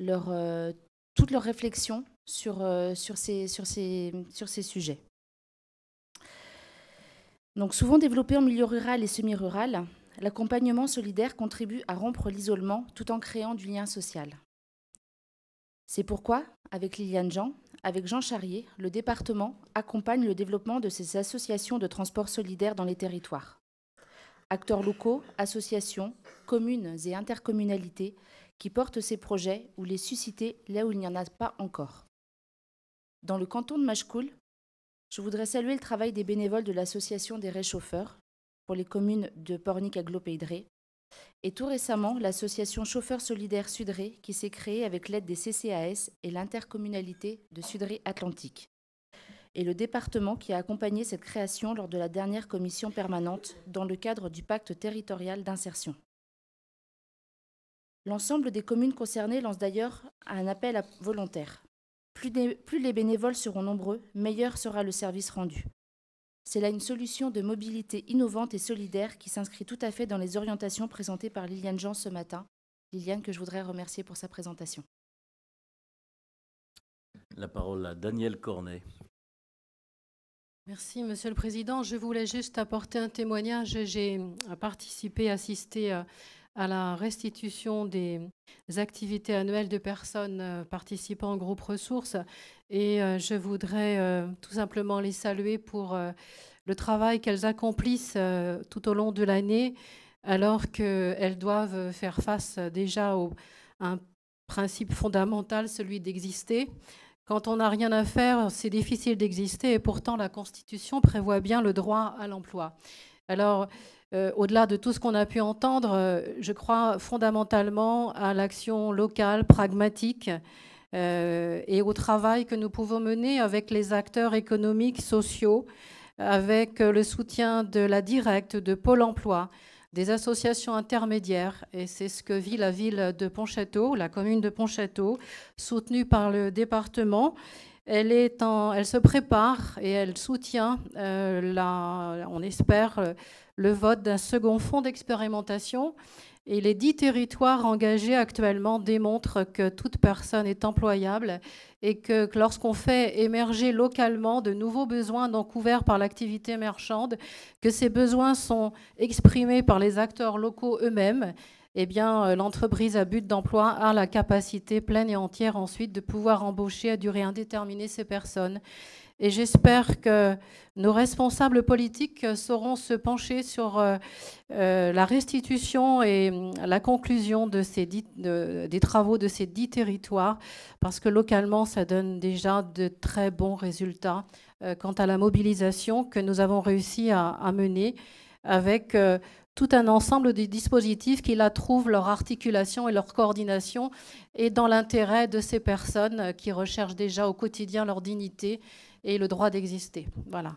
euh, toutes leurs réflexions euh, sur, ces, sur ces sujets. Donc souvent développé en milieu rural et semi-rural, l'accompagnement solidaire contribue à rompre l'isolement tout en créant du lien social. C'est pourquoi, avec Liliane Jean, avec Jean Charrier, le département accompagne le développement de ces associations de transport solidaire dans les territoires. Acteurs locaux, associations, communes et intercommunalités qui portent ces projets ou les susciter là où il n'y en a pas encore. Dans le canton de Machecoul, je voudrais saluer le travail des bénévoles de l'association des réchauffeurs pour les communes de Pornic à et tout récemment, l'association Chauffeurs Solidaires Sudré, qui s'est créée avec l'aide des CCAS et l'intercommunalité de Sudré Atlantique. Et le département qui a accompagné cette création lors de la dernière commission permanente dans le cadre du pacte territorial d'insertion. L'ensemble des communes concernées lance d'ailleurs un appel à volontaires. plus les bénévoles seront nombreux, meilleur sera le service rendu. C'est là une solution de mobilité innovante et solidaire qui s'inscrit tout à fait dans les orientations présentées par Liliane Jean ce matin. Liliane, que je voudrais remercier pour sa présentation. La parole à Daniel Cornet. Merci, Monsieur le Président. Je voulais juste apporter un témoignage. J'ai participé, assisté à, euh, à la restitution des activités annuelles de personnes euh, participant au groupe ressources. Et euh, je voudrais euh, tout simplement les saluer pour euh, le travail qu'elles accomplissent tout au long de l'année, alors qu'elles doivent faire face déjà au, à un principe fondamental, celui d'exister. Quand on n'a rien à faire, c'est difficile d'exister et pourtant la Constitution prévoit bien le droit à l'emploi. Alors, au-delà de tout ce qu'on a pu entendre, je crois fondamentalement à l'action locale, pragmatique, euh, et au travail que nous pouvons mener avec les acteurs économiques, sociaux, avec euh, le soutien de la directe, de Pôle emploi, des associations intermédiaires. Et c'est ce que vit la ville de Pontchâteau, la commune de Pontchâteau, soutenue par le département. Elle, est elle se prépare et elle soutient, euh, la, on espère, le vote d'un second fonds d'expérimentation et les dix territoires engagés actuellement démontrent que toute personne est employable et que, lorsqu'on fait émerger localement de nouveaux besoins non couverts par l'activité marchande, que ces besoins sont exprimés par les acteurs locaux eux-mêmes, eh bien, euh, l'entreprise à but d'emploi a la capacité pleine et entière ensuite de pouvoir embaucher à durée indéterminée ces personnes. Et j'espère que nos responsables politiques sauront se pencher sur euh, euh, la restitution et mm, la conclusion de ces des travaux de ces dix territoires, parce que localement, ça donne déjà de très bons résultats euh, quant à la mobilisation que nous avons réussi à, mener avec tout un ensemble de dispositifs qui la trouvent leur articulation et leur coordination et dans l'intérêt de ces personnes qui recherchent déjà au quotidien leur dignité et le droit d'exister. Voilà.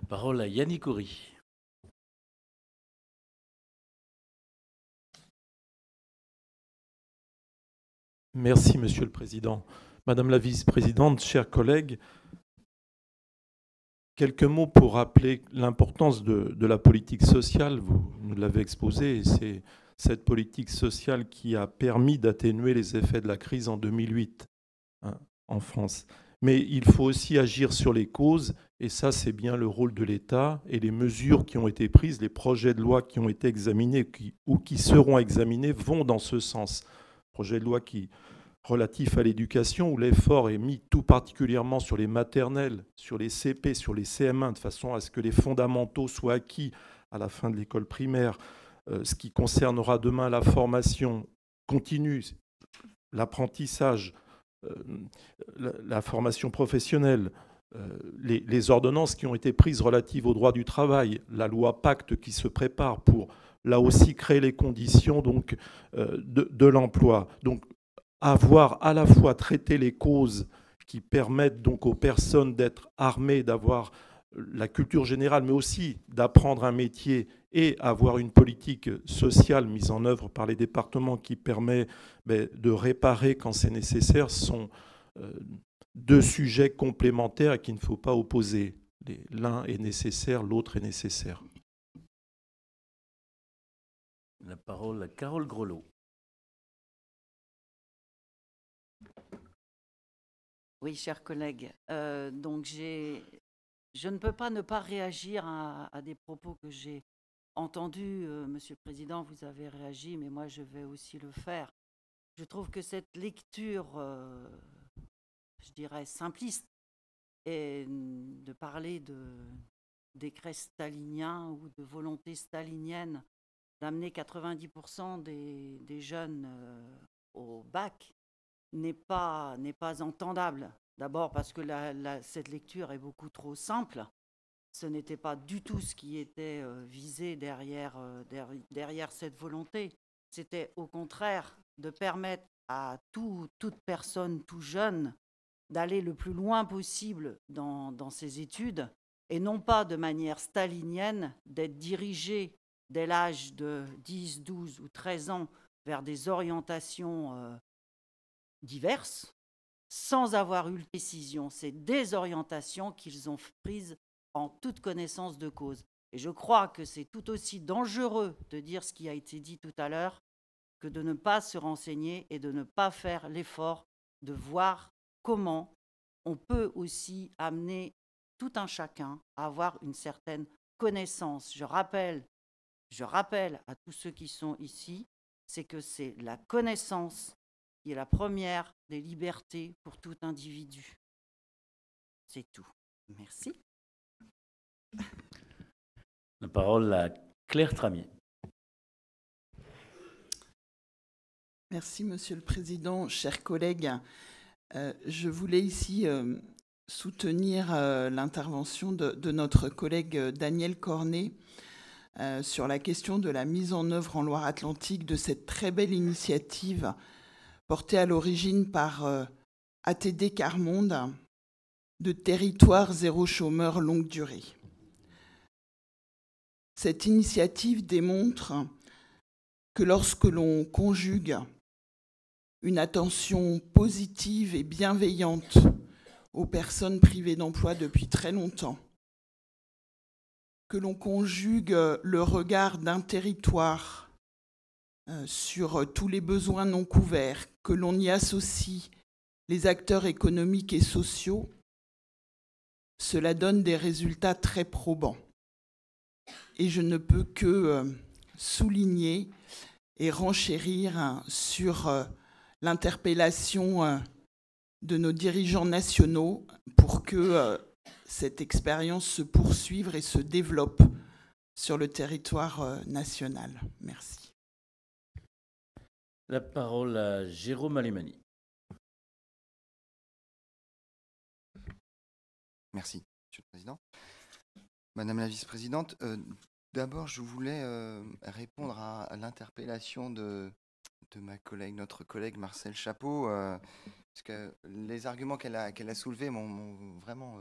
La parole à Yannick Horry. Merci, Monsieur le Président. Madame la Vice-présidente, chers collègues, quelques mots pour rappeler l'importance de, la politique sociale. Vous nous l'avez exposé, et c'est cette politique sociale qui a permis d'atténuer les effets de la crise en 2008 en France. Mais il faut aussi agir sur les causes, et ça c'est bien le rôle de l'État, et les mesures qui ont été prises, les projets de loi qui ont été examinés ou qui seront examinés vont dans ce sens. Projet de loi qui, relatif à l'éducation, où l'effort est mis tout particulièrement sur les maternelles, sur les CP, sur les CM1, de façon à ce que les fondamentaux soient acquis à la fin de l'école primaire, euh, ce qui concernera demain la formation continue, l'apprentissage, euh, la, formation professionnelle, euh, les, ordonnances qui ont été prises relatives au droit du travail, la loi Pacte qui se prépare pour là aussi créer les conditions donc, euh, de, de l'emploi. Donc avoir à la fois traité les causes qui permettent donc aux personnes d'être armées, d'avoir la culture générale, mais aussi d'apprendre un métier et avoir une politique sociale mise en œuvre par les départements qui permet ben, de réparer quand c'est nécessaire sont euh, deux sujets complémentaires et qu'il ne faut pas opposer. L'un est nécessaire, l'autre est nécessaire. La parole à Carole Grelot. Oui, chers collègues, euh, donc je ne peux pas ne pas réagir à des propos que j'ai entendu, euh, Monsieur le Président, vous avez réagi, mais moi je vais aussi le faire. Je trouve que cette lecture, euh, je dirais, simpliste, et de parler de décret stalinien ou de volonté stalinienne d'amener 90% des, jeunes euh, au bac n'est pas, pas entendable. D'abord parce que cette lecture est beaucoup trop simple ce n'était pas du tout ce qui était euh, visé euh, derrière, cette volonté. C'était au contraire de permettre à tout, toute personne, tout jeune, d'aller le plus loin possible dans, ses études, et non pas de manière stalinienne, d'être dirigé dès l'âge de 10, 12 ou 13 ans vers des orientations euh, diverses, sans avoir eu le décision. C'est des qu'ils ont prises en toute connaissance de cause. Et je crois que c'est tout aussi dangereux de dire ce qui a été dit tout à l'heure que de ne pas se renseigner et de ne pas faire l'effort de voir comment on peut aussi amener tout un chacun à avoir une certaine connaissance. Je rappelle, je rappelle à tous ceux qui sont ici, c'est que c'est la connaissance qui est la première des libertés pour tout individu. C'est tout. Merci. La parole à Claire Tramier. Merci, Monsieur le Président, chers collègues. Euh, je voulais ici euh, soutenir euh, l'intervention de, de, notre collègue Daniel Cornet sur la question de la mise en œuvre en Loire-Atlantique de cette très belle initiative portée à l'origine par ATD Carmonde de territoire zéro chômeur longue durée. Cette initiative démontre que lorsque l'on conjugue une attention positive et bienveillante aux personnes privées d'emploi depuis très longtemps, que l'on conjugue le regard d'un territoire euh, sur tous les besoins non couverts, que l'on y associe les acteurs économiques et sociaux, cela donne des résultats très probants et je ne peux que euh, souligner et renchérir hein, sur euh, l'interpellation euh, de nos dirigeants nationaux pour que cette expérience se poursuive et se développe sur le territoire national. Merci. La parole à Jérôme Alemani. Merci, Monsieur le Président. Madame la vice-présidente, euh, d'abord, je voulais euh, répondre à, l'interpellation de, de, ma collègue, notre collègue Marcel Chapeau, euh, parce que les arguments qu'elle a, a soulevés m'ont vraiment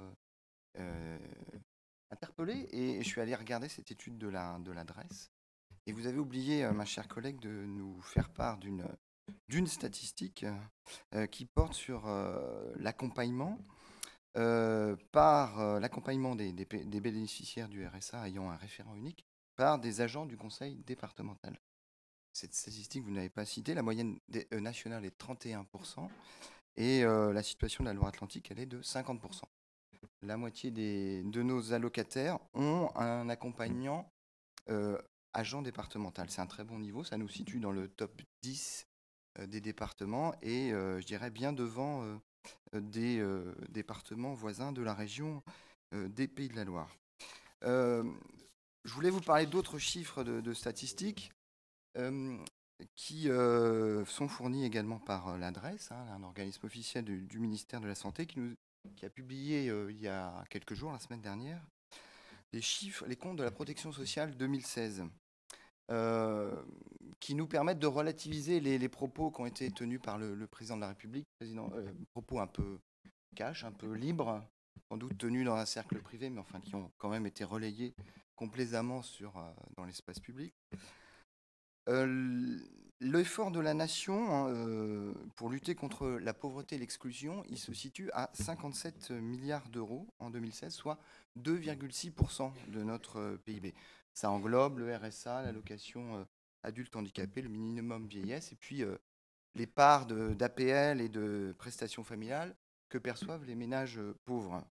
interpellé et je suis allé regarder cette étude de la, de l'adresse. Et vous avez oublié, ma chère collègue, de nous faire part d'une, d'une statistique qui porte sur l'accompagnement euh, par euh, l'accompagnement des, bénéficiaires du RSA ayant un référent unique par des agents du conseil départemental. Cette statistique, vous n'avez pas cité la moyenne euh, nationale est de 31% et la situation de la Loire-Atlantique, elle est de 50% la moitié des, de nos allocataires ont un accompagnant agent départemental. C'est un très bon niveau, ça nous situe dans le top 10 des départements et je dirais bien devant euh, des euh, départements voisins de la région euh, des Pays de la Loire. je voulais vous parler d'autres chiffres de, statistiques qui sont fournis également par l'adresse, hein, un organisme officiel du, ministère de la Santé qui, nous, a publié il y a quelques jours, la semaine dernière, les chiffres, les comptes de la protection sociale 2016. Euh, qui nous permettent de relativiser les, propos qui ont été tenus par le, président de la République, euh, propos un peu cash, un peu libres, sans doute tenus dans un cercle privé, mais enfin qui ont quand même été relayés complaisamment sur, euh, dans l'espace public. L'effort de la nation hein, pour lutter contre la pauvreté et l'exclusion, il se situe à 57 milliards d'euros en 2016, soit 2,6% de notre PIB. Ça englobe le RSA, l'allocation euh, adulte handicapé, le minimum vieillesse, et puis euh, les parts d'APL et de prestations familiales que perçoivent les ménages euh, pauvres.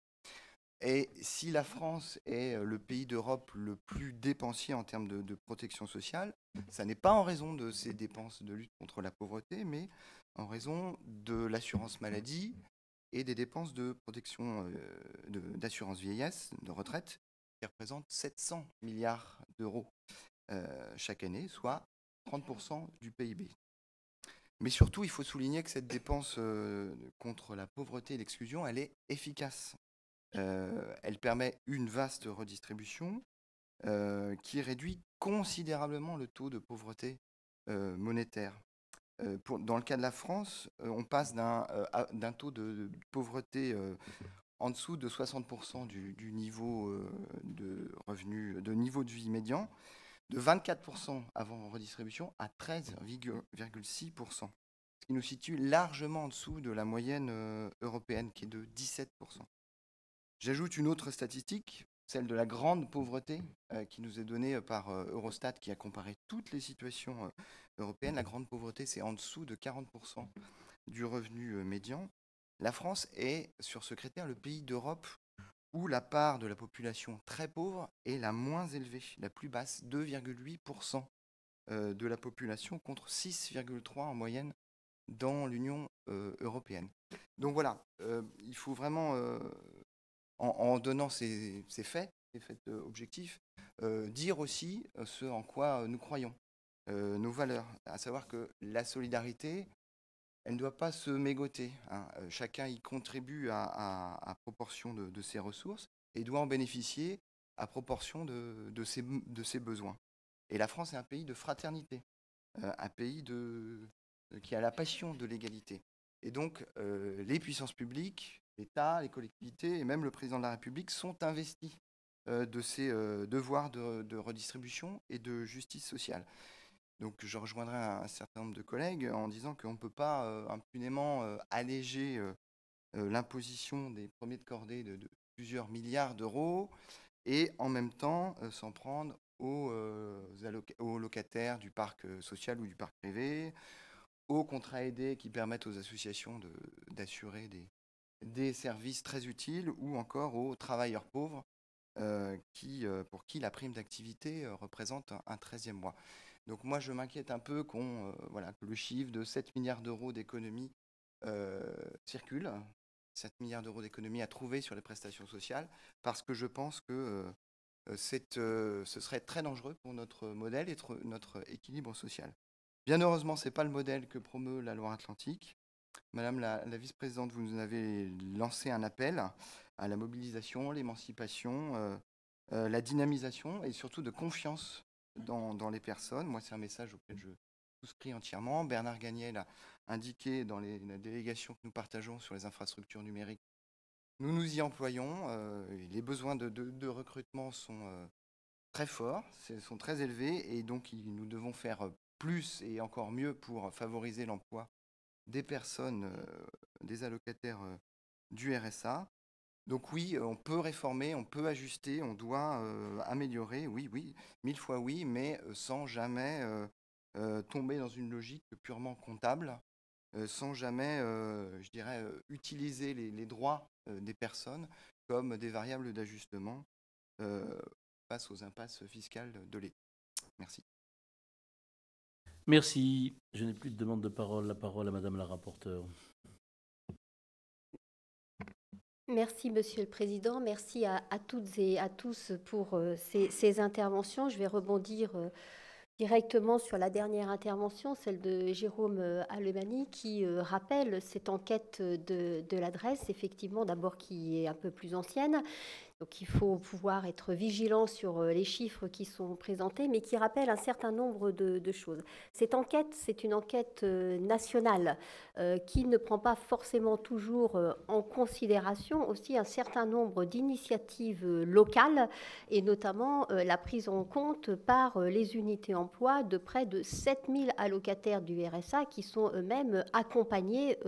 Et si la France est le pays d'Europe le plus dépensier en termes de, protection sociale, ça n'est pas en raison de ces dépenses de lutte contre la pauvreté, mais en raison de l'assurance maladie et des dépenses de protection d'assurance vieillesse, de retraite, qui représente 700 milliards d'euros euh, chaque année, soit 30% du PIB. Mais surtout, il faut souligner que cette dépense euh, contre la pauvreté et l'exclusion, elle est efficace. Euh, elle permet une vaste redistribution qui réduit considérablement le taux de pauvreté monétaire. dans le cas de la France, on passe d'un taux de pauvreté en dessous de 60% du, niveau euh, de revenu, de niveau de vie médian, de 24% avant redistribution à 13,6%, ce qui nous situe largement en dessous de la moyenne euh, européenne qui est de 17%. J'ajoute une autre statistique, celle de la grande pauvreté euh, qui nous est donnée par Eurostat qui a comparé toutes les situations européennes. La grande pauvreté, c'est en dessous de 40% du revenu médian la France est, sur ce critère, le pays d'Europe où la part de la population très pauvre est la moins élevée, la plus basse, 2,8% euh, de la population contre 6,3% en moyenne dans l'Union euh, européenne. Donc voilà, euh, il faut vraiment, en, donnant ces, faits, ces faits objectifs, dire aussi ce en quoi nous croyons, nos valeurs, à savoir que la solidarité, elle ne doit pas se mégoter. Hein. Euh, chacun y contribue à, proportion de, ses ressources et doit en bénéficier à proportion de, ses, besoins. Et la France est un pays de fraternité, euh, un pays qui a la passion de l'égalité. Et donc, euh, les puissances publiques, l'État, les collectivités et même le président de la République sont investis de ces devoirs de, redistribution et de justice sociale. Donc je rejoindrai un, certain nombre de collègues en disant qu'on ne peut pas euh, impunément euh, alléger euh, l'imposition des premiers de cordée de, plusieurs milliards d'euros et en même temps s'en prendre aux, locataires du parc social ou du parc privé, aux contrats aidés qui permettent aux associations d'assurer des, services très utiles ou encore aux travailleurs pauvres pour qui la prime d'activité représente un, un 13e mois. Donc moi, je m'inquiète un peu qu'on, euh, voilà, que le chiffre de 7 milliards d'euros d'économie euh, circule, 7 milliards d'euros d'économie à trouver sur les prestations sociales, parce que je pense que euh, ce serait très dangereux pour notre modèle et notre équilibre social. Bien heureusement, ce n'est pas le modèle que promeut la loi atlantique Madame la, la vice-présidente, vous nous avez lancé un appel à la mobilisation, l'émancipation, la dynamisation et surtout de confiance dans, les personnes. Moi, c'est un message auquel je souscris entièrement. Bernard Gagnel a indiqué dans les, la délégation que nous partageons sur les infrastructures numériques, nous nous y employons. Euh, les besoins de, recrutement sont euh, très forts, sont très élevés, et donc nous devons faire plus et encore mieux pour favoriser l'emploi des personnes, euh, des allocataires du RSA. Donc oui, euh, on peut réformer, on peut ajuster, on doit euh, améliorer, oui, oui, mille fois oui, mais euh, sans jamais tomber dans une logique purement comptable, sans jamais, je dirais, utiliser les, les droits des personnes comme des variables d'ajustement face aux impasses fiscales de l'État. Merci. Merci. Je n'ai plus de demande de parole. La parole à Madame la rapporteure. Merci, Monsieur le Président. Merci à, toutes et à tous pour euh, ces, interventions. Je vais rebondir euh, directement sur la dernière intervention, celle de Jérôme euh, Alemani, qui rappelle cette enquête de l'adresse, effectivement, d'abord qui est un peu plus ancienne, donc il faut pouvoir être vigilant sur euh, les chiffres qui sont présentés, mais qui rappellent un certain nombre de, choses. Cette enquête, c'est une enquête euh, nationale euh, qui ne prend pas forcément toujours en considération aussi un certain nombre d'initiatives locales, et notamment la prise en compte par les unités emploi de près de 7000 allocataires du RSA qui sont eux-mêmes accompagnés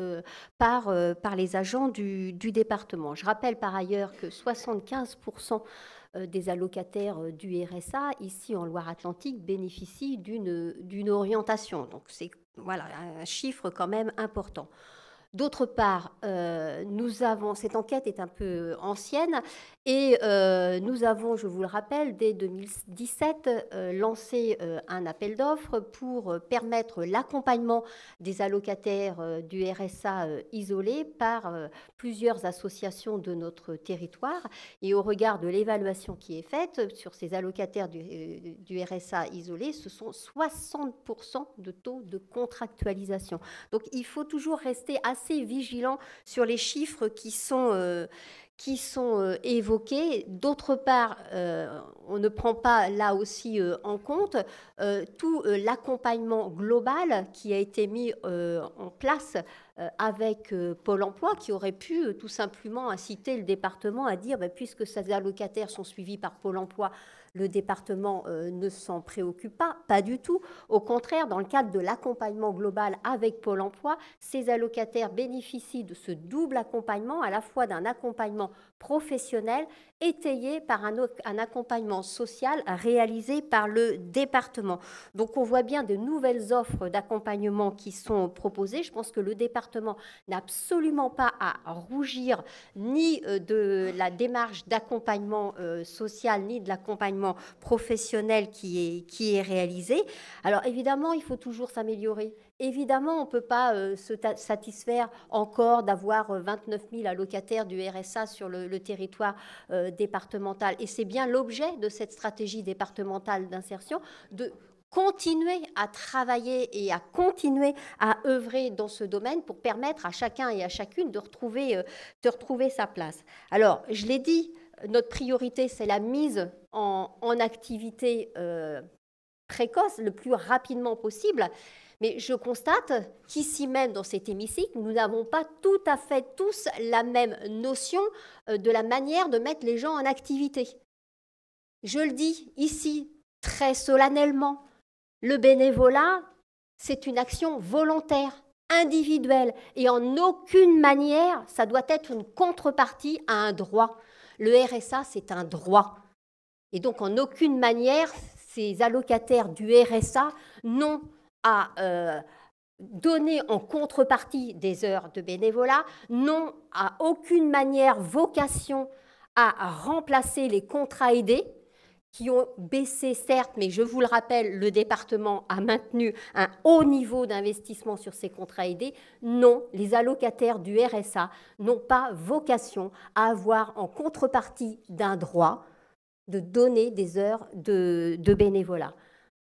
par, par les agents du département. Je rappelle par ailleurs que 75 15% euh, des allocataires euh, du RSA ici en Loire-Atlantique bénéficient d'une orientation. Donc c'est voilà, un chiffre quand même important. D'autre part, euh, nous avons, cette enquête est un peu ancienne, et euh, nous avons, je vous le rappelle, dès 2017, euh, lancé euh, un appel d'offres pour permettre l'accompagnement des allocataires du RSA isolés par plusieurs associations de notre territoire. Et au regard de l'évaluation qui est faite sur ces allocataires du, du RSA isolés, ce sont 60% de taux de contractualisation. Donc il faut toujours rester assez vigilant sur les chiffres qui sont qui sont évoqués. Euh, évoquées. D'autre part, euh, on ne prend pas là aussi euh, en compte tout l'accompagnement global qui a été mis en place avec Pôle Emploi, qui aurait pu tout simplement inciter le département à dire, bah, puisque ses allocataires sont suivis par Pôle Emploi, le département euh, ne s'en préoccupe pas, pas du tout. Au contraire, dans le cadre de l'accompagnement global avec Pôle Emploi, ces allocataires bénéficient de ce double accompagnement, à la fois d'un accompagnement professionnelle étayée par un, accompagnement social réalisé par le département. Donc on voit bien de nouvelles offres d'accompagnement qui sont proposées. Je pense que le département n'a absolument pas à rougir ni euh, de la démarche d'accompagnement euh, social ni de l'accompagnement professionnel qui qui est réalisé. Alors évidemment, il faut toujours s'améliorer. Évidemment, on ne peut pas euh, se satisfaire encore d'avoir 29 euh, 000 allocataires du RSA sur le, territoire euh, départemental. Et c'est bien l'objet de cette stratégie départementale d'insertion de continuer à travailler et à continuer à œuvrer dans ce domaine pour permettre à chacun et à chacune de retrouver, de retrouver sa place. Alors, je l'ai dit, notre priorité, c'est la mise en, en activité précoce le plus rapidement possible. Mais je constate qu'ici même, dans cet hémicycle, nous n'avons pas tout à fait tous la même notion euh, de la manière de mettre les gens en activité. Je le dis ici très solennellement, le bénévolat, c'est une action volontaire, individuelle, et en aucune manière, ça doit être une contrepartie à un droit. Le RSA, c'est un droit. Et donc, en aucune manière, ces allocataires du RSA n'ont à euh, donner en contrepartie des heures de bénévolat n'ont à aucune manière vocation à remplacer les contrats aidés qui ont baissé, certes, mais je vous le rappelle, le département a maintenu un haut niveau d'investissement sur ces contrats aidés. Non, les allocataires du RSA n'ont pas vocation à avoir en contrepartie d'un droit de donner des heures de bénévolat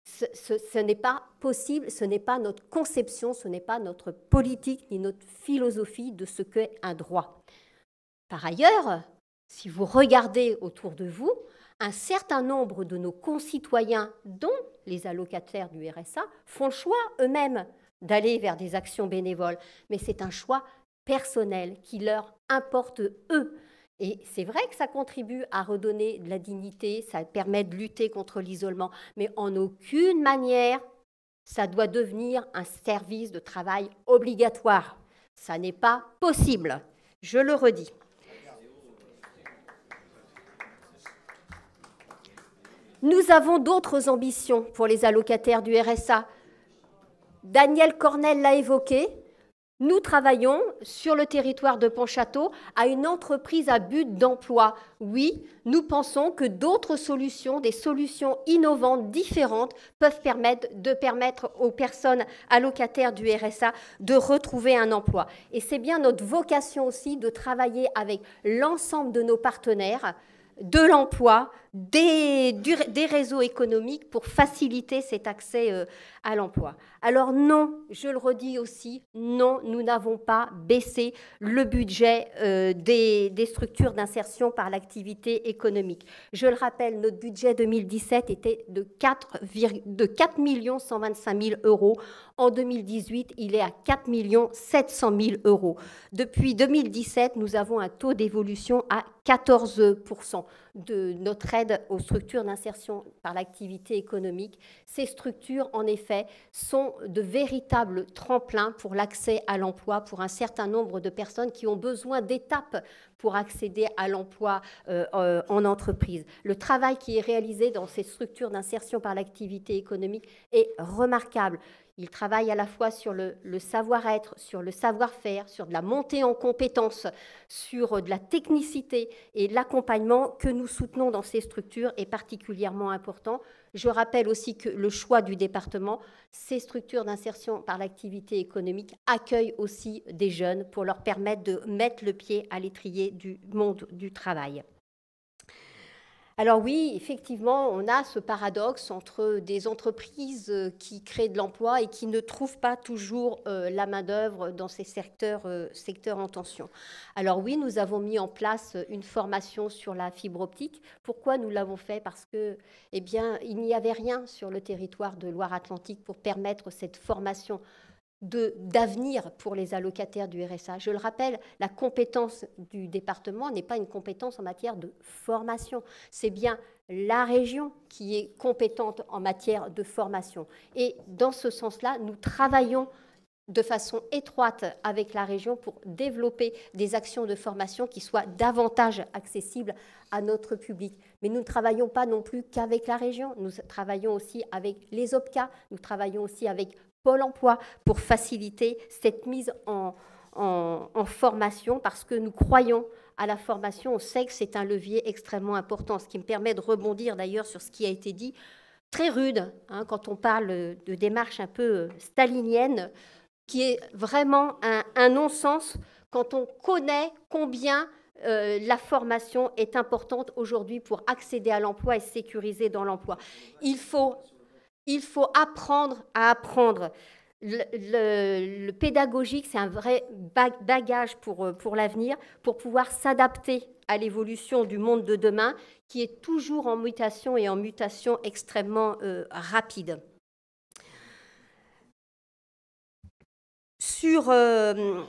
ce, n'est pas possible, ce n'est pas notre conception, ce n'est pas notre politique ni notre philosophie de ce qu'est un droit. Par ailleurs, si vous regardez autour de vous, un certain nombre de nos concitoyens, dont les allocataires du RSA, font le choix eux-mêmes d'aller vers des actions bénévoles. Mais c'est un choix personnel qui leur importe eux. Et c'est vrai que ça contribue à redonner de la dignité, ça permet de lutter contre l'isolement, mais en aucune manière, ça doit devenir un service de travail obligatoire. Ça n'est pas possible, je le redis. Nous avons d'autres ambitions pour les allocataires du RSA. Daniel Cornell l'a évoqué, nous travaillons sur le territoire de Pontchâteau à une entreprise à but d'emploi. Oui, nous pensons que d'autres solutions, des solutions innovantes, différentes, peuvent permettre de permettre aux personnes allocataires du RSA de retrouver un emploi. Et c'est bien notre vocation aussi de travailler avec l'ensemble de nos partenaires de l'emploi, des, des, réseaux économiques pour faciliter cet accès euh, à l'emploi. Alors non, je le redis aussi, non, nous n'avons pas baissé le budget euh, des, structures d'insertion par l'activité économique. Je le rappelle, notre budget 2017 était de 4, de 4 125 000 euros. En 2018, il est à 4 700 000 euros. Depuis 2017, nous avons un taux d'évolution à 14 de notre aide aux structures d'insertion par l'activité économique, ces structures, en effet, sont de véritables tremplins pour l'accès à l'emploi pour un certain nombre de personnes qui ont besoin d'étapes pour accéder à l'emploi euh, euh, en entreprise. Le travail qui est réalisé dans ces structures d'insertion par l'activité économique est remarquable. Il travaille à la fois sur le, savoir-être, sur le savoir-faire, sur de la montée en compétences, sur euh, de la technicité et l'accompagnement que nous soutenons dans ces structures est particulièrement important. Je rappelle aussi que le choix du département, ces structures d'insertion par l'activité économique accueillent aussi des jeunes pour leur permettre de mettre le pied à l'étrier du monde du travail. Alors oui, effectivement, on a ce paradoxe entre des entreprises euh, qui créent de l'emploi et qui ne trouvent pas toujours euh, la main-d'œuvre dans ces secteurs, euh, secteurs en tension. Alors oui, nous avons mis en place une formation sur la fibre optique. Pourquoi nous l'avons fait Parce que, eh bien, il n'y avait rien sur le territoire de Loire-Atlantique pour permettre cette formation d'avenir pour les allocataires du RSA. Je le rappelle, la compétence du département n'est pas une compétence en matière de formation. C'est bien la région qui est compétente en matière de formation. Et dans ce sens-là, nous travaillons de façon étroite avec la région pour développer des actions de formation qui soient davantage accessibles à notre public. Mais nous ne travaillons pas non plus qu'avec la région, nous travaillons aussi avec les OPCA, nous travaillons aussi avec Pôle emploi pour faciliter cette mise en, formation parce que nous croyons à la formation. On sait que c'est un levier extrêmement important, ce qui me permet de rebondir d'ailleurs sur ce qui a été dit, très rude, hein, quand on parle de démarche un peu stalinienne, qui est vraiment un, non-sens quand on connaît combien euh, la formation est importante aujourd'hui pour accéder à l'emploi et sécuriser dans l'emploi. Il faut il faut apprendre à apprendre. Le, pédagogique, c'est un vrai bagage pour, euh, pour l'avenir, pour pouvoir s'adapter à l'évolution du monde de demain, qui est toujours en mutation et en mutation extrêmement euh, rapide. Sur, euh,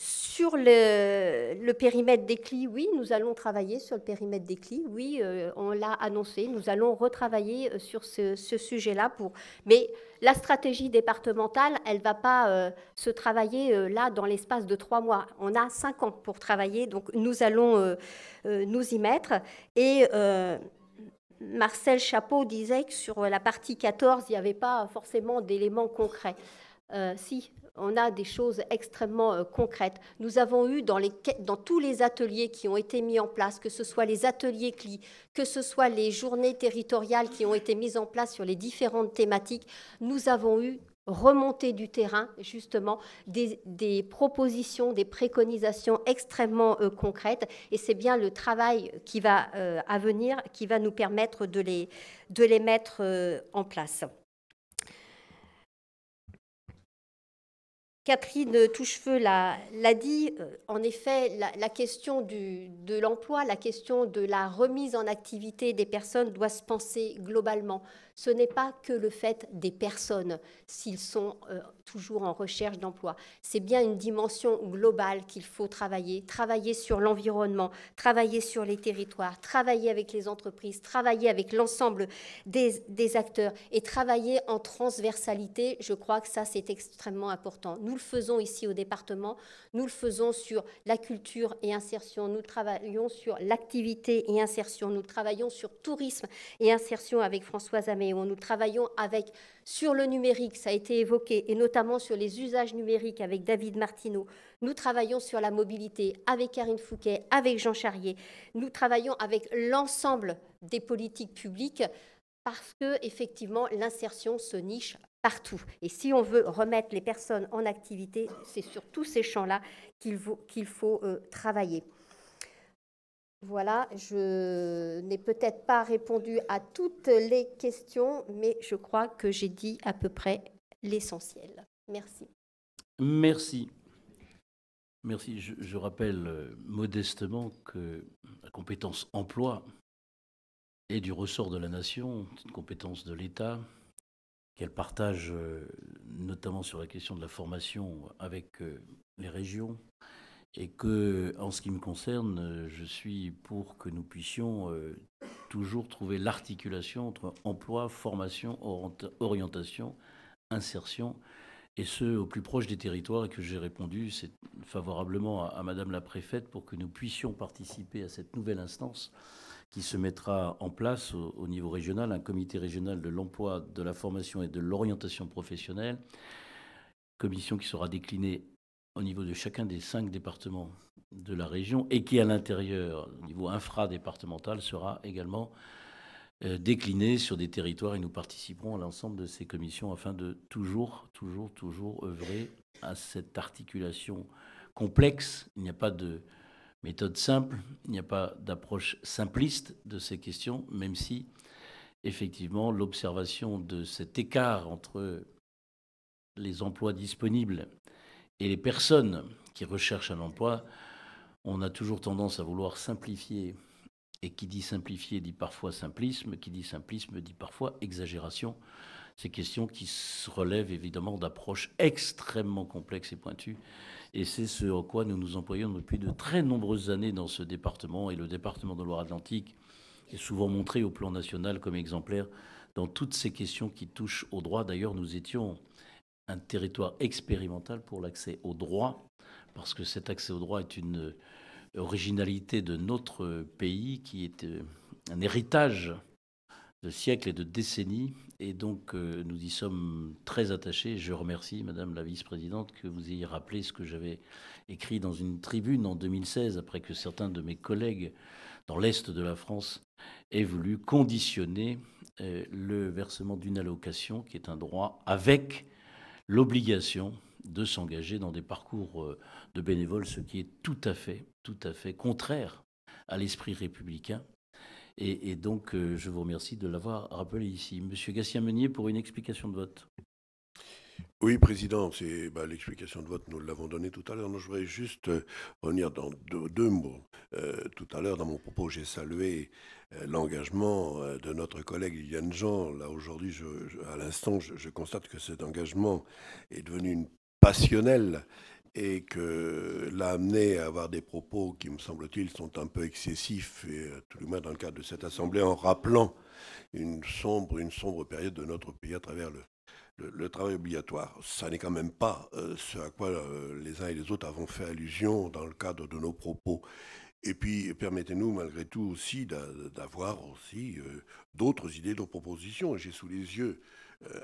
sur le, périmètre des clis, oui, nous allons travailler sur le périmètre des clis. Oui, euh, on l'a annoncé, nous allons retravailler euh, sur ce, sujet-là. Pour... Mais la stratégie départementale, elle ne va pas euh, se travailler là dans l'espace de trois mois. On a cinq ans pour travailler, donc nous allons nous y mettre. Et. Marcel Chapeau disait que sur la partie 14, il n'y avait pas forcément d'éléments concrets. si, on a des choses extrêmement euh, concrètes. Nous avons eu dans, tous les ateliers qui ont été mis en place, que ce soit les ateliers CLI, que ce soit les journées territoriales qui ont été mises en place sur les différentes thématiques, nous avons eu remonté du terrain, justement, des, propositions, des préconisations extrêmement euh, concrètes. Et c'est bien le travail qui va euh, à venir qui va nous permettre de les, mettre en place. Catherine Touchefeu l'a dit, euh, en effet, la, question de l'emploi, la question de la remise en activité des personnes doit se penser globalement ce n'est pas que le fait des personnes s'ils sont euh, toujours en recherche d'emploi. C'est bien une dimension globale qu'il faut travailler, travailler sur l'environnement, travailler sur les territoires, travailler avec les entreprises, travailler avec l'ensemble des, acteurs et travailler en transversalité. Je crois que ça, c'est extrêmement important. Nous le faisons ici au département, nous le faisons sur la culture et insertion, nous travaillons sur l'activité et insertion, nous travaillons sur tourisme et insertion avec Françoise Amé nous travaillons avec, sur le numérique, ça a été évoqué, et notamment sur les usages numériques avec David Martineau. Nous travaillons sur la mobilité avec Karine Fouquet, avec Jean Charrier. Nous travaillons avec l'ensemble des politiques publiques parce que effectivement l'insertion se niche partout. Et si on veut remettre les personnes en activité, c'est sur tous ces champs-là qu'il faut, faut euh, travailler. Voilà, je n'ai peut-être pas répondu à toutes les questions, mais je crois que j'ai dit à peu près l'essentiel. Merci. Merci. Merci. Je, rappelle euh, modestement que la compétence emploi est du ressort de la nation, c'est une compétence de l'État, qu'elle partage euh, notamment sur la question de la formation avec euh, les régions et que, en ce qui me concerne, euh, je suis pour que nous puissions euh, toujours trouver l'articulation entre emploi, formation, orientation, insertion, et ce, au plus proche des territoires, et que j'ai répondu favorablement à, Madame la Préfète pour que nous puissions participer à cette nouvelle instance qui se mettra en place au niveau régional, un comité régional de l'emploi, de la formation et de l'orientation professionnelle, commission qui sera déclinée au niveau de chacun des cinq départements de la région et qui, à l'intérieur, au niveau infradépartemental, sera également euh, décliné sur des territoires et nous participerons à l'ensemble de ces commissions afin de toujours, toujours, toujours œuvrer à cette articulation complexe. Il n'y a pas de méthode simple, il n'y a pas d'approche simpliste de ces questions, même si effectivement l'observation de cet écart entre les emplois disponibles et les personnes qui recherchent un emploi, on a toujours tendance à vouloir simplifier. Et qui dit simplifier dit parfois simplisme, qui dit simplisme dit parfois exagération. Ces questions qui se relèvent évidemment d'approches extrêmement complexes et pointues. Et c'est ce en quoi nous nous employons depuis de très nombreuses années dans ce département. Et le département de Loire-Atlantique est souvent montré au plan national comme exemplaire dans toutes ces questions qui touchent au droit. D'ailleurs, nous étions un territoire expérimental pour l'accès au droit, parce que cet accès au droit est une originalité de notre pays qui est euh, un héritage de siècles et de décennies. Et donc, euh, nous y sommes très attachés. Je remercie Madame la Vice-Présidente que vous ayez rappelé ce que j'avais écrit dans une tribune en 2016, après que certains de mes collègues dans l'Est de la France aient voulu conditionner euh, le versement d'une allocation, qui est un droit, avec l'obligation de s'engager dans des parcours euh, de bénévoles, ce qui est tout à fait, tout à fait contraire à l'esprit républicain. Et, donc, euh, je vous remercie de l'avoir rappelé ici. Monsieur Gatien Meunier, pour une explication de vote. Oui, Président, c'est bah, l'explication de vote, nous l'avons donnée tout à l'heure. Je voudrais juste euh, revenir dans deux, mots. Euh, tout à l'heure, dans mon propos, j'ai salué euh, l'engagement de notre collègue Yann Jean. Là, aujourd'hui, je, à l'instant, je, constate que cet engagement est devenu une passionnelle et que l'a amené à avoir des propos qui, me semble-t-il, sont un peu excessifs, et tout le moins dans le cadre de cette Assemblée, en rappelant une sombre, une sombre période de notre pays à travers le, le, travail obligatoire, ça n'est quand même pas euh, ce à quoi euh, les uns et les autres avons fait allusion dans le cadre de nos propos. Et puis, permettez-nous malgré tout aussi d'avoir aussi euh, d'autres idées, d'autres propositions. J'ai sous les yeux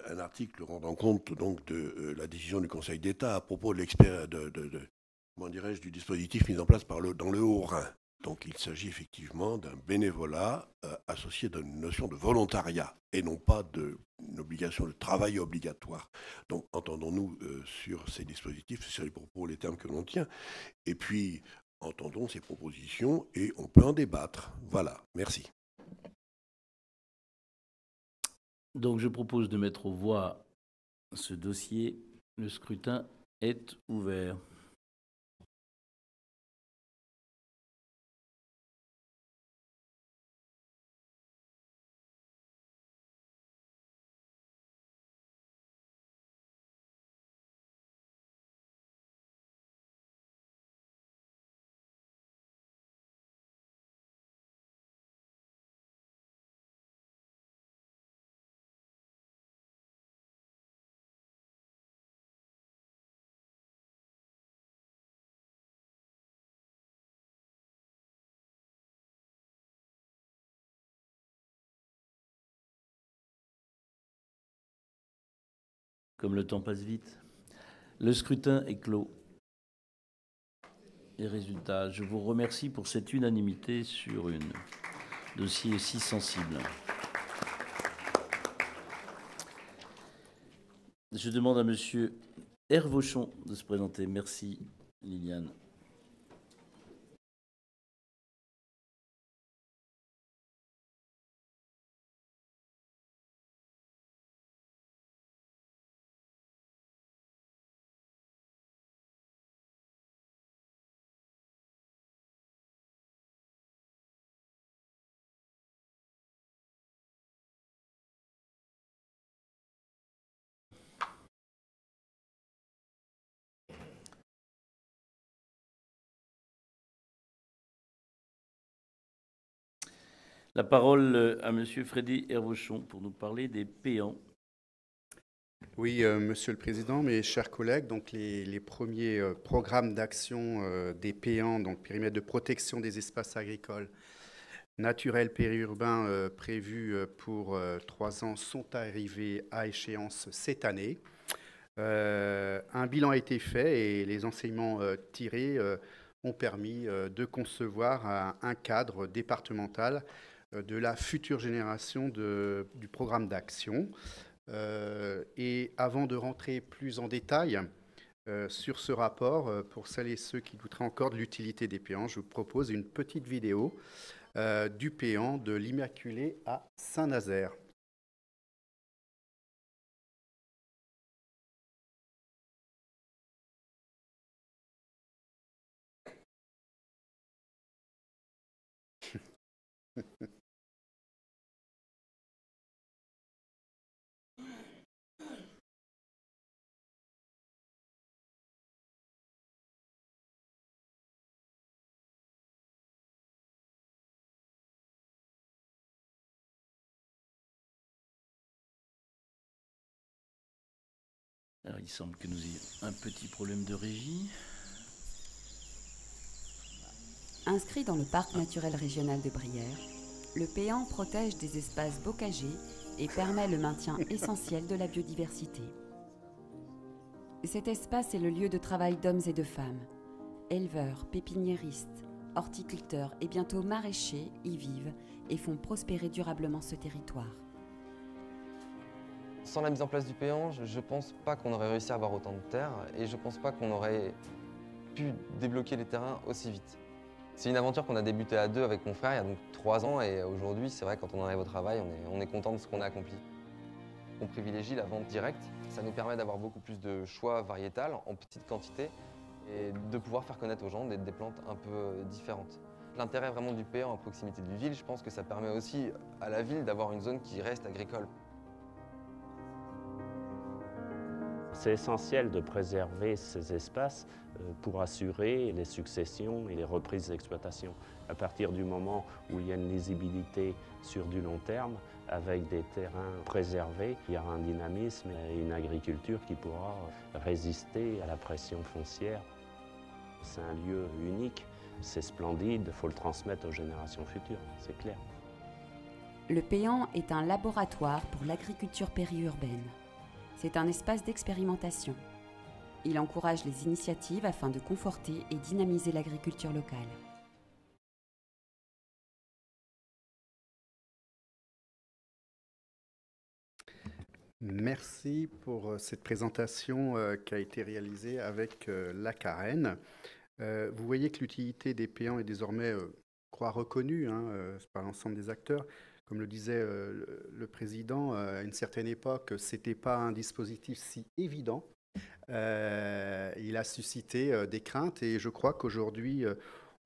un article rendant compte donc de la décision du Conseil d'État à propos de de, dirais-je du dispositif mis en place dans le Haut-Rhin. Donc il s'agit effectivement d'un bénévolat euh, associé d'une notion de volontariat et non pas d'une obligation de travail obligatoire. Donc entendons-nous euh, sur ces dispositifs, sur les propos, les termes que l'on tient, et puis entendons ces propositions et on peut en débattre. Voilà, merci. Donc je propose de mettre aux voix ce dossier. Le scrutin est ouvert. Comme le temps passe vite. Le scrutin est clos. Les résultats. Je vous remercie pour cette unanimité sur un dossier si sensible. Je demande à Monsieur Vauchon de se présenter. Merci, Liliane. La parole euh, à Monsieur Freddy Hervochon pour nous parler des payants. Oui, euh, Monsieur le Président, mes chers collègues, donc les, premiers euh, programmes d'action des payants, donc périmètre de protection des espaces agricoles naturels périurbains prévus pour trois ans sont arrivés à échéance cette année. un bilan a été fait et les enseignements tirés ont permis de concevoir un cadre départemental euh, de la future génération du programme d'action. Euh, et avant de rentrer plus en détail euh, sur ce rapport, pour celles et ceux qui douteraient encore de l'utilité des péants, je vous propose une petite vidéo du péant de l'Immaculée à Saint-Nazaire. *laughs* il semble que nous ayons un petit problème de régie. Inscrit dans le parc naturel régional de Brière, le Péan protège des espaces bocagés et permet le maintien *laughs* essentiel de la biodiversité. Cet espace est le lieu de travail d'hommes et de femmes. Éleveurs, pépiniéristes, horticulteurs et bientôt maraîchers y vivent et font prospérer durablement ce territoire. Sans la mise en place du péange, je ne pense pas qu'on aurait réussi à avoir autant de terres et je pense pas qu'on aurait pu débloquer les terrains aussi vite. C'est une aventure qu'on a débutée à deux avec mon frère il y a donc trois ans et aujourd'hui, c'est vrai, quand on arrive au travail, on est, content de ce qu'on a accompli. On privilégie la vente directe, ça nous permet d'avoir beaucoup plus de choix variétal en petite quantité et de pouvoir faire connaître aux gens des, des plantes un peu différentes. L'intérêt vraiment du péant en proximité du ville, je pense que ça permet aussi à la ville d'avoir une zone qui reste agricole. C'est essentiel de préserver ces espaces euh, pour assurer les successions et les reprises d'exploitation. À partir du moment où il y a une lisibilité sur du long terme, avec des terrains préservés, il y aura un dynamisme et une agriculture qui pourra résister à la pression foncière. C'est un lieu unique, c'est splendide, il faut le transmettre aux générations futures, c'est clair. Le Péan est un laboratoire pour l'agriculture périurbaine. C'est un espace d'expérimentation. Il encourage les initiatives afin de conforter et dynamiser l'agriculture locale. Merci pour euh, cette présentation euh, qui a été réalisée avec euh, la Carène. vous voyez que l'utilité des payants est désormais, croit reconnue hein, par l'ensemble des acteurs comme le disait euh, le président, euh, à une certaine époque, ce n'était pas un dispositif si évident. Euh, il a suscité des craintes et je crois qu'aujourd'hui,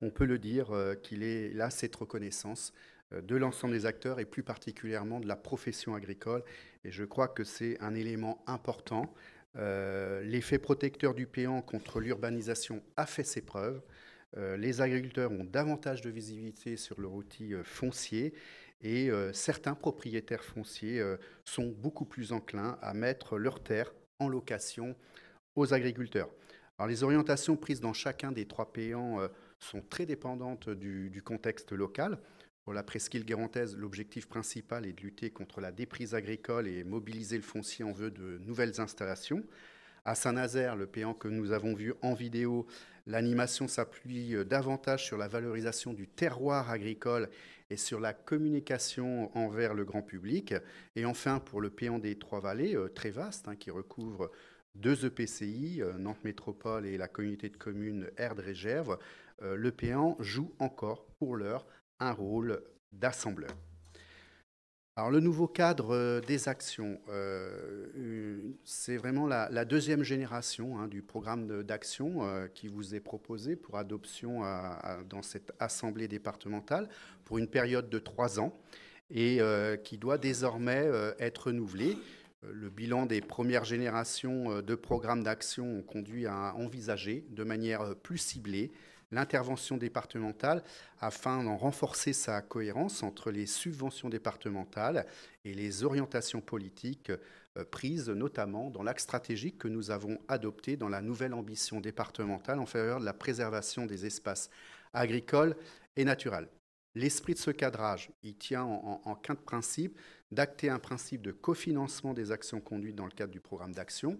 on peut le dire qu'il est là cette reconnaissance de l'ensemble des acteurs et plus particulièrement de la profession agricole. Et je crois que c'est un élément important. L'effet protecteur du payant contre l'urbanisation a fait ses preuves. les agriculteurs ont davantage de visibilité sur leur outil foncier et euh, certains propriétaires fonciers euh, sont beaucoup plus enclins à mettre leurs terres en location aux agriculteurs. Alors, les orientations prises dans chacun des trois payants euh, sont très dépendantes du, contexte local. Pour la presqu'île guérantaise, l'objectif principal est de lutter contre la déprise agricole et mobiliser le foncier en vue de nouvelles installations. À Saint-Nazaire, le payant que nous avons vu en vidéo, l'animation s'appuie davantage sur la valorisation du terroir agricole et sur la communication envers le grand public. Et enfin, pour le Péan des Trois-Vallées, euh, très vaste, hein, qui recouvre deux EPCI, euh, Nantes Métropole et la communauté de communes herde de euh, le Péan joue encore pour l'heure un rôle d'assembleur. Alors le nouveau cadre euh, des actions, euh, c'est vraiment la, deuxième génération hein, du programme d'action euh, qui vous est proposé pour adoption dans cette assemblée départementale pour une période de trois ans et qui doit désormais être renouvelé. Le bilan des premières générations de programmes d'action ont conduit à envisager de manière plus ciblée l'intervention départementale afin d'en renforcer sa cohérence entre les subventions départementales et les orientations politiques euh, prises notamment dans l'axe stratégique que nous avons adopté dans la nouvelle ambition départementale en faveur de la préservation des espaces agricoles et naturels. L'esprit de ce cadrage, il tient en, en, en principe d'acter un principe de cofinancement des actions conduites dans le cadre du programme d'action,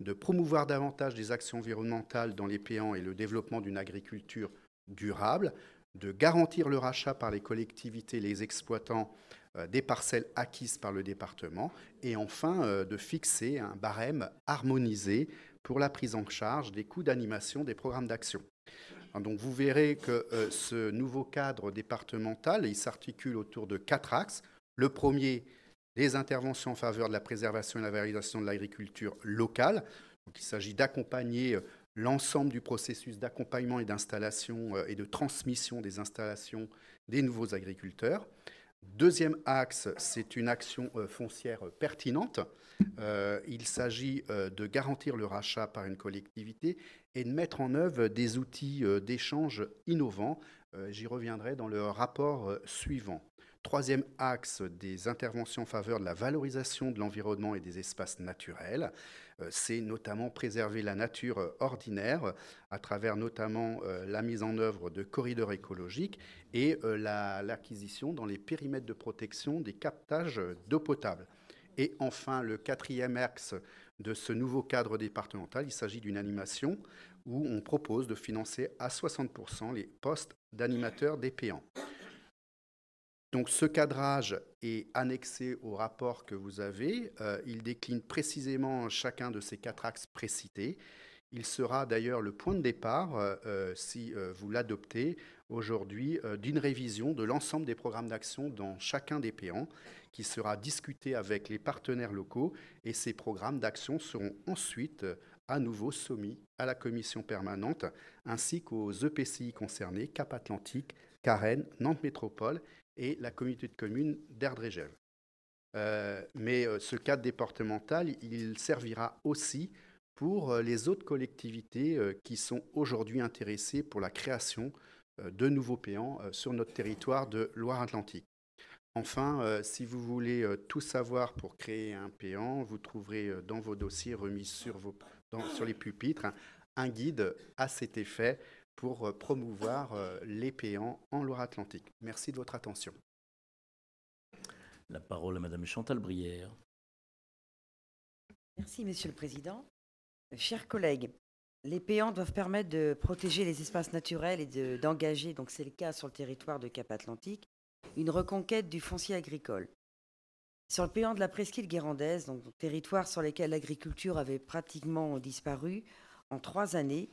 de promouvoir davantage des actions environnementales dans les paysans et le développement d'une agriculture durable, de garantir le rachat par les collectivités, les exploitants euh, des parcelles acquises par le département, et enfin euh, de fixer un barème harmonisé pour la prise en charge des coûts d'animation des programmes d'action. Donc vous verrez que euh, ce nouveau cadre départemental, il s'articule autour de quatre axes. Le premier, les interventions en faveur de la préservation et de la valorisation de l'agriculture locale. il s'agit d'accompagner euh, l'ensemble du processus d'accompagnement et d'installation euh, et de transmission des installations des nouveaux agriculteurs. Deuxième axe, c'est une action euh, foncière pertinente. il s'agit de garantir le rachat par une collectivité et de mettre en œuvre des outils d'échange innovants. J'y reviendrai dans le rapport suivant. Troisième axe, des interventions en faveur de la valorisation de l'environnement et des espaces naturels. Euh, c'est notamment préserver la nature euh, ordinaire à travers notamment euh, la mise en œuvre de corridors écologiques et l'acquisition dans les périmètres de protection des captages d'eau potable. Et enfin, le quatrième axe de ce nouveau cadre départemental, il s'agit d'une animation où on propose de financer à 60% les postes d'animateurs des payants. E donc ce cadrage est annexé au rapport que vous avez. Euh, il décline précisément chacun de ces quatre axes précités. Il sera d'ailleurs le point de départ, euh, euh, si vous l'adoptez aujourd'hui, d'une révision de l'ensemble des programmes d'action dans chacun des payants, qui sera discuté avec les partenaires locaux et ces programmes d'action seront ensuite à nouveau soumis à la commission permanente ainsi qu'aux EPCI concernés, Cap Atlantique, Carène, Nantes Métropole et la communauté de communes d'Erdrégel. Euh, mais euh, ce cadre départemental, il servira aussi pour euh, les autres collectivités qui sont aujourd'hui intéressées pour la création de nouveaux péants sur notre territoire de Loire-Atlantique. Enfin, si vous voulez tout savoir pour créer un péant, vous trouverez dans vos dossiers remis sur, vos, sur les pupitres un guide à cet effet pour euh, promouvoir euh, les payants en Loire-Atlantique. Merci de votre attention. La parole à Madame Chantal Brière. Merci, Monsieur le Président. Chers collègues, les péants doivent permettre de protéger les espaces naturels et d'engager, donc c'est le cas sur le territoire de Cap-Atlantique, une reconquête du foncier agricole. Sur le payant de la presqu'île guérandaise, donc territoire sur lequel l'agriculture avait pratiquement disparu en trois années,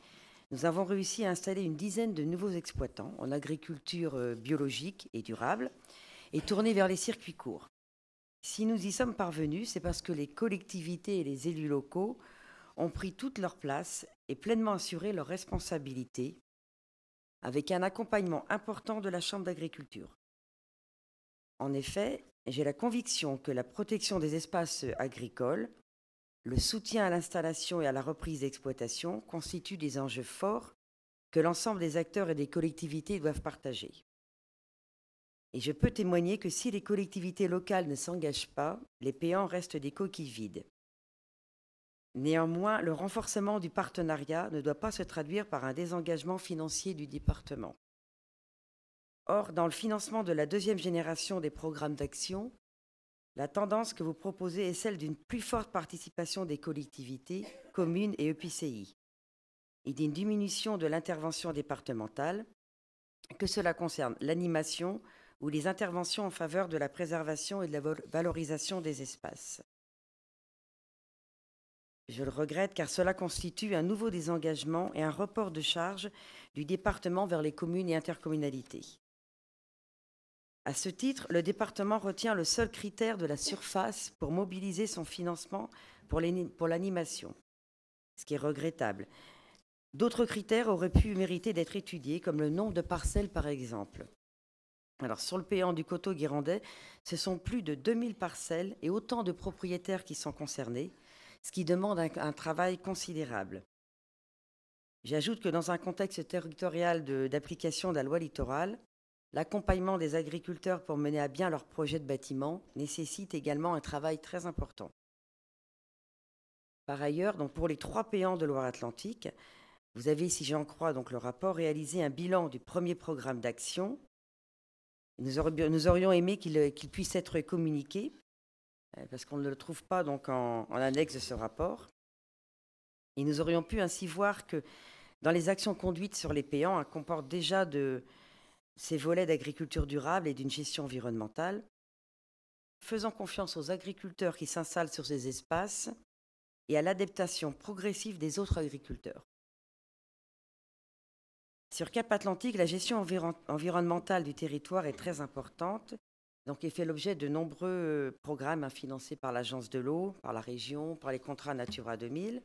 nous avons réussi à installer une dizaine de nouveaux exploitants en agriculture euh, biologique et durable et tourner vers les circuits courts. Si nous y sommes parvenus, c'est parce que les collectivités et les élus locaux ont pris toute leur place et pleinement assuré leurs responsabilités avec un accompagnement important de la Chambre d'agriculture. En effet, j'ai la conviction que la protection des espaces agricoles le soutien à l'installation et à la reprise d'exploitation constitue des enjeux forts que l'ensemble des acteurs et des collectivités doivent partager. Et je peux témoigner que si les collectivités locales ne s'engagent pas, les payants restent des coquilles vides. Néanmoins, le renforcement du partenariat ne doit pas se traduire par un désengagement financier du département. Or, dans le financement de la deuxième génération des programmes d'action, la tendance que vous proposez est celle d'une plus forte participation des collectivités, communes et EPCI, et d'une diminution de l'intervention départementale, que cela concerne l'animation ou les interventions en faveur de la préservation et de la valorisation des espaces. Je le regrette car cela constitue un nouveau désengagement et un report de charge du département vers les communes et intercommunalités. À ce titre, le département retient le seul critère de la surface pour mobiliser son financement pour l'animation, ce qui est regrettable. D'autres critères auraient pu mériter d'être étudiés, comme le nombre de parcelles par exemple. Alors, sur le péant du coteau guérandais, ce sont plus de 2000 parcelles et autant de propriétaires qui sont concernés, ce qui demande un, travail considérable. J'ajoute que dans un contexte territorial d'application de la loi littorale, L'accompagnement des agriculteurs pour mener à bien leurs projets de bâtiment nécessite également un travail très important. Par ailleurs, donc pour les trois payants de Loire-Atlantique, vous avez, si j'en crois donc le rapport, réalisé un bilan du premier programme d'action. Nous, aurions aimé qu'il puisse être communiqué, euh, parce qu'on ne le trouve pas donc en, annexe de ce rapport. Et nous aurions pu ainsi voir que dans les actions conduites sur les payants, on comporte déjà de, ces volets d'agriculture durable et d'une gestion environnementale, faisant confiance aux agriculteurs qui s'installent sur ces espaces et à l'adaptation progressive des autres agriculteurs. Sur Cap Atlantique, la gestion environnementale du territoire est très importante, donc elle fait l'objet de nombreux programmes hein, financés par l'Agence de l'eau, par la région, par les contrats Natura 2000.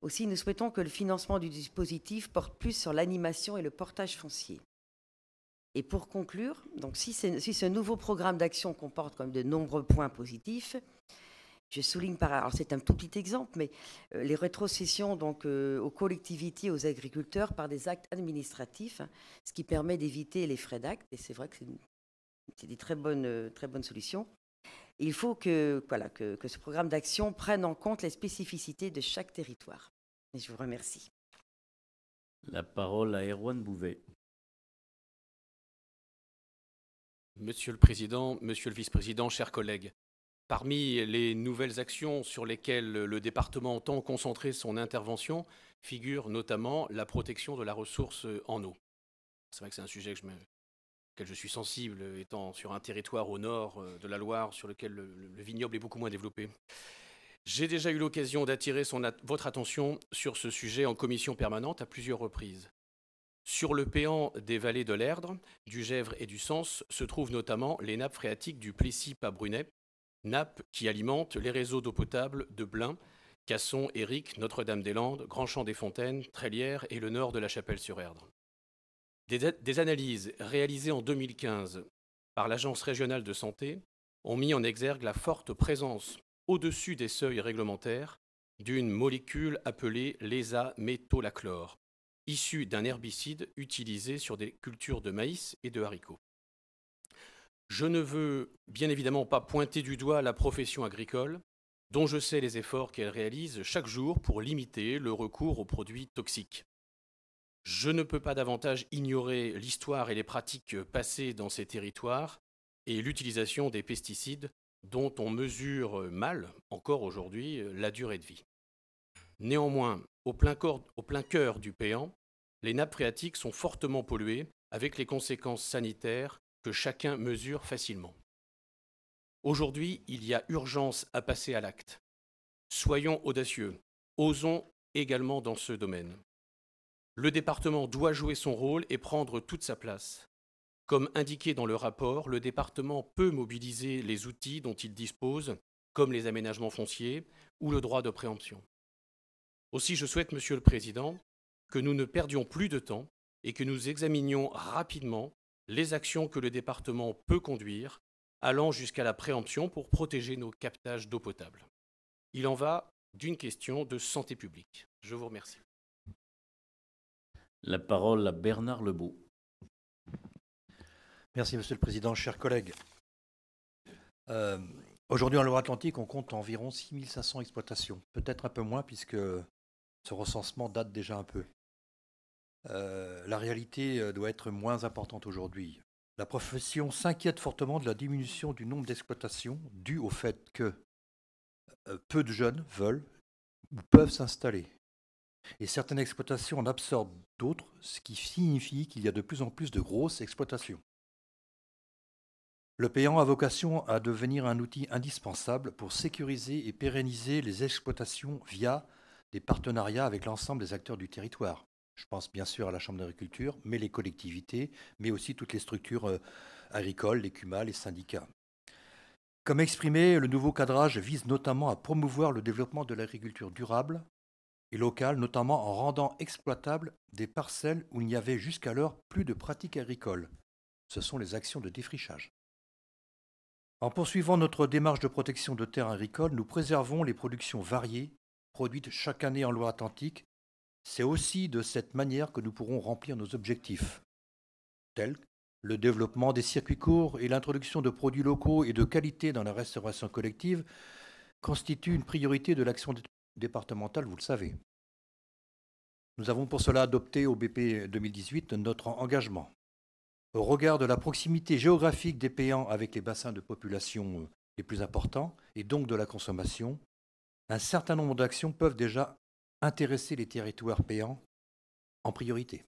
Aussi, nous souhaitons que le financement du dispositif porte plus sur l'animation et le portage foncier. Et pour conclure, donc si, si ce nouveau programme d'action comporte comme de nombreux points positifs, je souligne par alors c'est un tout petit exemple, mais euh, les rétrocessions donc euh, aux collectivités, aux agriculteurs par des actes administratifs, hein, ce qui permet d'éviter les frais d'actes. Et c'est vrai que c'est des très bonnes, euh, très bonnes solutions. il faut que, voilà, que, que ce programme d'action prenne en compte les spécificités de chaque territoire. Et je vous remercie. La parole à Erwan Bouvet. Monsieur le Président, Monsieur le Vice-président, chers collègues, parmi les nouvelles actions sur lesquelles le département entend concentrer son intervention figure notamment la protection de la ressource en eau. C'est vrai que c'est un sujet je auquel je suis sensible, étant sur un territoire au nord euh, de la Loire sur lequel le, vignoble est beaucoup moins développé. J'ai déjà eu l'occasion d'attirer votre attention sur ce sujet en commission permanente à plusieurs reprises. Sur le péant des vallées de l'Erdre, du Gèvre et du Sens se trouvent notamment les nappes phréatiques du plessis à brunet nappes qui alimentent les réseaux d'eau potable de Blain, Casson, Éric, Notre-Dame-des-Landes, grand champ des fontaines Trélières et le nord de la Chapelle-sur-Erdre. Des, analyses réalisées en 2015 par l'Agence régionale de santé ont mis en exergue la forte présence au-dessus des seuils réglementaires d'une molécule appelée métholachlore issus d'un herbicide utilisé sur des cultures de maïs et de haricots. Je ne veux bien évidemment pas pointer du doigt la profession agricole, dont je sais les efforts qu'elle réalise chaque jour pour limiter le recours aux produits toxiques. Je ne peux pas davantage ignorer l'histoire et les pratiques passées dans ces territoires et l'utilisation des pesticides dont on mesure mal, encore aujourd'hui, la durée de vie. Néanmoins, au plein, cœur du Péan, les nappes phréatiques sont fortement polluées, avec les conséquences sanitaires que chacun mesure facilement. Aujourd'hui, il y a urgence à passer à l'acte. Soyons audacieux, osons également dans ce domaine. Le département doit jouer son rôle et prendre toute sa place. Comme indiqué dans le rapport, le département peut mobiliser les outils dont il dispose, comme les aménagements fonciers ou le droit de préemption. Aussi, je souhaite, Monsieur le Président, que nous ne perdions plus de temps et que nous examinions rapidement les actions que le département peut conduire, allant jusqu'à la préemption pour protéger nos captages d'eau potable. Il en va d'une question de santé publique. Je vous remercie. La parole à Bernard Lebeau. Merci, Monsieur le Président. Chers collègues, euh, aujourd'hui en Loire-Atlantique, on compte environ 6500 exploitations, peut-être un peu moins, puisque ce recensement date déjà un peu. Euh, la réalité euh, doit être moins importante aujourd'hui. La profession s'inquiète fortement de la diminution du nombre d'exploitations due au fait que euh, peu de jeunes veulent ou peuvent s'installer. Et certaines exploitations en absorbent d'autres, ce qui signifie qu'il y a de plus en plus de grosses exploitations. Le payant a vocation à devenir un outil indispensable pour sécuriser et pérenniser les exploitations via des partenariats avec l'ensemble des acteurs du territoire. Je pense bien sûr à la Chambre d'agriculture, mais les collectivités, mais aussi toutes les structures euh, agricoles, les CUMA, les syndicats. Comme exprimé, le nouveau cadrage vise notamment à promouvoir le développement de l'agriculture durable et locale, notamment en rendant exploitables des parcelles où il n'y avait jusqu'alors plus de pratiques agricoles. Ce sont les actions de défrichage. En poursuivant notre démarche de protection de terres agricoles, nous préservons les productions variées produite chaque année en Loire-Atlantique, c'est aussi de cette manière que nous pourrons remplir nos objectifs, tels le développement des circuits courts et l'introduction de produits locaux et de qualité dans la restauration collective constituent une priorité de l'action départementale, vous le savez. Nous avons pour cela adopté au BP 2018 notre engagement. Au regard de la proximité géographique des payants avec les bassins de population euh, les plus importants et donc de la consommation, un certain nombre d'actions peuvent déjà intéresser les territoires payants en priorité.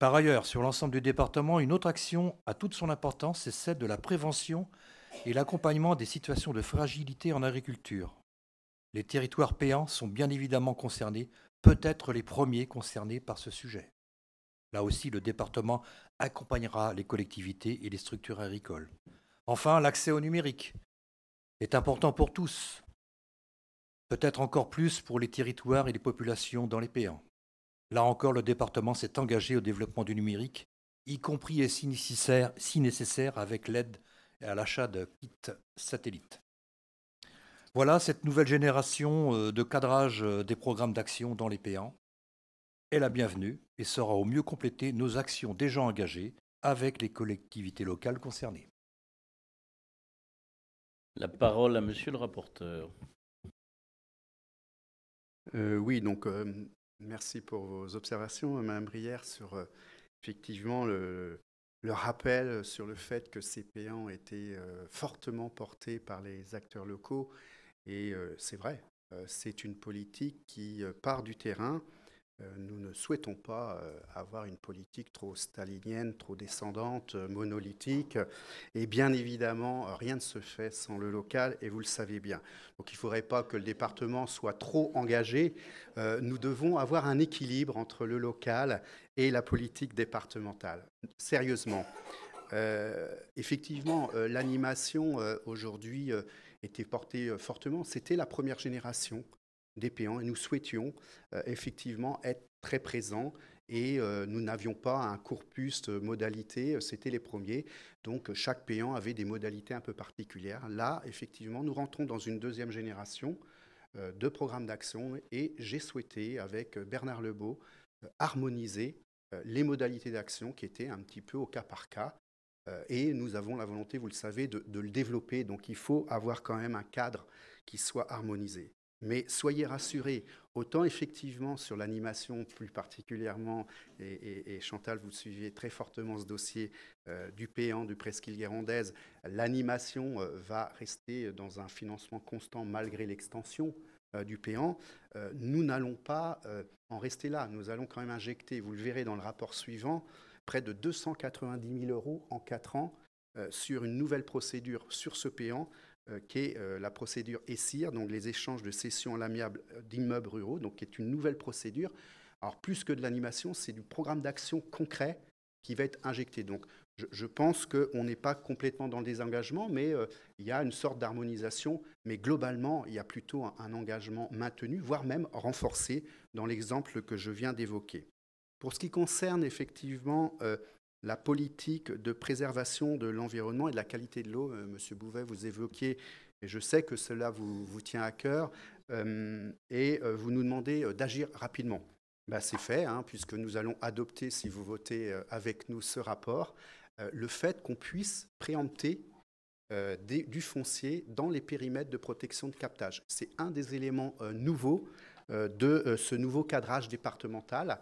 Par ailleurs, sur l'ensemble du département, une autre action a toute son importance, c'est celle de la prévention et l'accompagnement des situations de fragilité en agriculture. Les territoires payants sont bien évidemment concernés, peut-être les premiers concernés par ce sujet. Là aussi, le département accompagnera les collectivités et les structures agricoles. Enfin, l'accès au numérique est important pour tous, peut-être encore plus pour les territoires et les populations dans les péans. Là encore, le département s'est engagé au développement du numérique, y compris et si nécessaire, si nécessaire avec l'aide à l'achat de kits satellites. Voilà cette nouvelle génération euh, de cadrage euh, des programmes d'action dans les péans est la bienvenue et sera au mieux compléter nos actions déjà engagées avec les collectivités locales concernées. La parole à monsieur le rapporteur. Euh, oui, donc euh, merci pour vos observations, Madame Brière, sur euh, effectivement le, le, rappel sur le fait que ces payants étaient fortement portés par les acteurs locaux. Et c'est vrai, c'est une politique qui part du terrain, euh, nous ne souhaitons pas euh, avoir une politique trop stalinienne, trop descendante, euh, monolithique. Et bien évidemment, rien ne se fait sans le local, et vous le savez bien. Donc il ne faudrait pas que le département soit trop engagé. Nous devons avoir un équilibre entre le local et la politique départementale. Sérieusement. effectivement, l'animation aujourd'hui était portée fortement. C'était la première génération des payants et nous souhaitions euh, effectivement être très présents et euh, nous n'avions pas un corpus modalités, euh, c'était les premiers. Donc chaque payant avait des modalités un peu particulières. Là, effectivement, nous rentrons dans une deuxième génération de programmes d'action et j'ai souhaité, avec Bernard Lebeau, harmoniser les modalités d'action qui étaient un petit peu au cas par cas. Et nous avons la volonté, vous le savez, de, de le développer. Donc il faut avoir quand même un cadre qui soit harmonisé. Mais soyez rassurés, autant effectivement sur l'animation plus particulièrement, et, Chantal, vous suivez très fortement ce dossier euh, du Péan, e du Presqu'île Guérandaise, l'animation euh, va rester dans un financement constant malgré l'extension euh, du Péan. E nous n'allons pas en rester là, nous allons quand même injecter, vous le verrez dans le rapport suivant, près de 290 000 euros en 4 ans sur une nouvelle procédure sur ce Péan e euh, qui est euh, la procédure ESIR, donc les échanges de cessions à l'amiable euh, d'immeubles ruraux, donc qui est une nouvelle procédure. Alors plus que de l'animation, c'est du programme d'action concret qui va être injecté. Donc je, pense qu'on n'est pas complètement dans le désengagement, mais il y a une sorte d'harmonisation, mais globalement, il y a plutôt un, engagement maintenu, voire même renforcé dans l'exemple que je viens d'évoquer. Pour ce qui concerne effectivement la politique de préservation de l'environnement et de la qualité de l'eau. Euh, Monsieur Bouvet, vous évoquiez, et je sais que cela vous, tient à cœur, euh, et euh, vous nous demandez d'agir rapidement. Bah, c'est fait, hein, puisque nous allons adopter, si vous votez avec nous, ce rapport. le fait qu'on puisse préempter du foncier dans les périmètres de protection de captage. C'est un des éléments nouveaux de ce nouveau cadrage départemental,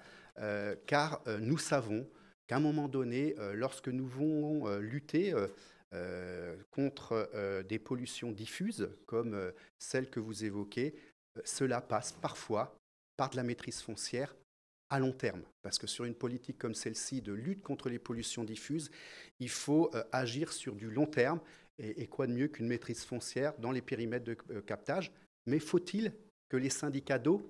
car nous savons qu'à un moment donné, euh, lorsque nous vont euh, lutter euh, contre des pollutions diffuses, comme celles que vous évoquez, cela passe parfois par de la maîtrise foncière à long terme. Parce que sur une politique comme celle-ci de lutte contre les pollutions diffuses, il faut agir sur du long terme. Et, quoi de mieux qu'une maîtrise foncière dans les périmètres de captage Mais faut-il que les syndicats d'eau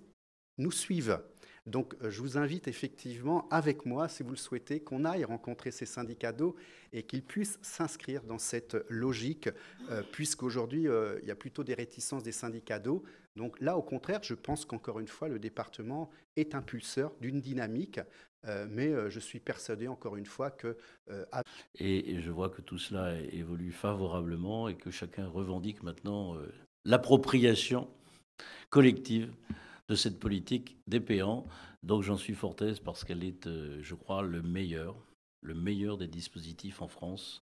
nous suivent donc euh, je vous invite effectivement avec moi, si vous le souhaitez, qu'on aille rencontrer ces syndicats d'eau et qu'ils puissent s'inscrire dans cette logique, euh, puisqu'aujourd'hui, euh, il y a plutôt des réticences des syndicats d'eau. Donc là, au contraire, je pense qu'encore une fois, le département est impulseur d'une dynamique, mais je suis persuadé, encore une fois, que... et, je vois que tout cela évolue favorablement et que chacun revendique maintenant l'appropriation collective de cette politique des Donc j'en suis fort aise parce qu'elle est, euh, je crois, le meilleur, le meilleur des dispositifs en France,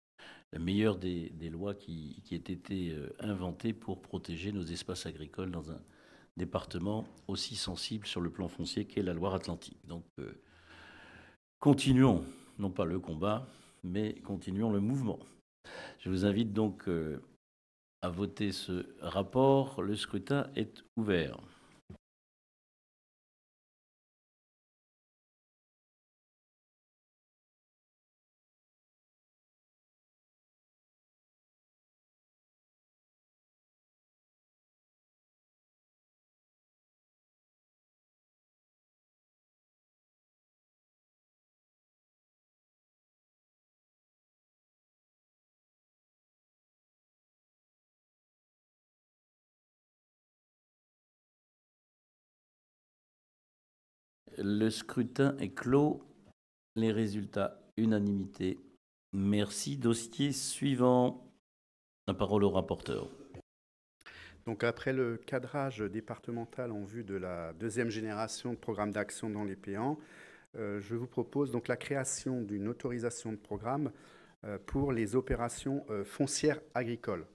la meilleure des, lois qui, aient été euh, inventées pour protéger nos espaces agricoles dans un département aussi sensible sur le plan foncier qu'est la Loire-Atlantique. Donc euh, continuons, non pas le combat, mais continuons le mouvement. Je vous invite donc... à voter ce rapport. Le scrutin est ouvert. Le scrutin est clos. Les résultats, unanimité. Merci. Dossier suivant. La parole au rapporteur. Donc après le cadrage départemental en vue de la deuxième génération de programmes d'action dans les payants, euh, je vous propose donc la création d'une autorisation de programme euh, pour les opérations euh, foncières agricoles.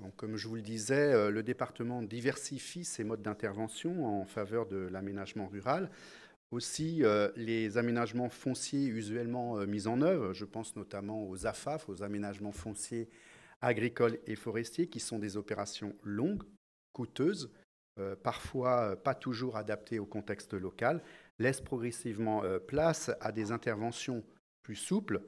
Donc, comme je vous le disais, le département diversifie ses modes d'intervention en faveur de l'aménagement rural aussi euh, les aménagements fonciers usuellement euh, mis en œuvre. Je pense notamment aux AFAF, aux aménagements fonciers agricoles et forestiers, qui sont des opérations longues, coûteuses, euh, parfois pas toujours adaptées au contexte local, laissent progressivement place à des interventions plus souples,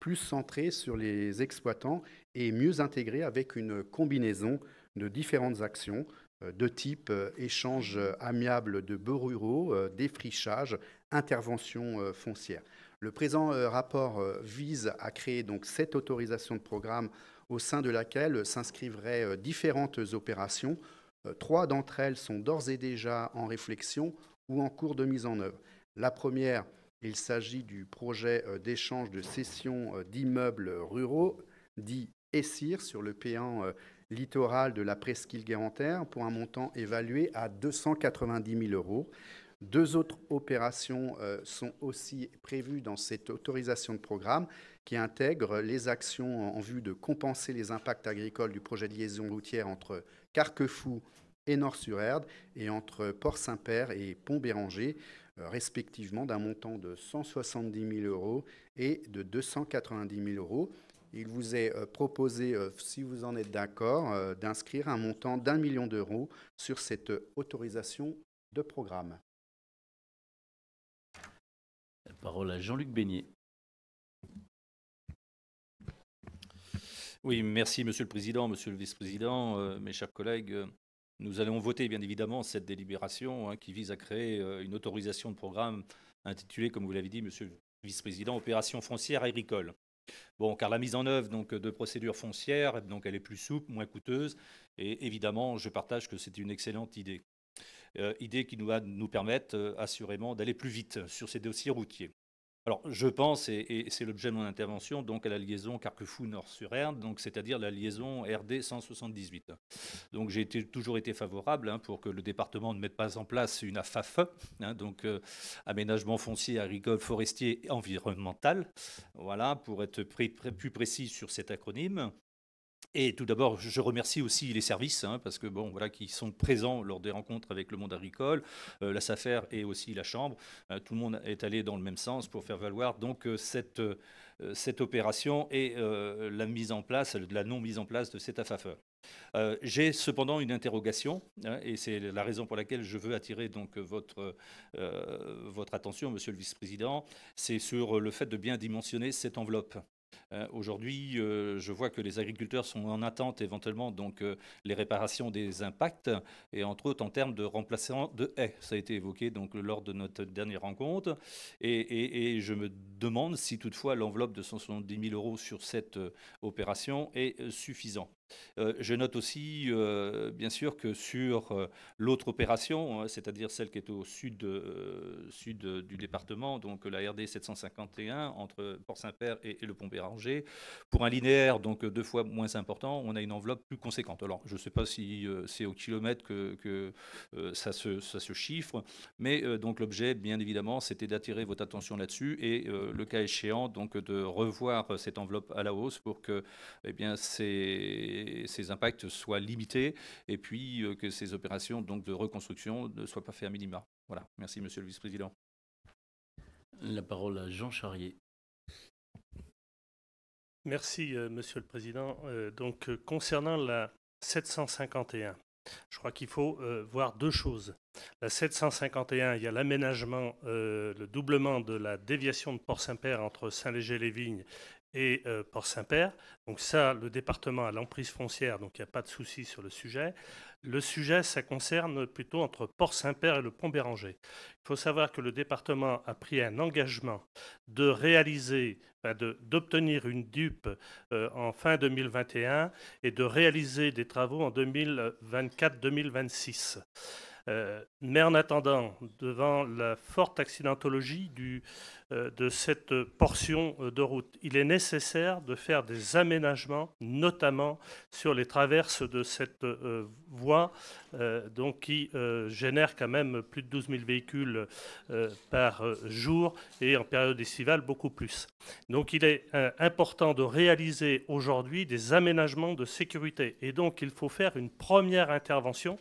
plus centrées sur les exploitants et mieux intégrées avec une combinaison de différentes actions, euh, de type euh, échange euh, amiable de beaux ruraux, défrichage, intervention foncière. Le présent rapport vise à créer donc cette autorisation de programme au sein de laquelle s'inscrivraient différentes opérations. Trois d'entre elles sont d'ores et déjà en réflexion ou en cours de mise en œuvre. La première, il s'agit du projet d'échange de cession d'immeubles ruraux, dit ESSIR, sur le P1 littoral de la presqu'île Guérantère pour un montant évalué à 290 000 euros. Deux autres opérations euh, sont aussi prévues dans cette autorisation de programme qui intègre les actions en vue de compenser les impacts agricoles du projet de liaison routière entre Carquefou et Nord-sur-Erde et entre Port-Saint-Père et Pont-Béranger, euh, respectivement d'un montant de 170 000 euros et de 290 000 euros il vous est euh, proposé, euh, si vous en êtes d'accord, euh, d'inscrire un montant d'un million d'euros sur cette autorisation de programme. La parole à Jean-Luc Beignet. Oui, merci Monsieur le Président, Monsieur le Vice-président, mes chers collègues. Nous allons voter bien évidemment cette délibération hein, qui vise à créer une autorisation de programme intitulée, comme vous l'avez dit, Monsieur le Vice-président, Opération foncière agricole. Bon, car la mise en œuvre donc, de procédures foncières, donc, elle est plus souple, moins coûteuse, et évidemment, je partage que c'est une excellente idée. Euh, idée qui nous va nous permettre euh, assurément d'aller plus vite sur ces dossiers routiers. Alors, je pense, et, c'est l'objet de mon intervention, donc à la liaison Carquefou-Nord-sur-Erde, donc c'est-à-dire la liaison RD 178. Donc, j'ai toujours été favorable hein, pour que le département ne mette pas en place une AFAF, e, hein, donc euh, aménagement foncier, agricole, forestier, et environnemental. Voilà, pour être plus précis sur cet acronyme. Et tout d'abord, je remercie aussi les services, hein, parce que bon, voilà, qui sont présents lors des rencontres avec le monde agricole, euh, la SAFER et aussi la Chambre. Euh, tout le monde est allé dans le même sens pour faire valoir donc euh, cette, opération et la mise en place, la non mise en place de cette AFAFE. J'ai cependant une interrogation, hein, et c'est la raison pour laquelle je veux attirer donc votre, votre attention, Monsieur le Vice-président, c'est sur le fait de bien dimensionner cette enveloppe. Euh, aujourd'hui, euh, je vois que les agriculteurs sont en attente éventuellement donc euh, les réparations des impacts et entre autres en termes de remplacement de haies. Ça a été évoqué donc lors de notre dernière rencontre et, et je me demande si toutefois l'enveloppe de 170 000 euros sur cette opération est suffisante je note aussi, bien sûr, que sur l'autre opération, hein, c'est-à-dire celle qui est au sud, sud du département, donc la RD 751 entre Port-Saint-Père et, le pont Béranger, pour un linéaire donc deux fois moins important, on a une enveloppe plus conséquente. Alors, je ne sais pas si c'est au kilomètre que, ça, se, ça, se, chiffre, mais donc l'objet, bien évidemment, c'était d'attirer votre attention là-dessus et le cas échéant, donc de revoir cette enveloppe à la hausse pour que eh bien, c'est ces, impacts soient limités et puis euh, que ces opérations donc, de reconstruction ne soient pas faites à minima. Voilà. Merci, Monsieur le Vice-président. La parole à Jean Charrier. Merci, M. Euh, Monsieur le Président. Euh, donc, concernant la 751, je crois qu'il faut voir deux choses. La 751, il y a l'aménagement, le doublement de la déviation de Port-Saint-Père entre Saint-Léger-les-Vignes et euh, Port-Saint-Père. Donc ça, le département a l'emprise foncière, donc il n'y a pas de souci sur le sujet. Le sujet, ça concerne plutôt entre Port-Saint-Père et le pont Béranger. Il faut savoir que le département a pris un engagement de réaliser, d'obtenir une dupe euh, en fin 2021 et de réaliser des travaux en 2024-2026. Euh, mais en attendant, devant la forte accidentologie euh, de cette portion euh, de route, il est nécessaire de faire des aménagements, notamment sur les traverses de cette voie, donc qui génère quand même plus de 12 000 véhicules par jour et en période estivale beaucoup plus. Donc il est important de réaliser aujourd'hui des aménagements de sécurité et donc il faut faire une première intervention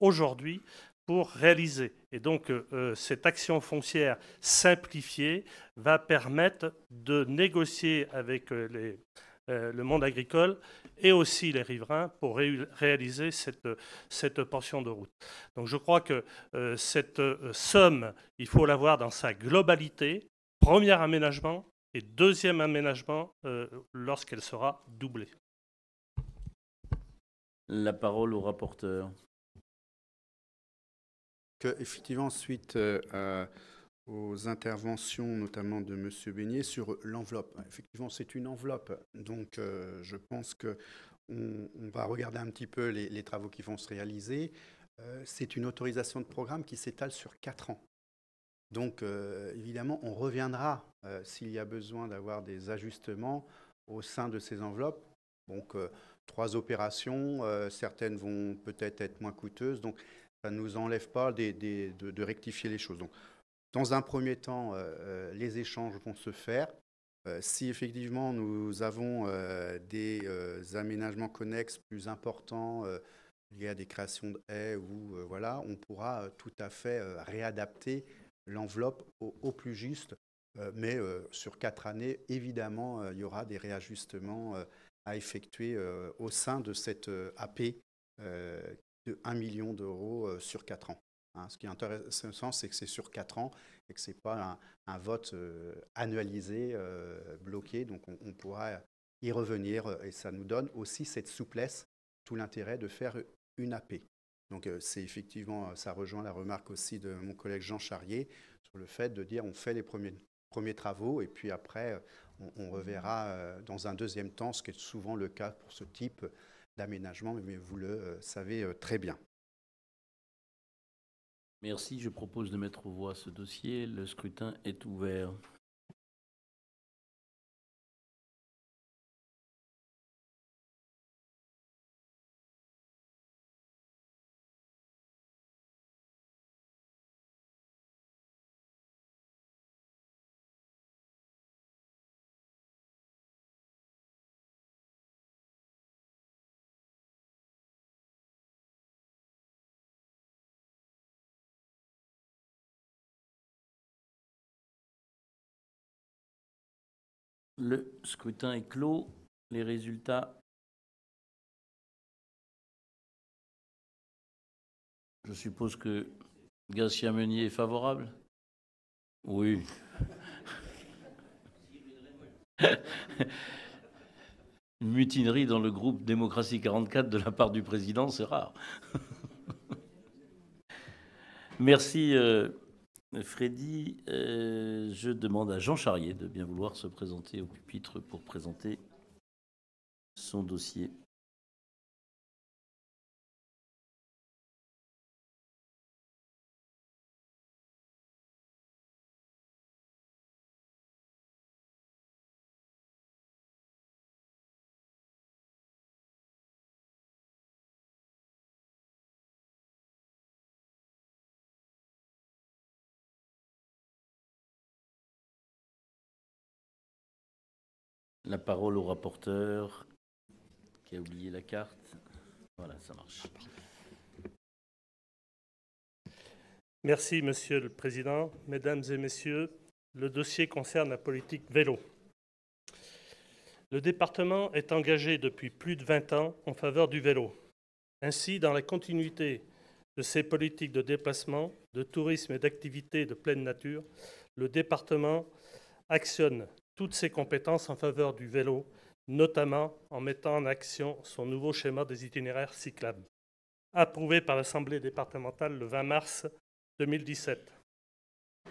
aujourd'hui pour réaliser. Et donc, euh, euh, cette action foncière simplifiée va permettre de négocier avec euh, les, le monde agricole et aussi les riverains pour réaliser cette, cette portion de route. Donc, je crois que cette somme, il faut l'avoir dans sa globalité. Premier aménagement et deuxième aménagement lorsqu'elle sera doublée. La parole au rapporteur effectivement, suite euh, euh, aux interventions, notamment de M. Beignet, sur l'enveloppe. Effectivement, c'est une enveloppe. Donc, euh, je pense que on, va regarder un petit peu les, travaux qui vont se réaliser. c'est une autorisation de programme qui s'étale sur quatre ans. Donc, évidemment, on reviendra s'il y a besoin d'avoir des ajustements au sein de ces enveloppes. Donc, trois opérations, certaines vont peut-être être moins coûteuses. Donc, nous enlève pas de, rectifier les choses. Donc, dans un premier temps, euh, euh, les échanges vont se faire. Euh, si effectivement nous avons des aménagements connexes plus importants liés à des créations de haies, ou, voilà, on pourra tout à fait réadapter l'enveloppe au, au, plus juste. mais sur quatre années, évidemment, il y aura des réajustements à effectuer au sein de cette AP de 1 million d'euros euh, sur 4 ans. Hein. ce qui est intéressant, c'est que c'est sur 4 ans et que ce n'est pas un, vote euh, annualisé, euh, bloqué. Donc on, pourra y revenir et ça nous donne aussi cette souplesse, tout l'intérêt de faire une AP. Donc c'est effectivement, ça rejoint la remarque aussi de mon collègue Jean Charrier sur le fait de dire on fait les premiers, premiers travaux et puis après on, on reverra dans un deuxième temps, ce qui est souvent le cas pour ce type d'aménagement, mais vous le euh, savez euh, très bien. Merci, je propose de mettre aux voix ce dossier. Le scrutin est ouvert. Le scrutin est clos. Les résultats. Je suppose que Garcia Meunier est favorable. Oui. Une mutinerie dans le groupe Démocratie 44 de la part du président, c'est rare. Merci. Euh, Freddy, euh, je demande à Jean Charrier de bien vouloir se présenter au pupitre pour présenter son dossier. la parole au rapporteur qui a oublié la carte. Voilà, ça marche. Merci, Monsieur le Président. Mesdames et Messieurs, le dossier concerne la politique vélo. Le département est engagé depuis plus de 20 ans en faveur du vélo. Ainsi, dans la continuité de ses politiques de déplacement, de tourisme et d'activités de pleine nature, le département actionne toutes ses compétences en faveur du vélo, notamment en mettant en action son nouveau schéma des itinéraires cyclables, approuvé par l'Assemblée départementale le 20 mars 2017.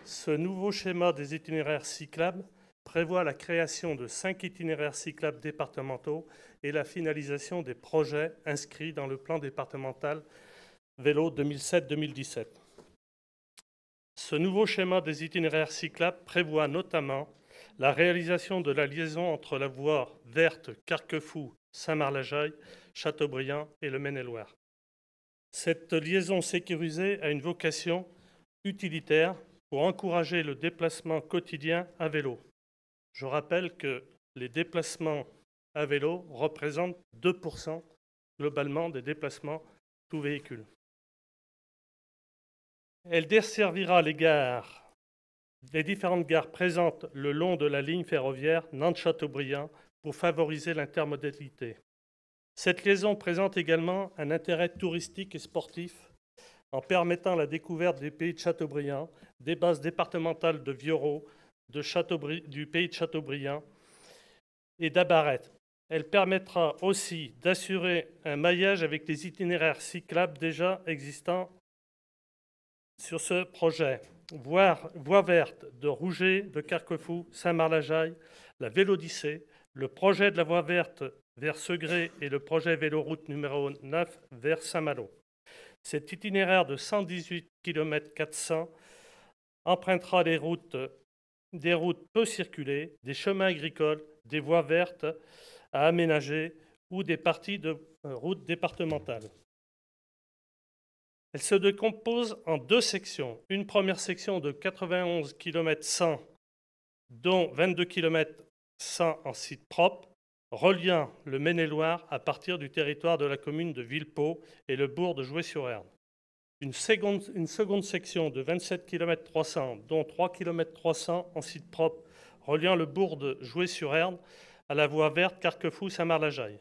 Ce nouveau schéma des itinéraires cyclables prévoit la création de cinq itinéraires cyclables départementaux et la finalisation des projets inscrits dans le plan départemental vélo 2007-2017. Ce nouveau schéma des itinéraires cyclables prévoit notamment la réalisation de la liaison entre la voie verte Carquefou, Saint-Marlajaille, Châteaubriand et le Maine-et-Loire. Cette liaison sécurisée a une vocation utilitaire pour encourager le déplacement quotidien à vélo. Je rappelle que les déplacements à vélo représentent 2% globalement des déplacements tout véhicule. Elle desservira les gares les différentes gares présentes le long de la ligne ferroviaire Nantes-Châteaubriand pour favoriser l'intermodalité. Cette liaison présente également un intérêt touristique et sportif en permettant la découverte des pays de Châteaubriand, des bases départementales de Vioro, de du pays de Châteaubriand et d'Abarette. Elle permettra aussi d'assurer un maillage avec les itinéraires cyclables déjà existants sur ce projet. Voie verte de Rouget, de Carquefou, Saint-Marlajaille, la Vélodyssée, le projet de la voie verte vers Segré et le projet véloroute numéro 9 vers Saint-Malo. Cet itinéraire de 118 km 400 empruntera routes, des routes peu circulées, des chemins agricoles, des voies vertes à aménager ou des parties de euh, routes départementales. Elle se décompose en deux sections. Une première section de 91 km 100, dont 22 km 100 en site propre, reliant le Maine-et-Loire à partir du territoire de la commune de Villepot et le bourg de Joué-sur-Erne. Une seconde, section de 27 km 300, dont 3 km 300 en site propre, reliant le bourg de Joué-sur-Erne à la voie verte Carquefou-Saint-Marlajaille.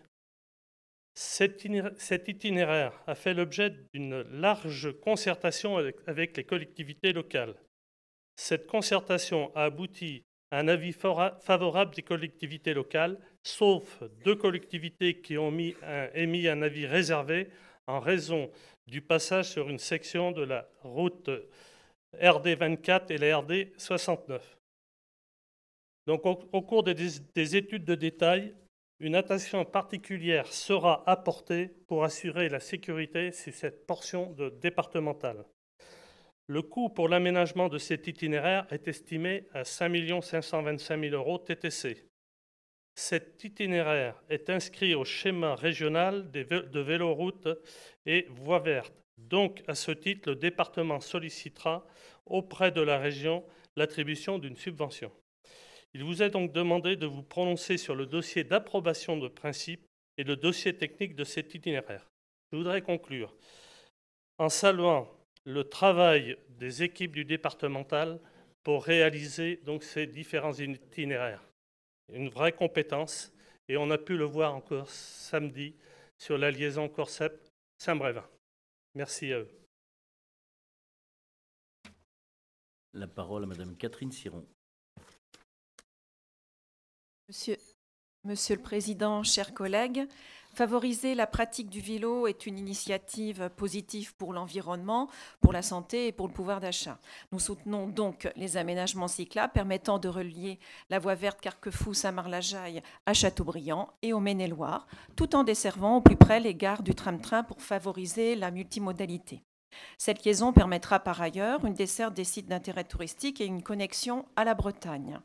Cet itinéraire a fait l'objet d'une large concertation avec les collectivités locales. Cette concertation a abouti à un avis favorable des collectivités locales, sauf deux collectivités qui ont émis un avis réservé en raison du passage sur une section de la route RD 24 et la RD 69. Donc, au, cours des études de détail, une attention particulière sera apportée pour assurer la sécurité sur cette portion de départementale. Le coût pour l'aménagement de cet itinéraire est estimé à 5 525 000 euros TTC. Cet itinéraire est inscrit au schéma régional de Véloroute et voies vertes. Donc, à ce titre, le département sollicitera auprès de la région l'attribution d'une subvention. Il vous est donc demandé de vous prononcer sur le dossier d'approbation de principe et le dossier technique de cet itinéraire. Je voudrais conclure en saluant le travail des équipes du départemental pour réaliser donc ces différents itinéraires. Une vraie compétence et on a pu le voir encore samedi sur la liaison Corsep-Saint-Brévin. Merci à eux. La parole à Madame Catherine Siron. Monsieur, le Président, chers collègues, favoriser la pratique du vélo est une initiative positive pour l'environnement, pour la santé et pour le pouvoir d'achat. Nous soutenons donc les aménagements cyclables permettant de relier la voie verte Carquefou-Saint-Marlajaille à Châteaubriant et au Maine-et-Loire, tout en desservant au plus près les gares du tram-train pour favoriser la multimodalité. Cette liaison permettra par ailleurs une desserte des sites d'intérêt touristique et une connexion à la Bretagne.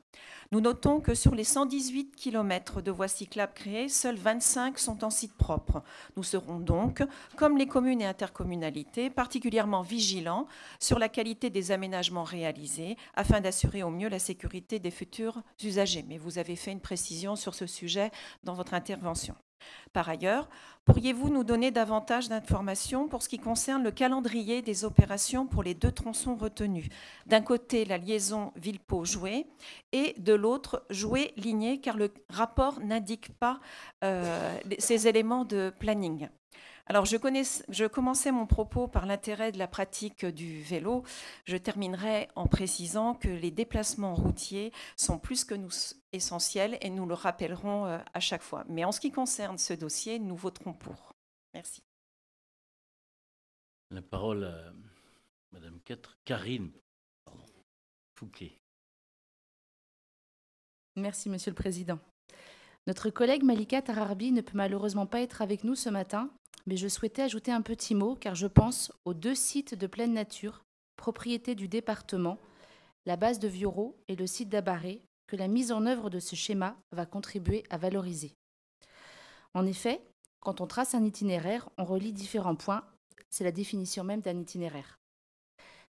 Nous notons que sur les 118 km de voies cyclables créées, seuls 25 sont en site propre. Nous serons donc, comme les communes et intercommunalités, particulièrement vigilants sur la qualité des aménagements réalisés afin d'assurer au mieux la sécurité des futurs usagers. Mais vous avez fait une précision sur ce sujet dans votre intervention. Par ailleurs, pourriez-vous nous donner davantage d'informations pour ce qui concerne le calendrier des opérations pour les deux tronçons retenus D'un côté, la liaison Villepot-Joué et de l'autre, Joué-Ligné, car le rapport n'indique pas euh, ces éléments de planning. Alors, je, commençais mon propos par l'intérêt de la pratique du vélo. Je terminerai en précisant que les déplacements routiers sont plus que nous essentiels et nous le rappellerons euh, à chaque fois. Mais en ce qui concerne ce dossier, nous voterons pour. Merci. La parole à Madame Karine Fouquet. Merci, Monsieur le Président. Notre collègue Malika Tararbi ne peut malheureusement pas être avec nous ce matin mais je souhaitais ajouter un petit mot car je pense aux deux sites de pleine nature, propriété du département, la base de Viorot et le site d'Abaré, que la mise en œuvre de ce schéma va contribuer à valoriser. En effet, quand on trace un itinéraire, on relie différents points, c'est la définition même d'un itinéraire.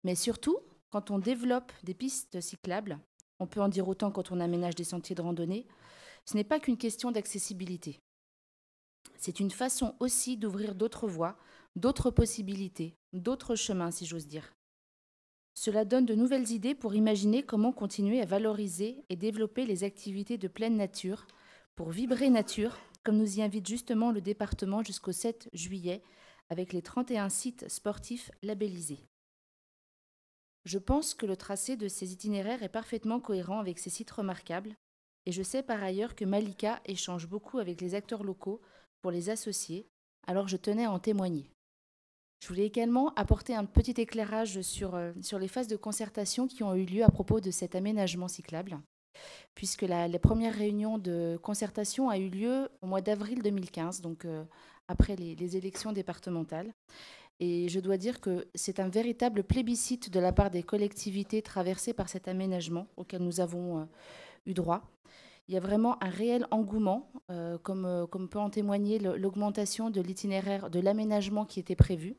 Mais surtout, quand on développe des pistes cyclables, on peut en dire autant quand on aménage des sentiers de randonnée, ce n'est pas qu'une question d'accessibilité c'est une façon aussi d'ouvrir d'autres voies, d'autres possibilités, d'autres chemins, si j'ose dire. Cela donne de nouvelles idées pour imaginer comment continuer à valoriser et développer les activités de pleine nature, pour vibrer nature, comme nous y invite justement le département jusqu'au 7 juillet, avec les 31 sites sportifs labellisés. Je pense que le tracé de ces itinéraires est parfaitement cohérent avec ces sites remarquables, et je sais par ailleurs que Malika échange beaucoup avec les acteurs locaux pour les associer, alors je tenais à en témoigner. Je voulais également apporter un petit éclairage sur, euh, sur les phases de concertation qui ont eu lieu à propos de cet aménagement cyclable, puisque la, première réunion de concertation a eu lieu au mois d'avril 2015, donc euh, après les élections départementales. Et je dois dire que c'est un véritable plébiscite de la part des collectivités traversées par cet aménagement auquel nous avons euh, eu droit il y a vraiment un réel engouement, euh, euh, comme, peut en témoigner l'augmentation de l'itinéraire, de l'aménagement qui était prévu.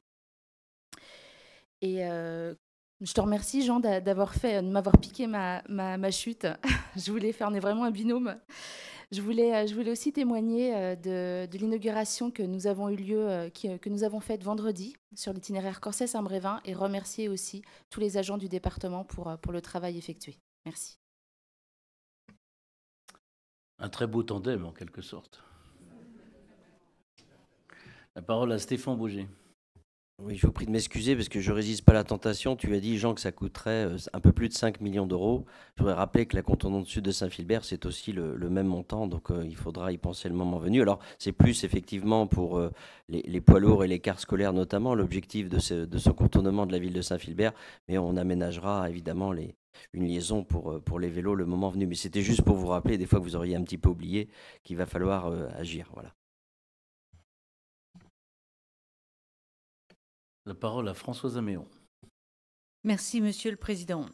Et euh, je te remercie, Jean, d'avoir fait, de m'avoir piqué ma, chute. *laughs* je voulais faire, on est vraiment un binôme. Je voulais, je voulais aussi témoigner de, l'inauguration que nous avons eu lieu, que nous avons faite vendredi sur l'itinéraire Corset-Saint-Brévin et remercier aussi tous les agents du département pour, pour le travail effectué. Merci. Un très beau tandem en quelque sorte. La parole à Stéphane Bouger. Oui, je vous prie de m'excuser parce que je ne résiste pas à la tentation. Tu as dit, Jean, que ça coûterait euh, un peu plus de 5 millions d'euros. Je voudrais rappeler que la contournante sud de Saint-Philbert, c'est aussi le, même montant, donc euh, il faudra y penser le moment venu. Alors, c'est plus effectivement pour euh, les, poids lourds et les cars scolaires notamment, l'objectif de ce, contournement de la ville de Saint-Philbert, mais on aménagera évidemment une liaison pour, les vélos le moment venu. Mais c'était juste pour vous rappeler, des fois que vous auriez un petit peu oublié, qu'il va falloir agir. Voilà. La parole à Françoise Améon. Merci, Monsieur le Président.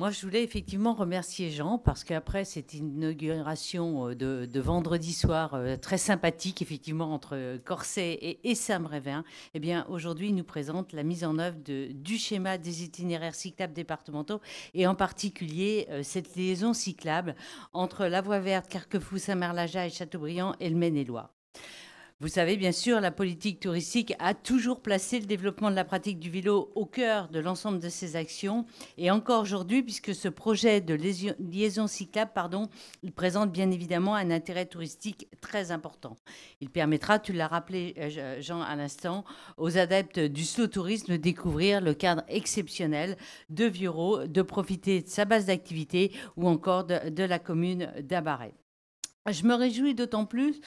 Moi, je voulais effectivement remercier Jean parce qu'après cette inauguration euh, de, de, vendredi soir euh, très sympathique, effectivement, entre euh, Corset et, Saint-Brévin, eh bien, aujourd'hui, il nous présente la mise en œuvre de, du schéma des itinéraires cyclables départementaux et en particulier cette liaison cyclable entre la voie verte Carquefou, Saint-Marlaja et Châteaubriand et le Maine-et-Loire. Vous savez, bien sûr, la politique touristique a toujours placé le développement de la pratique du vélo au cœur de l'ensemble de ses actions. Et encore aujourd'hui, puisque ce projet de liaison cyclable, pardon, présente bien évidemment un intérêt touristique très important. Il permettra, tu l'as rappelé, euh, Jean, à l'instant, aux adeptes du slow tourisme de découvrir le cadre exceptionnel de Vieux-Raux, de profiter de sa base d'activité ou encore de, de la commune d'Abaret. Je me réjouis d'autant plus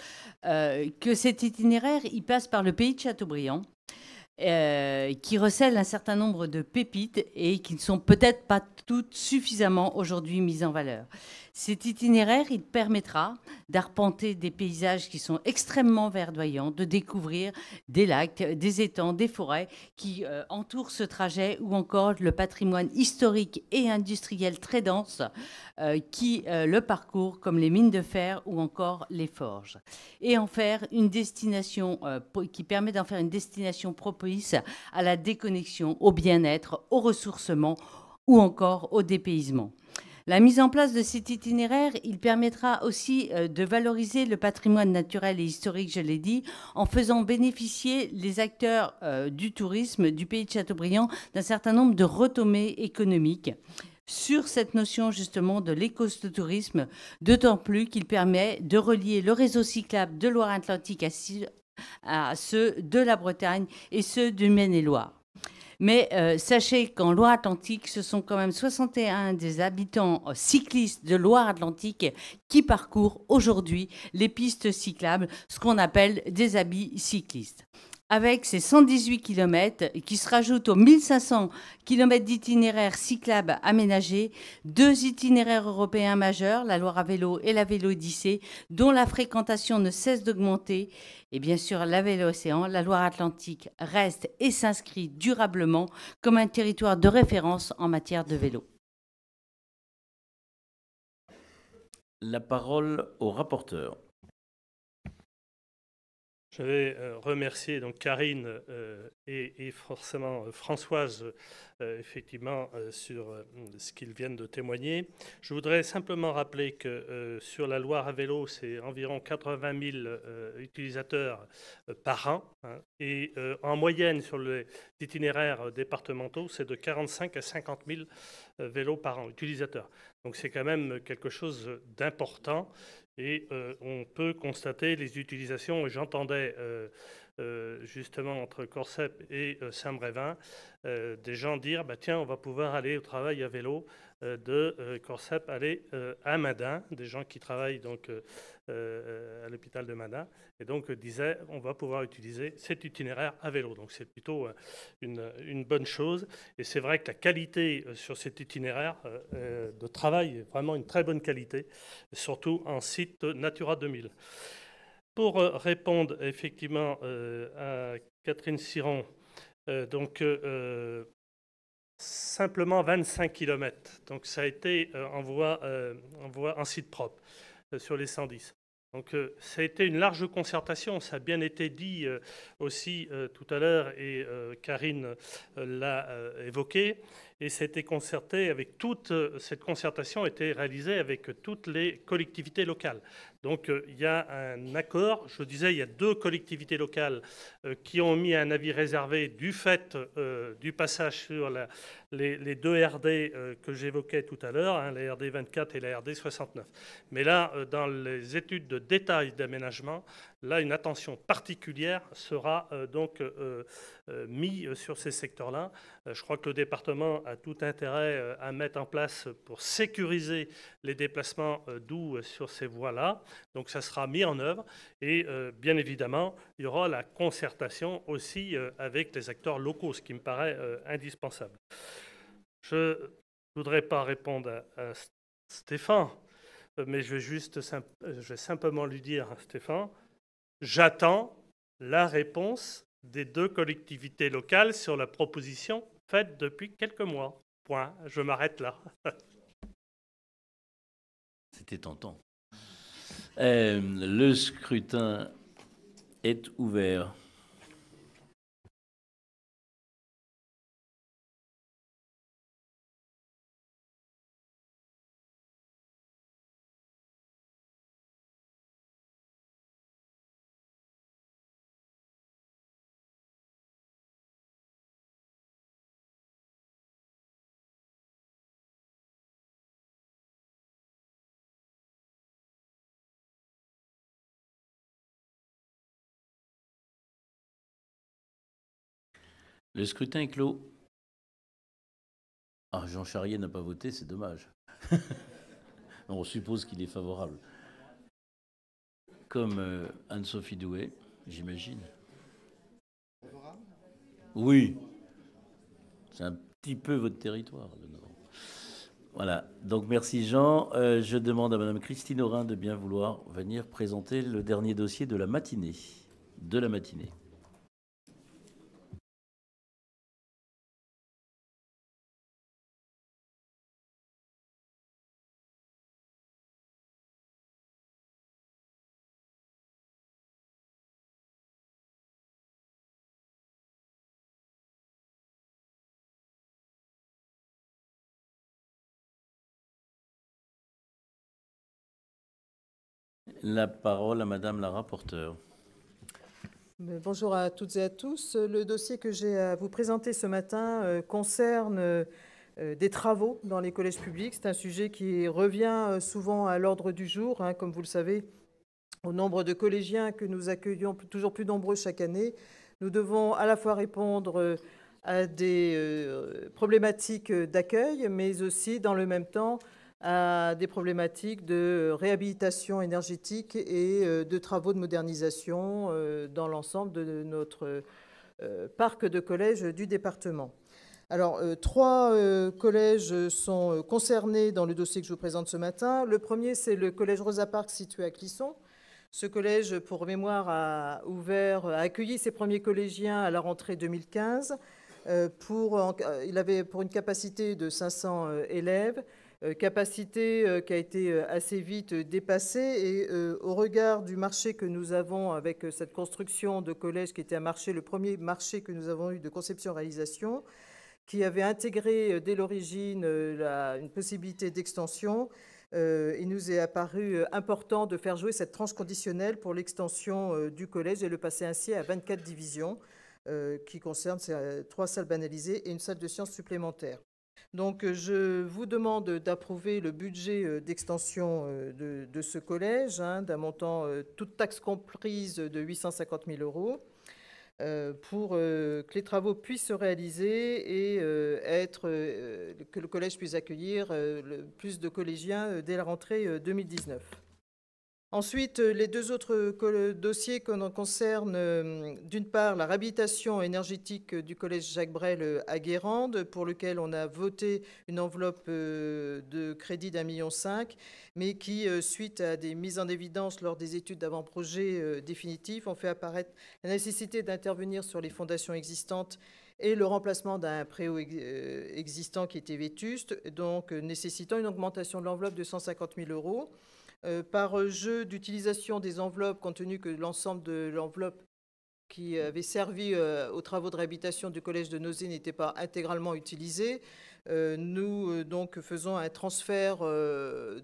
euh, que cet itinéraire, il passe par le pays de Châteaubriand, euh, qui recèle un certain nombre de pépites et qui ne sont peut-être pas toutes suffisamment aujourd'hui mises en valeur. Cet itinéraire, il permettra d'arpenter des paysages qui sont extrêmement verdoyants, de découvrir des lacs, des étangs, des forêts qui euh, entourent ce trajet ou encore le patrimoine historique et industriel très dense euh, qui euh, le parcourt comme les mines de fer ou encore les forges. Et en faire une destination qui permet d'en faire une destination propice à la déconnexion, au bien-être, au ressourcement ou encore au dépaysement. La mise en place de cet itinéraire, il permettra aussi euh, de valoriser le patrimoine naturel et historique, je l'ai dit, en faisant bénéficier les acteurs euh, du tourisme du pays de Châteaubriand d'un certain nombre de retombées économiques sur cette notion justement de l'écotourisme, d'autant plus qu'il permet de relier le réseau cyclable de Loire-Atlantique à, ceux de la Bretagne et ceux du Maine-et-Loire. Mais euh, sachez qu'en Loire-Atlantique, ce sont quand même 61 des habitants euh, cyclistes de Loire-Atlantique qui parcourent aujourd'hui les pistes cyclables, ce qu'on appelle des habits cyclistes avec ses 118 km qui se rajoutent aux 1500 km d'itinéraires cyclables aménagés, deux itinéraires européens majeurs, la Loire à vélo et la Vélo Odyssée, dont la fréquentation ne cesse d'augmenter. Et bien sûr, la Vélo Océan, la Loire Atlantique reste et s'inscrit durablement comme un territoire de référence en matière de vélo. La parole au rapporteur. Je vais euh, remercier donc Karine euh, et, forcément euh, Françoise effectivement sur ce qu'ils viennent de témoigner. Je voudrais simplement rappeler que sur la Loire à vélo, c'est environ 80 000 utilisateurs par an hein, et en moyenne sur les itinéraires départementaux, c'est de 45 000 à 50 000 vélos par an utilisateurs. Donc c'est quand même quelque chose d'important et euh, on peut constater les utilisations, j'entendais euh, euh, justement entre Corsep et Saint-Brévin, des gens dire, bah, tiens, on va pouvoir aller au travail à vélo euh, de euh, Corsep aller euh, à Madin, des gens qui travaillent donc à l'hôpital de Madin, et donc disaient on va pouvoir utiliser cet itinéraire à vélo. Donc c'est plutôt une, une, bonne chose. Et c'est vrai que la qualité sur cet itinéraire de travail est vraiment une très bonne qualité, surtout en site Natura 2000. Pour répondre effectivement à Catherine Siron, donc simplement 25 km. Donc ça a été euh, euh, en voie, en, site propre euh, sur les 110. Donc ça a été une large concertation, ça a bien été dit aussi tout à l'heure et Karine l'a évoqué. Et c'était concerté avec toute cette concertation a été réalisée avec toutes les collectivités locales. Donc euh, il y a un accord. Je disais, il y a deux collectivités locales euh, qui ont mis un avis réservé du fait euh, du passage sur les, deux RD que j'évoquais tout à l'heure, la RD 24 et la RD 69. Mais là, dans les études de détail d'aménagement, Là, une attention particulière sera euh, donc euh, euh, mise sur ces secteurs-là. je crois que le département a tout intérêt à mettre en place pour sécuriser les déplacements doux sur ces voies-là. Donc, ça sera mis en œuvre. Et bien évidemment, il y aura la concertation aussi avec les acteurs locaux, ce qui me paraît indispensable. Je ne voudrais pas répondre à, Stéphane, mais je vais simplement lui dire, hein, Stéphane, J'attends la réponse des deux collectivités locales sur la proposition faite depuis quelques mois. Point. Je m'arrête là. *laughs* C'était tentant. Euh, le scrutin est ouvert. Le scrutin est clos. Ah, Jean Charrier n'a pas voté, c'est dommage. *laughs* On suppose qu'il est favorable. Comme euh, Anne-Sophie Douet, j'imagine. Oui. C'est un petit peu votre territoire, le Voilà. Donc merci Jean. Euh, je demande à Madame Christine Aurin de bien vouloir venir présenter le dernier dossier de la matinée. De la matinée. La parole à Madame la rapporteure. Bonjour à toutes et à tous. Le dossier que j'ai à vous présenter ce matin euh, concerne euh, des travaux dans les collèges publics. C'est un sujet qui revient euh, souvent à l'ordre du jour, hein, comme vous le savez, au nombre de collégiens que nous accueillons toujours plus nombreux chaque année. Nous devons à la fois répondre à des problématiques d'accueil, mais aussi dans le même temps à des problématiques de réhabilitation énergétique et euh, de travaux de modernisation euh, dans l'ensemble de notre euh, parc de collèges du département. Alors, trois collèges sont concernés dans le dossier que je vous présente ce matin. Le premier, c'est le collège Rosa Park situé à Clisson. Ce collège, pour mémoire, a ouvert, a accueilli ses premiers collégiens à la rentrée 2015. il avait pour une capacité de 500 élèves. Euh, capacité euh, qui a été euh, assez vite dépassée. Et au regard du marché que nous avons avec cette construction de collège qui était un marché, le premier marché que nous avons eu de conception-réalisation, qui avait intégré dès l'origine une possibilité d'extension, il nous est apparu important de faire jouer cette tranche conditionnelle pour l'extension du collège et le passer ainsi à 24 divisions qui concernent trois salles banalisées et une salle de sciences supplémentaire. Donc euh, je vous demande d'approuver le budget euh, d'extension euh, de, ce collège, hein, d'un montant, toute taxe comprise, de 850 000 euros, pour que les travaux puissent se réaliser et que le collège puisse accueillir plus de collégiens dès la rentrée 2019. Ensuite, euh, les deux autres euh, euh, dossiers concernent d'une part la réhabilitation énergétique du collège Jacques Brel à Guérande, pour lequel on a voté une enveloppe de crédit d'un million cinq, mais qui, suite à des mises en évidence lors des études d'avant-projet définitifs, ont fait apparaître la nécessité d'intervenir sur les fondations existantes et le remplacement d'un préau existant qui était vétuste, donc nécessitant une augmentation de l'enveloppe de 150 000 euros. Euh, par euh, jeu d'utilisation des enveloppes, compte tenu que l'ensemble de l'enveloppe qui avait servi euh, aux travaux de réhabilitation du collège de Nausée n'était pas intégralement utilisé. nous donc faisons un transfert de,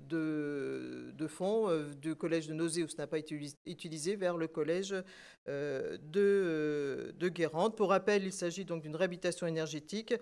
fonds du collège de Nausée, où ce n'a pas été utilisé vers le collège de, de Guérande. Pour rappel, il s'agit donc d'une réhabilitation énergétique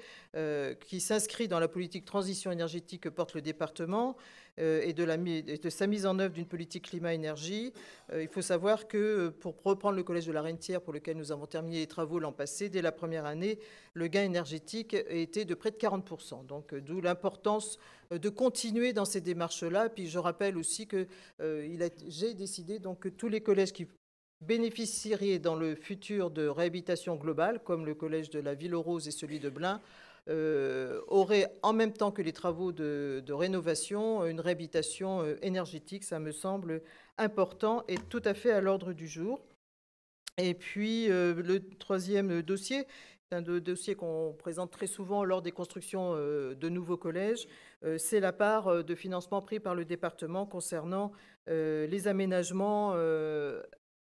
qui s'inscrit dans la politique transition énergétique que porte le département euh, et de, sa mise en œuvre d'une politique climat-énergie. Euh, il faut savoir que euh, pour reprendre le collège de la Rentière, pour lequel nous avons terminé les travaux l'an passé, dès la première année, le gain énergétique était de près de 40%. Donc d'où l'importance de continuer dans ces démarches-là. Puis je rappelle aussi que j'ai décidé donc que tous les collèges qui bénéficieraient dans le futur de réhabilitation globale, comme le collège de la ville aux roses et celui de Blain, euh, aurait, en même temps que les travaux de, rénovation, une réhabilitation euh, énergétique. Ça me semble important et tout à fait à l'ordre du jour. Et puis, euh, le troisième dossier, c'est un dossier qu'on présente très souvent lors des constructions de nouveaux collèges, c'est la part de financement pris par le département concernant les aménagements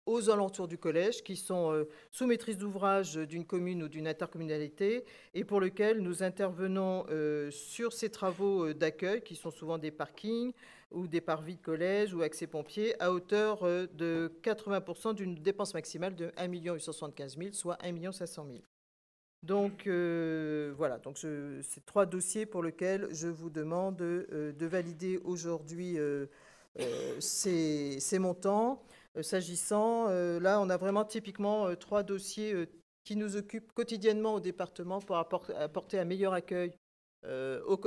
aux alentours du collège, qui sont euh, sous maîtrise d'ouvrage d'une commune ou d'une intercommunalité, et pour lequel nous intervenons euh, sur ces travaux euh, d'accueil, qui sont souvent des parkings ou des parvis de collège ou accès pompiers, à hauteur de 80% d'une dépense maximale de 1 875 soit 1 500 Donc voilà, donc c'est trois dossiers pour lesquels je vous demande de, valider aujourd'hui ces, ces montants. Euh, s'agissant. Euh, là, on a vraiment typiquement euh, trois dossiers qui nous occupent quotidiennement au département pour apporter un meilleur accueil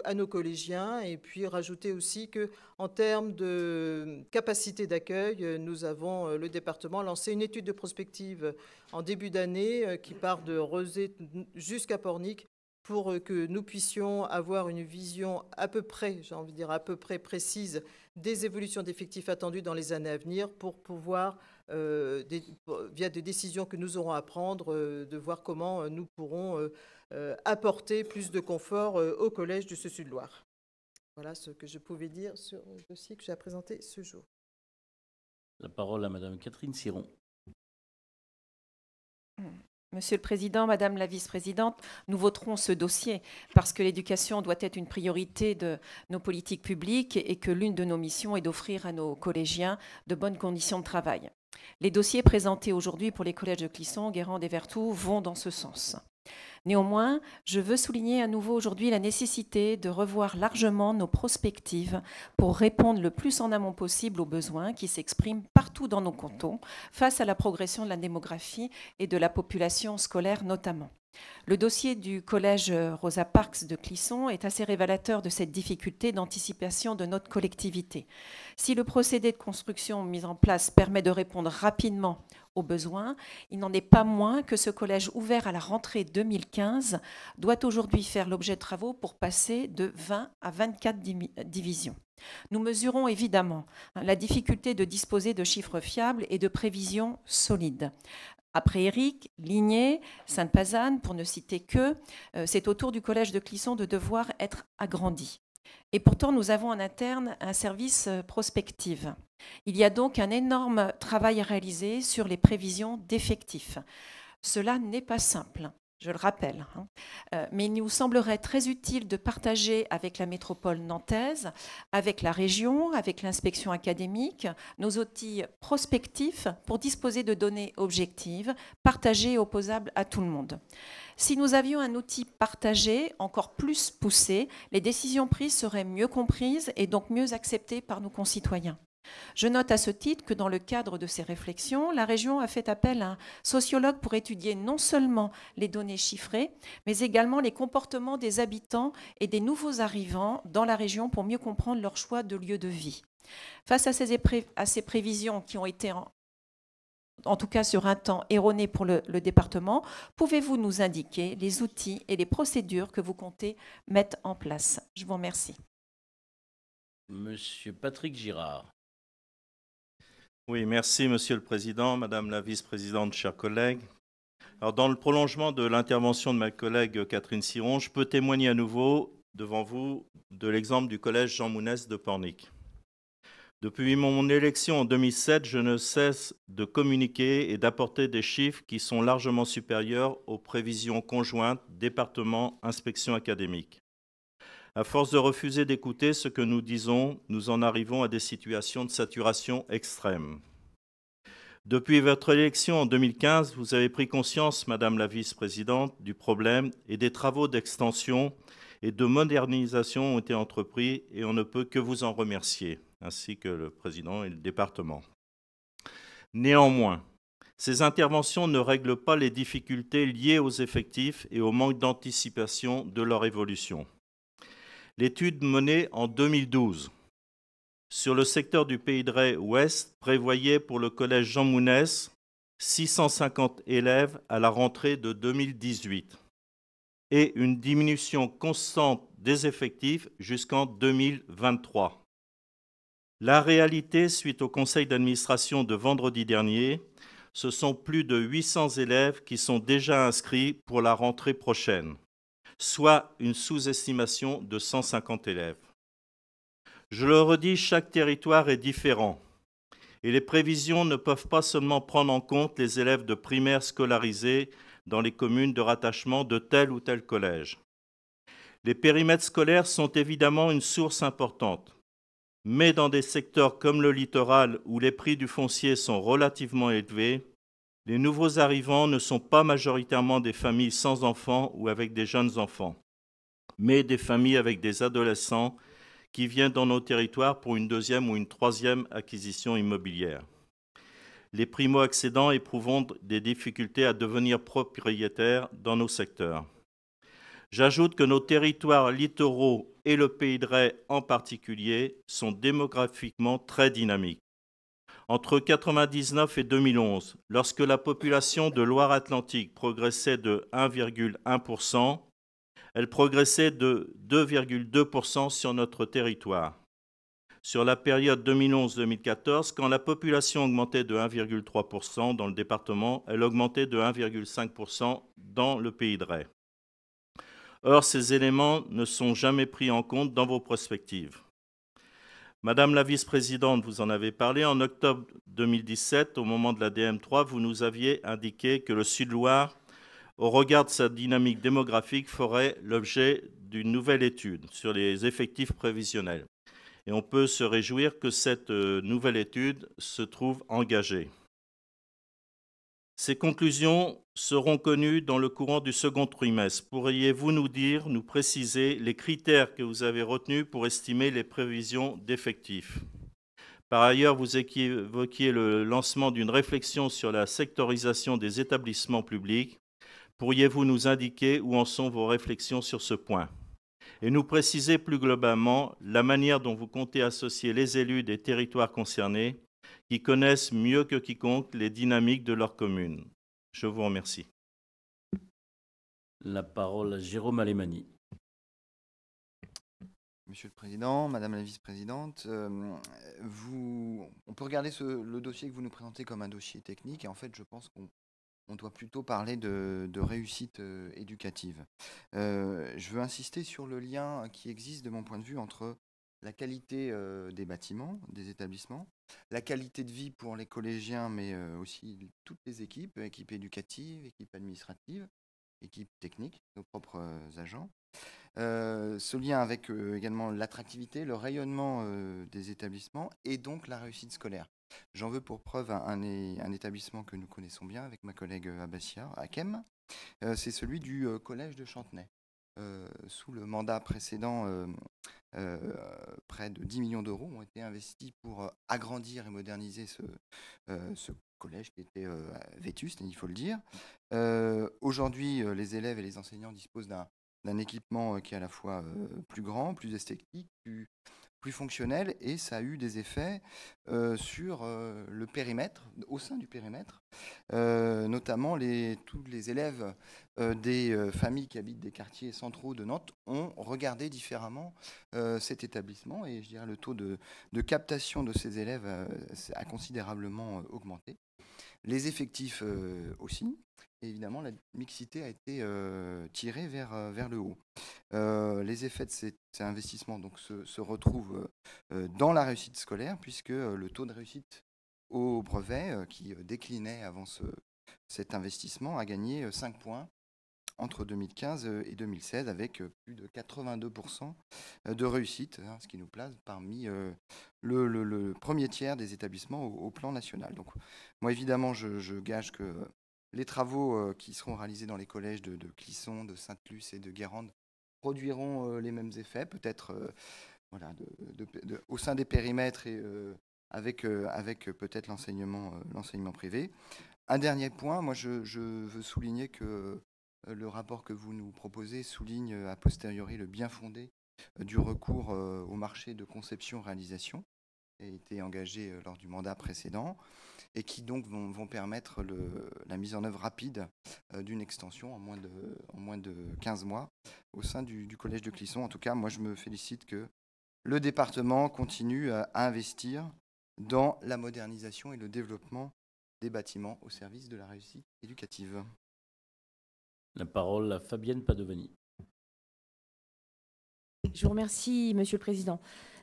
à nos collégiens et puis rajouter aussi que en termes de capacité d'accueil, nous avons le département lancé une étude de prospective en début d'année qui part de Rosé jusqu'à Pornic pour que nous puissions avoir une vision à peu près, j'ai envie de dire à peu près précise des évolutions d'effectifs attendues dans les années à venir pour pouvoir, euh, via des décisions que nous aurons à prendre, euh, de voir comment euh, nous pourrons apporter plus de confort au collège du Sud-Loire. Voilà ce que je pouvais dire sur le dossier que j'ai à présenter ce jour. La parole à Madame Catherine Siron. Hum. Monsieur le Président, Madame la Vice-Présidente, nous voterons ce dossier parce que l'éducation doit être une priorité de nos politiques publiques et que l'une de nos missions est d'offrir à nos collégiens de bonnes conditions de travail. Les dossiers présentés aujourd'hui pour les collèges de Clisson, Guérande et Vertou vont dans ce sens. Néanmoins, je veux souligner à nouveau aujourd'hui la nécessité de revoir largement nos prospectives pour répondre le plus en amont possible aux besoins qui s'expriment partout dans nos cantons face à la progression de la démographie et de la population scolaire notamment. Le dossier du collège Rosa Parks de Clisson est assez révélateur de cette difficulté d'anticipation de notre collectivité. Si le procédé de construction mis en place permet de répondre rapidement besoin, Il n'en est pas moins que ce collège ouvert à la rentrée 2015 doit aujourd'hui faire l'objet de travaux pour passer de 20 à 24 divisions. Nous mesurons évidemment hein, la difficulté de disposer de chiffres fiables et de prévisions solides. Après Éric, Ligné, Sainte-Pazanne, pour ne citer que, euh, c'est au tour du collège de Clisson de devoir être agrandi. Et pourtant, nous avons en interne un service euh, prospectif. Il y a donc un énorme travail à réaliser sur les prévisions d'effectifs. Cela n'est pas simple, je le rappelle, hein. euh, mais il nous semblerait très utile de partager avec la métropole nantaise, avec la région, avec l'inspection académique, nos outils prospectifs pour disposer de données objectives, partagées et opposables à tout le monde. Si nous avions un outil partagé, encore plus poussé, les décisions prises seraient mieux comprises et donc mieux acceptées par nos concitoyens. Je note à ce titre que dans le cadre de ces réflexions, la région a fait appel à un sociologue pour étudier non seulement les données chiffrées, mais également les comportements des habitants et des nouveaux arrivants dans la région pour mieux comprendre leur choix de lieu de vie. Face à ces, prévisions qui ont été en tout cas sur un temps erroné pour le, département, pouvez-vous nous indiquer les outils et les procédures que vous comptez mettre en place Je vous remercie. Monsieur Patrick Girard. Oui, merci Monsieur le Président, Madame la Vice-Présidente, chers collègues. Alors, dans le prolongement de l'intervention de ma collègue Catherine Siron, je peux témoigner à nouveau devant vous de l'exemple du collège Jean Mounès de Pornic. Depuis mon élection en 2007, je ne cesse de communiquer et d'apporter des chiffres qui sont largement supérieurs aux prévisions conjointes département inspection académique. À force de refuser d'écouter ce que nous disons, nous en arrivons à des situations de saturation extrême. Depuis votre élection en 2015, vous avez pris conscience, Madame la Vice-présidente, du problème et des travaux d'extension et de modernisation ont été entrepris et on ne peut que vous en remercier ainsi que le président et le département. Néanmoins, ces interventions ne règlent pas les difficultés liées aux effectifs et au manque d'anticipation de leur évolution. L'étude menée en 2012 sur le secteur du Pays de Ré Ouest prévoyait pour le collège Jean Mounès 650 élèves à la rentrée de 2018 et une diminution constante des effectifs jusqu'en 2023. La réalité, suite au conseil d'administration de vendredi dernier, ce sont plus de 800 élèves qui sont déjà inscrits pour la rentrée prochaine, soit une sous-estimation de 150 élèves. Je le redis, chaque territoire est différent et les prévisions ne peuvent pas seulement prendre en compte les élèves de primaire scolarisés dans les communes de rattachement de tel ou tel collège. Les périmètres scolaires sont évidemment une source importante mais dans des secteurs comme le littoral où les prix du foncier sont relativement élevés, les nouveaux arrivants ne sont pas majoritairement des familles sans enfants ou avec des jeunes enfants, mais des familles avec des adolescents qui viennent dans nos territoires pour une deuxième ou une troisième acquisition immobilière. Les primo-accédants éprouvent des difficultés à devenir propriétaires dans nos secteurs. J'ajoute que nos territoires littoraux et le Pays de Ray en particulier sont démographiquement très dynamiques. Entre 1999 et 2011, lorsque la population de Loire-Atlantique progressait de 1,1%, elle progressait de 2,2% sur notre territoire. Sur la période 2011-2014, quand la population augmentait de 1,3% dans le département, elle augmentait de 1,5% dans le Pays de Ray. Or, ces éléments ne sont jamais pris en compte dans vos prospectives. Madame la vice-présidente, vous en avez parlé. En octobre 2017, au moment de la DM3, vous nous aviez indiqué que le Sud-Loire, au regard de sa dynamique démographique, ferait l'objet d'une nouvelle étude sur les effectifs prévisionnels. Et on peut se réjouir que cette euh, nouvelle étude se trouve engagée. Ces conclusions seront connues dans le courant du second trimestre. Pourriez-vous nous dire, nous préciser les critères que vous avez retenus pour estimer les prévisions d'effectifs Par ailleurs, vous évoquiez le lancement d'une réflexion sur la sectorisation des établissements publics. Pourriez-vous nous indiquer où en sont vos réflexions sur ce point et nous préciser plus globalement la manière dont vous comptez associer les élus des territoires concernés qui connaissent mieux que quiconque les dynamiques de leur commune. Je vous remercie. La parole à Jérôme Alemani. Monsieur le Président, Madame la Vice-Présidente, euh, on peut regarder le dossier que vous nous présentez comme un dossier technique, et en fait, je pense qu'on doit plutôt parler de, réussite euh, éducative. Euh, je veux insister sur le lien qui existe, de mon point de vue, entre la qualité des bâtiments, des établissements, la qualité de vie pour les collégiens, mais euh, aussi toutes les équipes, équipe éducative, équipe administratives, équipe techniques, nos propres euh, agents. Euh, ce lien avec également l'attractivité, le rayonnement des établissements et donc la réussite scolaire. J'en veux pour preuve un, établissement que nous connaissons bien avec ma collègue Abassia, Hakem. C'est celui du collège de Chantenay. sous le mandat précédent euh, près de 10 millions d'euros ont été investis pour euh, agrandir et moderniser ce, euh, ce collège qui était vétuste, il faut le dire. Aujourd'hui, les élèves et les enseignants disposent d'un équipement qui est à la fois plus grand, plus esthétique, plus, plus fonctionnel et ça a eu des effets euh, sur euh, le périmètre, au sein du périmètre, euh, notamment les, tous les élèves des familles qui habitent des quartiers centraux de Nantes ont regardé différemment cet établissement et je dirais le taux de, captation de ces élèves a considérablement augmenté. Les effectifs aussi, évidemment, la mixité a été euh, tirée vers, euh, vers le haut. Euh, les effets de ces, investissements donc, se, retrouvent dans la réussite scolaire, puisque le taux de réussite au brevet, qui déclinait avant ce, cet investissement, a gagné 5 points entre 2015 et 2016, avec plus de 82% de réussite, hein, ce qui nous place parmi le, premier tiers des établissements au, plan national. Donc, moi, évidemment, je gage que les travaux euh, qui seront réalisés dans les collèges de, Clisson, de Sainte-Luce et de Guérande produiront euh, les mêmes effets, peut-être euh, au sein des périmètres et avec, peut-être l'enseignement privé. Un dernier point, moi je, je, veux souligner que le rapport que vous nous proposez souligne a posteriori le bien fondé du recours au marché de conception-réalisation été engagé euh, lors du mandat précédent et qui donc vont, permettre la mise en œuvre rapide euh, d'une extension en moins, de, en moins de 15 mois au sein du, collège de Clisson. En tout cas, moi je me félicite que le département continue à, investir dans la modernisation et le développement des bâtiments au service de la réussite éducative. La parole à Fabienne Padovani. Je vous remercie, Monsieur le Président.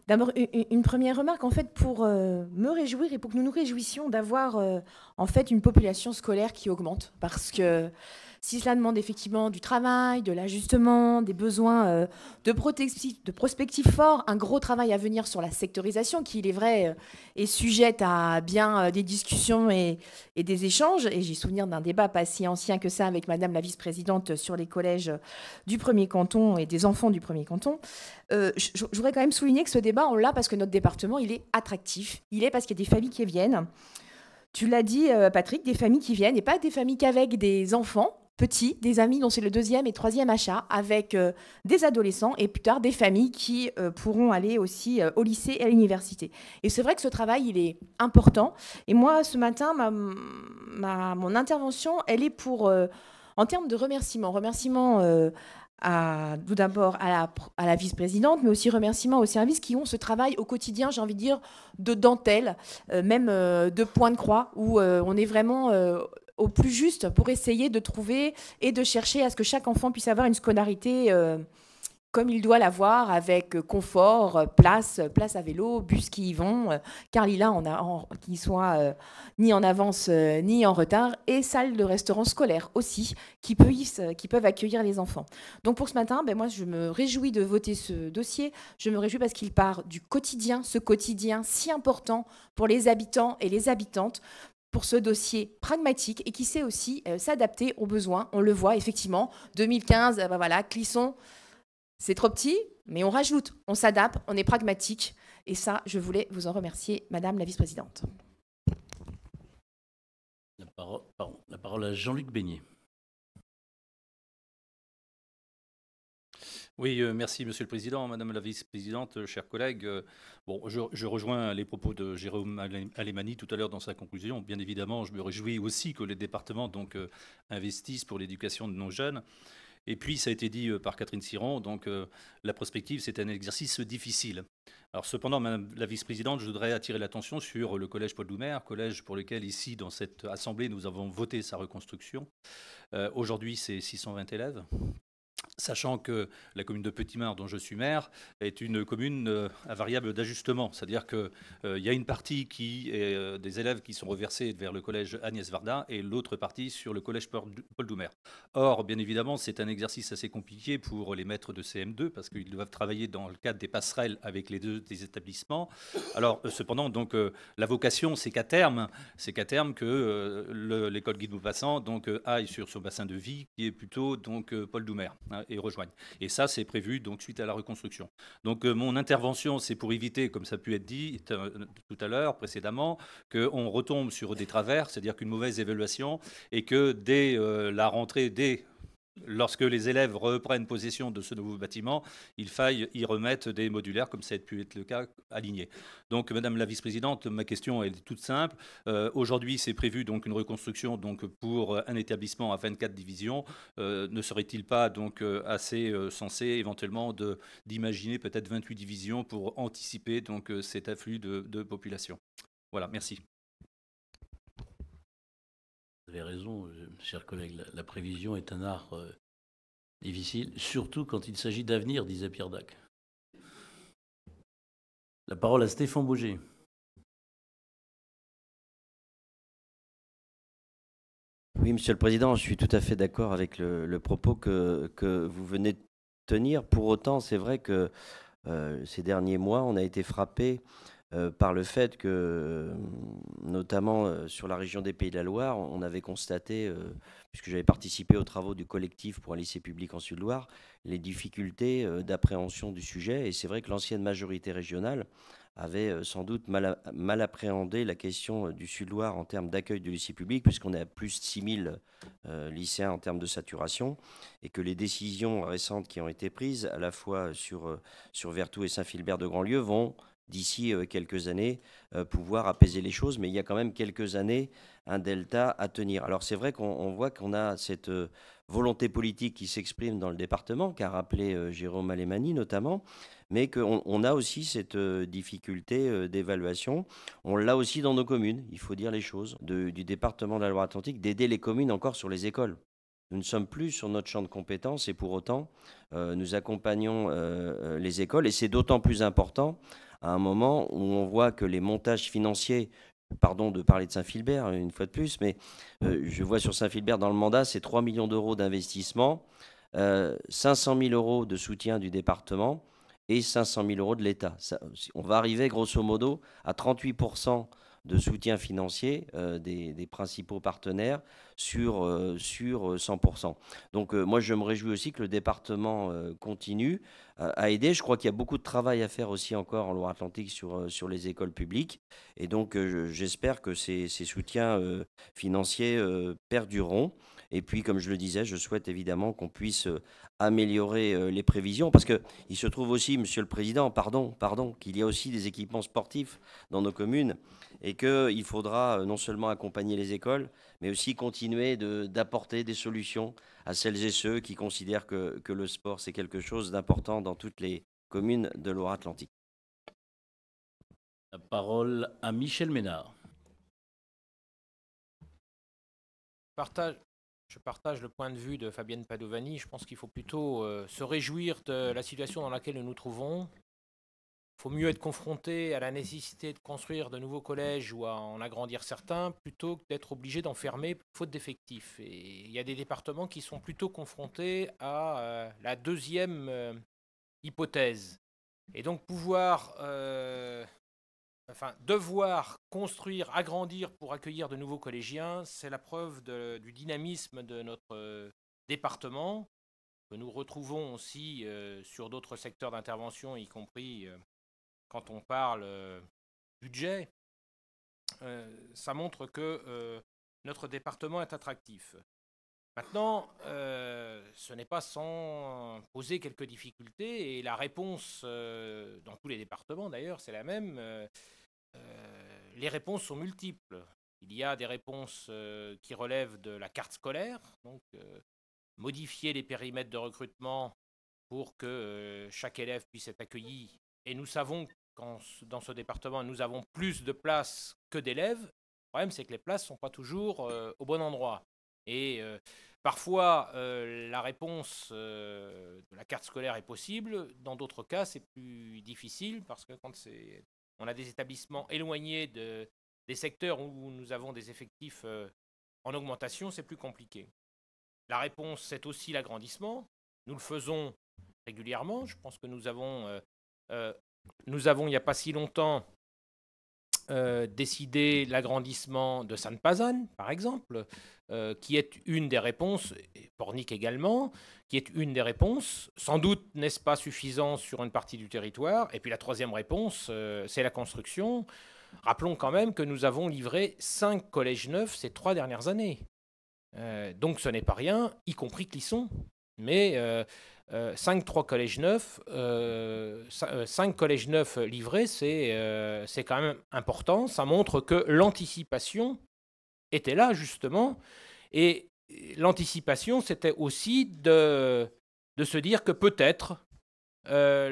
D'abord, une première remarque, en fait, pour euh, me réjouir et pour que nous nous réjouissions d'avoir, euh, en fait, une population scolaire qui augmente, parce que si cela demande effectivement du travail, de l'ajustement, des besoins euh, de, de prospective fort, un gros travail à venir sur la sectorisation qui, il est vrai, euh, est sujette à bien euh, des discussions et, des échanges. Et j'ai souvenir d'un débat pas si ancien que ça avec Madame la vice-présidente sur les collèges du premier canton et des enfants du premier canton. je voudrais quand même souligner que ce débat, on l'a parce que notre département, il est attractif. Il est parce qu'il y a des familles qui viennent. Tu l'as dit, Patrick, des familles qui viennent, et pas des familles qu'avec des enfants, petits, des amis dont c'est le deuxième et troisième achat, avec euh, des adolescents et plus tard des familles qui euh, pourront aller aussi euh, au lycée et à l'université. Et c'est vrai que ce travail, il est important. Et moi, ce matin, ma, mon intervention, elle est pour, en termes de remerciements, remerciements à, tout d'abord à la, à la vice-présidente, mais aussi remerciements aux services qui ont ce travail au quotidien, j'ai envie de dire, de dentelle, même de point de croix, où on est vraiment au plus juste pour essayer de trouver et de chercher à ce que chaque enfant puisse avoir une scolarité euh, comme il doit l'avoir, avec confort, place, place à vélo, bus qui y vont, euh, car Lila en, qui soit euh, ni en avance ni en retard, et salle de restaurant scolaire aussi, qui, qui peuvent accueillir les enfants. Donc pour ce matin, ben moi je me réjouis de voter ce dossier. Je me réjouis parce qu'il part du quotidien, ce quotidien si important pour les habitants et les habitantes, pour ce dossier pragmatique et qui sait aussi euh, s'adapter aux besoins. On le voit effectivement, 2015, euh, ben bah voilà, Clisson, c'est trop petit, mais on rajoute, on s'adapte, on est pragmatique. Et ça, je voulais vous en remercier, Madame la Vice-Présidente. La, la parole, à Jean-Luc Beignet. Oui, euh, merci Monsieur le Président, Madame la Vice-Présidente, euh, chers collègues. Euh, bon, je, rejoins les propos de Jérôme Alemani tout à l'heure dans sa conclusion. Bien évidemment, je me réjouis aussi que les départements donc, investissent pour l'éducation de nos jeunes. Et puis, ça a été dit par Catherine Siron, donc la prospective, c'est un exercice difficile. Alors cependant, Madame la Vice-Présidente, je voudrais attirer l'attention sur le Collège Paul Doumer, collège pour lequel ici, dans cette Assemblée, nous avons voté sa reconstruction. Aujourd'hui, c'est 620 élèves sachant que la commune de Petit-Mar, dont je suis maire, est une commune euh, à variable d'ajustement. C'est-à-dire qu'il euh, y a une partie qui est euh, des élèves qui sont reversés vers le collège Agnès Varda et l'autre partie sur le collège Paul Doumer. Or, bien évidemment, c'est un exercice assez compliqué pour les maîtres de CM2 parce qu'ils doivent travailler dans le cadre des passerelles avec les deux des établissements. Alors, cependant, donc, la vocation, c'est qu'à terme, c'est qu'à terme que l'école Guy Maupassant donc, aille sur son bassin de vie qui est plutôt donc, Paul Doumer. Hein et rejoignent. Et ça, c'est prévu donc suite à la reconstruction. Donc euh, mon intervention, c'est pour éviter, comme ça a pu être dit euh, tout à l'heure précédemment, qu'on retombe sur des travers, c'est-à-dire qu'une mauvaise évaluation et que dès euh, la rentrée, dès lorsque les élèves reprennent possession de ce nouveau bâtiment, il faille y remettre des modulaires, comme ça a pu être le cas, alignés. Donc, Madame la Vice-présidente, ma question est toute simple. Euh, aujourd'hui, c'est prévu donc une reconstruction donc pour un établissement à 24 divisions. Euh, ne serait-il pas donc euh, assez sensé éventuellement d'imaginer peut-être 28 divisions pour anticiper donc cet afflux de population Voilà, merci raison, euh, cher collègues la, prévision est un art euh, difficile, surtout quand il s'agit d'avenir, disait Pierre Dac. La parole à Stéphane Bouger. Oui, Monsieur le Président, je suis tout à fait d'accord avec le, propos que, vous venez de tenir. Pour autant, c'est vrai que euh, ces derniers mois, on a été frappé euh, par le fait que, euh, notamment euh, sur la région des Pays de la Loire, on avait constaté, puisque j'avais participé aux travaux du collectif pour un lycée public en Sud-Loire, les difficultés d'appréhension du sujet. Et c'est vrai que l'ancienne majorité régionale avait sans doute mal, appréhendé la question du Sud-Loire en termes d'accueil du lycée public, puisqu'on est à plus de 6000 lycéens en termes de saturation, et que les décisions récentes qui ont été prises, à la fois sur, sur Vertou et Saint-Philbert de Grandlieu, vont d'ici euh, quelques années euh, pouvoir apaiser les choses, mais il y a quand même quelques années un delta à tenir. Alors c'est vrai qu'on voit qu'on a cette euh, volonté politique qui s'exprime dans le département, qu'a rappelé Jérôme Alemani notamment, mais qu'on a aussi cette difficulté d'évaluation. On l'a aussi dans nos communes, il faut dire les choses, du département de la Loire-Atlantique, d'aider les communes encore sur les écoles. Nous ne sommes plus sur notre champ de compétences et pour autant, nous accompagnons les écoles et c'est d'autant plus important à un moment où on voit que les montages financiers, pardon de parler de Saint-Philbert une fois de plus, mais euh, je vois sur Saint-Philbert dans le mandat, c'est 3 millions d'euros d'investissement, 500 euh, 000 euros de soutien du département et 500 000 euros de l'État. On va arriver grosso modo à 38 de soutien financier euh, des, principaux partenaires sur, euh, sur 100%. Euh, donc moi, je me réjouis aussi que le département continue à aider. Je crois qu'il y a beaucoup de travail à faire aussi encore en Loire-Atlantique sur, sur les écoles publiques. Et donc, j'espère que ces, ces soutiens financiers perdureront. Et puis, comme je le disais, je souhaite évidemment qu'on puisse améliorer les prévisions, parce qu'il se trouve aussi, Monsieur le Président, pardon, pardon, qu'il y a aussi des équipements sportifs dans nos communes et qu'il faudra euh, non seulement accompagner les écoles, mais aussi continuer d'apporter des solutions à celles et ceux qui considèrent que, que le sport, c'est quelque chose d'important dans toutes les communes de Loire-Atlantique. La parole à Michel Ménard. je partage le point de vue de Fabienne Padovani. Je pense qu'il faut plutôt euh, se réjouir de la situation dans laquelle nous nous trouvons, faut mieux être confronté à la nécessité de construire de nouveaux collèges ou à en agrandir certains plutôt que d'être obligé d'en fermer faute d'effectifs. Et il y a des départements qui sont plutôt confrontés à euh, la deuxième euh, hypothèse. Et donc pouvoir, euh, enfin devoir construire, agrandir pour accueillir de nouveaux collégiens, c'est la preuve du dynamisme de notre département que nous retrouvons aussi sur d'autres secteurs d'intervention, y compris quand on parle euh, budget, euh, ça montre que euh, notre département est attractif. Maintenant, ce n'est pas sans poser quelques difficultés, et la réponse, dans tous les départements d'ailleurs, c'est la même. les réponses sont multiples. Il y a des réponses qui relèvent de la carte scolaire, donc modifier les périmètres de recrutement pour que chaque élève puisse être accueilli et nous savons que dans ce département, nous avons plus de places que d'élèves. Le problème, c'est que les places ne sont pas toujours euh, au bon endroit. Et euh, parfois, euh, la réponse de la carte scolaire est possible. Dans d'autres cas, c'est plus difficile parce que quand on a des établissements éloignés de, des secteurs où nous avons des effectifs en augmentation, c'est plus compliqué. La réponse, c'est aussi l'agrandissement. Nous le faisons régulièrement. Je pense que nous avons euh, nous avons, il n'y a pas si longtemps, euh, décidé l'agrandissement de saint Pazan, par exemple, euh, qui est une des réponses, et Pornic également, qui est une des réponses, sans doute n'est-ce pas suffisant sur une partie du territoire. Et puis la troisième réponse, c'est la construction. Rappelons quand même que nous avons livré cinq collèges neufs ces trois dernières années. donc ce n'est pas rien, y compris Clisson. Mais 5-3 euh, euh, collèges neufs, 5 euh, collèges neufs livrés, c'est quand même important. Ça montre que l'anticipation était là, justement. Et l'anticipation, c'était aussi de, de se dire que peut-être la,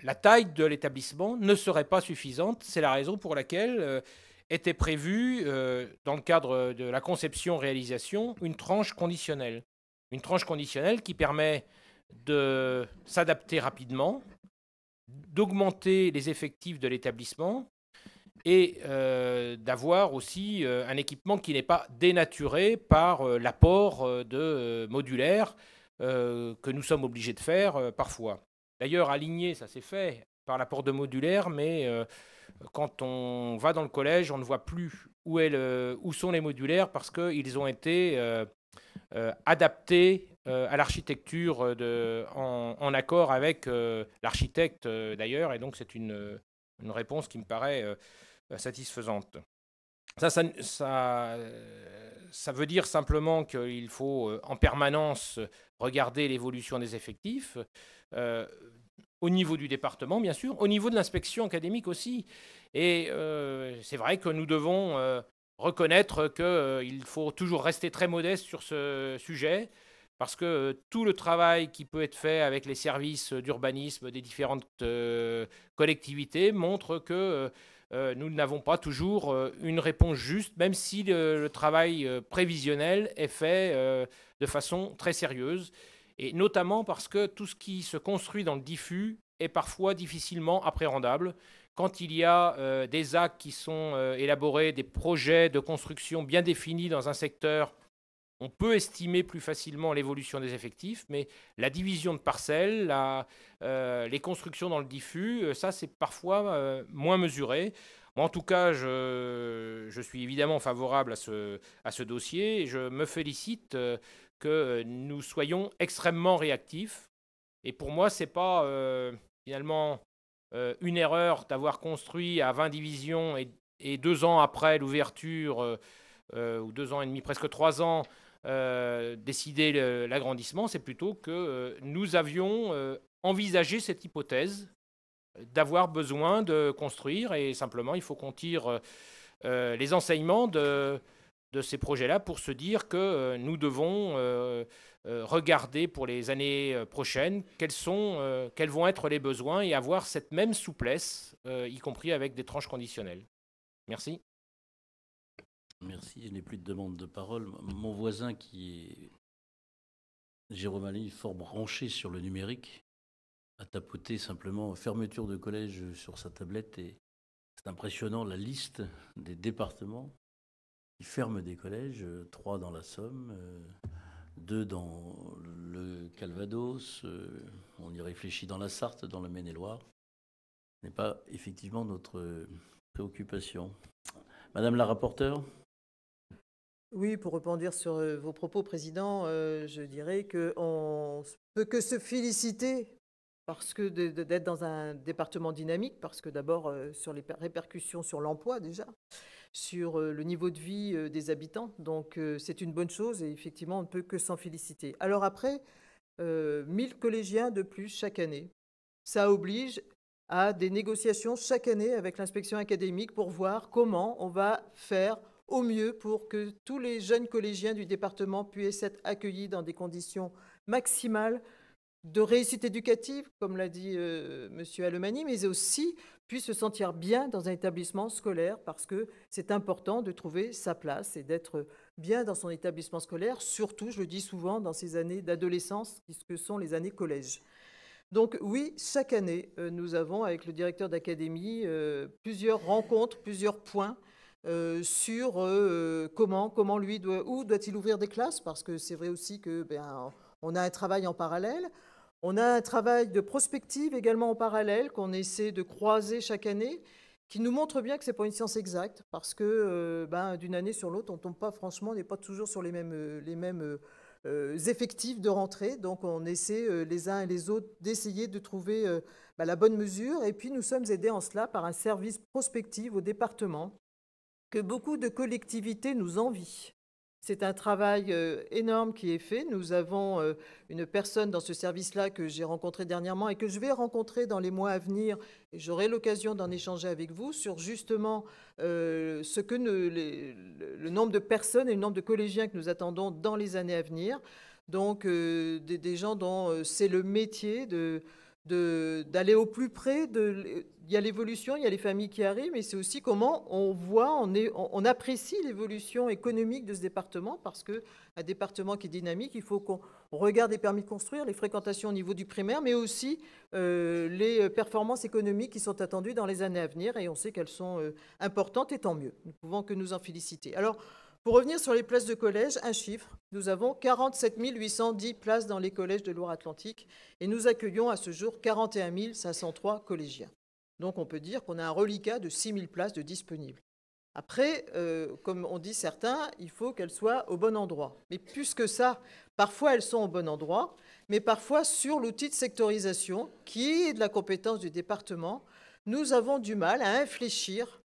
la, taille de l'établissement ne serait pas suffisante. C'est la raison pour laquelle était prévue, dans le cadre de la conception-réalisation, une tranche conditionnelle. Une tranche conditionnelle qui permet de s'adapter rapidement, d'augmenter les effectifs de l'établissement et euh, d'avoir aussi euh, un équipement qui n'est pas dénaturé par euh, l'apport de modulaire que nous sommes obligés de faire parfois. D'ailleurs, aligner, ça s'est fait par l'apport de modulaires, mais quand on va dans le collège, on ne voit plus où, où sont les modulaires parce qu'ils ont été euh, adapté euh, à l'architecture euh, en, accord avec l'architecte d'ailleurs. Et donc c'est une, réponse qui me paraît satisfaisante. Ça, ça, ça, veut dire simplement qu'il faut en permanence regarder l'évolution des effectifs, au niveau du département, bien sûr, au niveau de l'inspection académique aussi. Et c'est vrai que nous devons reconnaître qu'il euh, faut toujours rester très modeste sur ce sujet, parce que euh, tout le travail qui peut être fait avec les services d'urbanisme des différentes euh, collectivités montre que nous n'avons pas toujours une réponse juste, même si le, travail prévisionnel est fait de façon très sérieuse, et notamment parce que tout ce qui se construit dans le diffus est parfois difficilement appréhendable quand il y a euh, des actes qui sont euh, élaborés, des projets de construction bien définis dans un secteur, on peut estimer plus facilement l'évolution des effectifs, mais la division de parcelles, euh, les constructions dans le diffus, ça c'est parfois moins mesuré. en tout cas, je, suis évidemment favorable à ce, à ce dossier et je me félicite que nous soyons extrêmement réactifs. Et pour moi, c'est pas finalement euh, une erreur d'avoir construit à 20 divisions et, deux ans après l'ouverture, euh, euh, ou deux ans et demi, presque trois ans, décider l'agrandissement, c'est plutôt que nous avions envisagé cette hypothèse d'avoir besoin de construire et simplement il faut qu'on tire les enseignements de de ces projets-là pour se dire que euh, nous devons euh, euh, regarder pour les années prochaines quels, sont, quels vont être les besoins et avoir cette même souplesse, y compris avec des tranches conditionnelles. Merci. Merci. je n'ai plus de demande de parole. Mon voisin qui est Jérôme Ali, fort branché sur le numérique, a tapoté simplement fermeture de collège sur sa tablette et c'est impressionnant la liste des départements qui ferment des collèges, euh, trois dans la Somme, euh, deux dans le Calvados, euh, on y réfléchit dans la Sarthe, dans le Maine-et-Loire. Ce n'est pas effectivement notre préoccupation. Madame la rapporteure oui, pour rebondir sur vos propos, Président, je dirais qu'on peut que se féliciter parce que d'être dans un département dynamique, parce que d'abord sur les répercussions sur l'emploi déjà, sur euh, le niveau de vie euh, des habitants. Donc euh, c'est une bonne chose et effectivement on ne peut que s'en féliciter. Alors après, 1000 collégiens de plus chaque année. Ça oblige à des négociations chaque année avec l'inspection académique pour voir comment on va faire au mieux pour que tous les jeunes collégiens du département puissent être accueillis dans des conditions maximales de réussite éducative, comme l'a dit M. Alemani, mais aussi puisse se sentir bien dans un établissement scolaire parce que c'est important de trouver sa place et d'être bien dans son établissement scolaire, surtout, je le dis souvent, dans ces années d'adolescence, ce que sont les années collège. Donc oui, chaque année, euh, nous avons avec le directeur d'académie euh, plusieurs rencontres, plusieurs points euh, sur comment, comment lui doit, où doit-il ouvrir des classes, parce que c'est vrai aussi que ben, on a un travail en parallèle. On a un travail de prospective également en parallèle qu'on essaie de croiser chaque année, qui nous montre bien que ce n'est pas une science exacte, parce que euh, ben, d'une année sur l'autre, on ne tombe pas, franchement, on n'est pas toujours sur les mêmes, euh, euh, effectifs de rentrée. Donc on essaie les uns et les autres d'essayer de trouver ben, la bonne mesure. Et puis nous sommes aidés en cela par un service prospective au département que beaucoup de collectivités nous envient c'est un travail euh, énorme qui est fait. Nous avons euh, une personne dans ce service-là que j'ai rencontrée dernièrement et que je vais rencontrer dans les mois à venir. J'aurai l'occasion d'en échanger avec vous sur justement euh, ce que le nombre de personnes et le nombre de collégiens que nous attendons dans les années à venir. Donc des, gens dont c'est le métier de d'aller au plus près Il y a l'évolution, il y a les familles qui arrivent, mais c'est aussi comment on voit, on, apprécie l'évolution économique de ce département, parce que un département qui est dynamique, il faut qu'on regarde les permis de construire, les fréquentations au niveau du primaire, mais aussi euh, les performances économiques qui sont attendues dans les années à venir, et on sait qu'elles sont euh, importantes, et tant mieux. Nous pouvons que nous en féliciter. Alors, pour revenir sur les places de collège, un chiffre, nous avons 47 810 places dans les collèges de Loire-Atlantique et nous accueillons à ce jour 41 503 collégiens. Donc on peut dire qu'on a un reliquat de 6 000 places de disponibles. Après, euh, comme on dit certains, il faut qu'elles soient au bon endroit. Mais plus que ça, parfois elles sont au bon endroit, mais parfois sur l'outil de sectorisation, qui est de la compétence du département, nous avons du mal à infléchir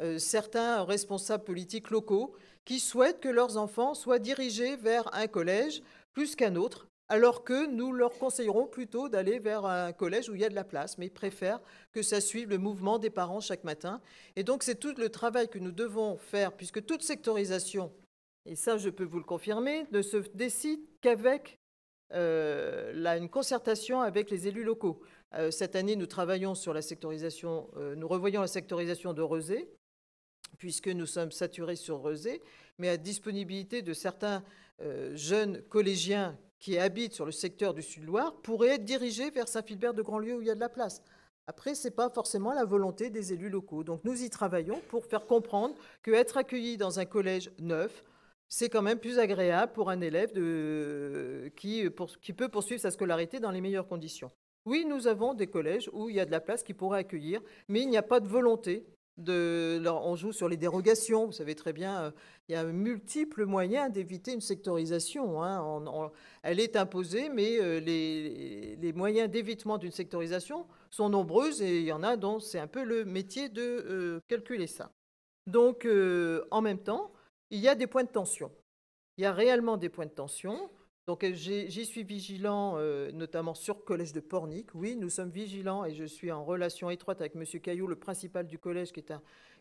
euh, certains responsables politiques locaux qui souhaitent que leurs enfants soient dirigés vers un collège plus qu'un autre, alors que nous leur conseillerons plutôt d'aller vers un collège où il y a de la place, mais ils préfèrent que ça suive le mouvement des parents chaque matin. Et donc c'est tout le travail que nous devons faire, puisque toute sectorisation, et ça je peux vous le confirmer, ne se décide qu'avec euh, une concertation avec les élus locaux. Euh, cette année, nous travaillons sur la sectorisation, euh, nous revoyons la sectorisation de Rezé, puisque nous sommes saturés sur Rezé, mais à disponibilité de certains euh, jeunes collégiens qui habitent sur le secteur du Sud-Loire pourraient être dirigés vers Saint-Philbert de Grandlieu où il y a de la place. Après, ce n'est pas forcément la volonté des élus locaux. Donc nous y travaillons pour faire comprendre qu'être accueilli dans un collège neuf, c'est quand même plus agréable pour un élève de, qui, qui peut poursuivre sa scolarité dans les meilleures conditions. Oui, nous avons des collèges où il y a de la place qui pourrait accueillir, mais il n'y a pas de volonté on joue sur les dérogations. Vous savez très bien, euh, il y a multiples moyens d'éviter une sectorisation. Hein. elle est imposée, mais euh, les, moyens d'évitement d'une sectorisation sont nombreux et il y en a dont c'est un peu le métier de euh, calculer ça. Donc, en même temps, il y a des points de tension. Il y a réellement des points de tension. Donc euh, j'y suis vigilant, euh, notamment sur le collège de Pornic. Oui, nous sommes vigilants et je suis en relation étroite avec Monsieur Caillou, le principal du collège, qui est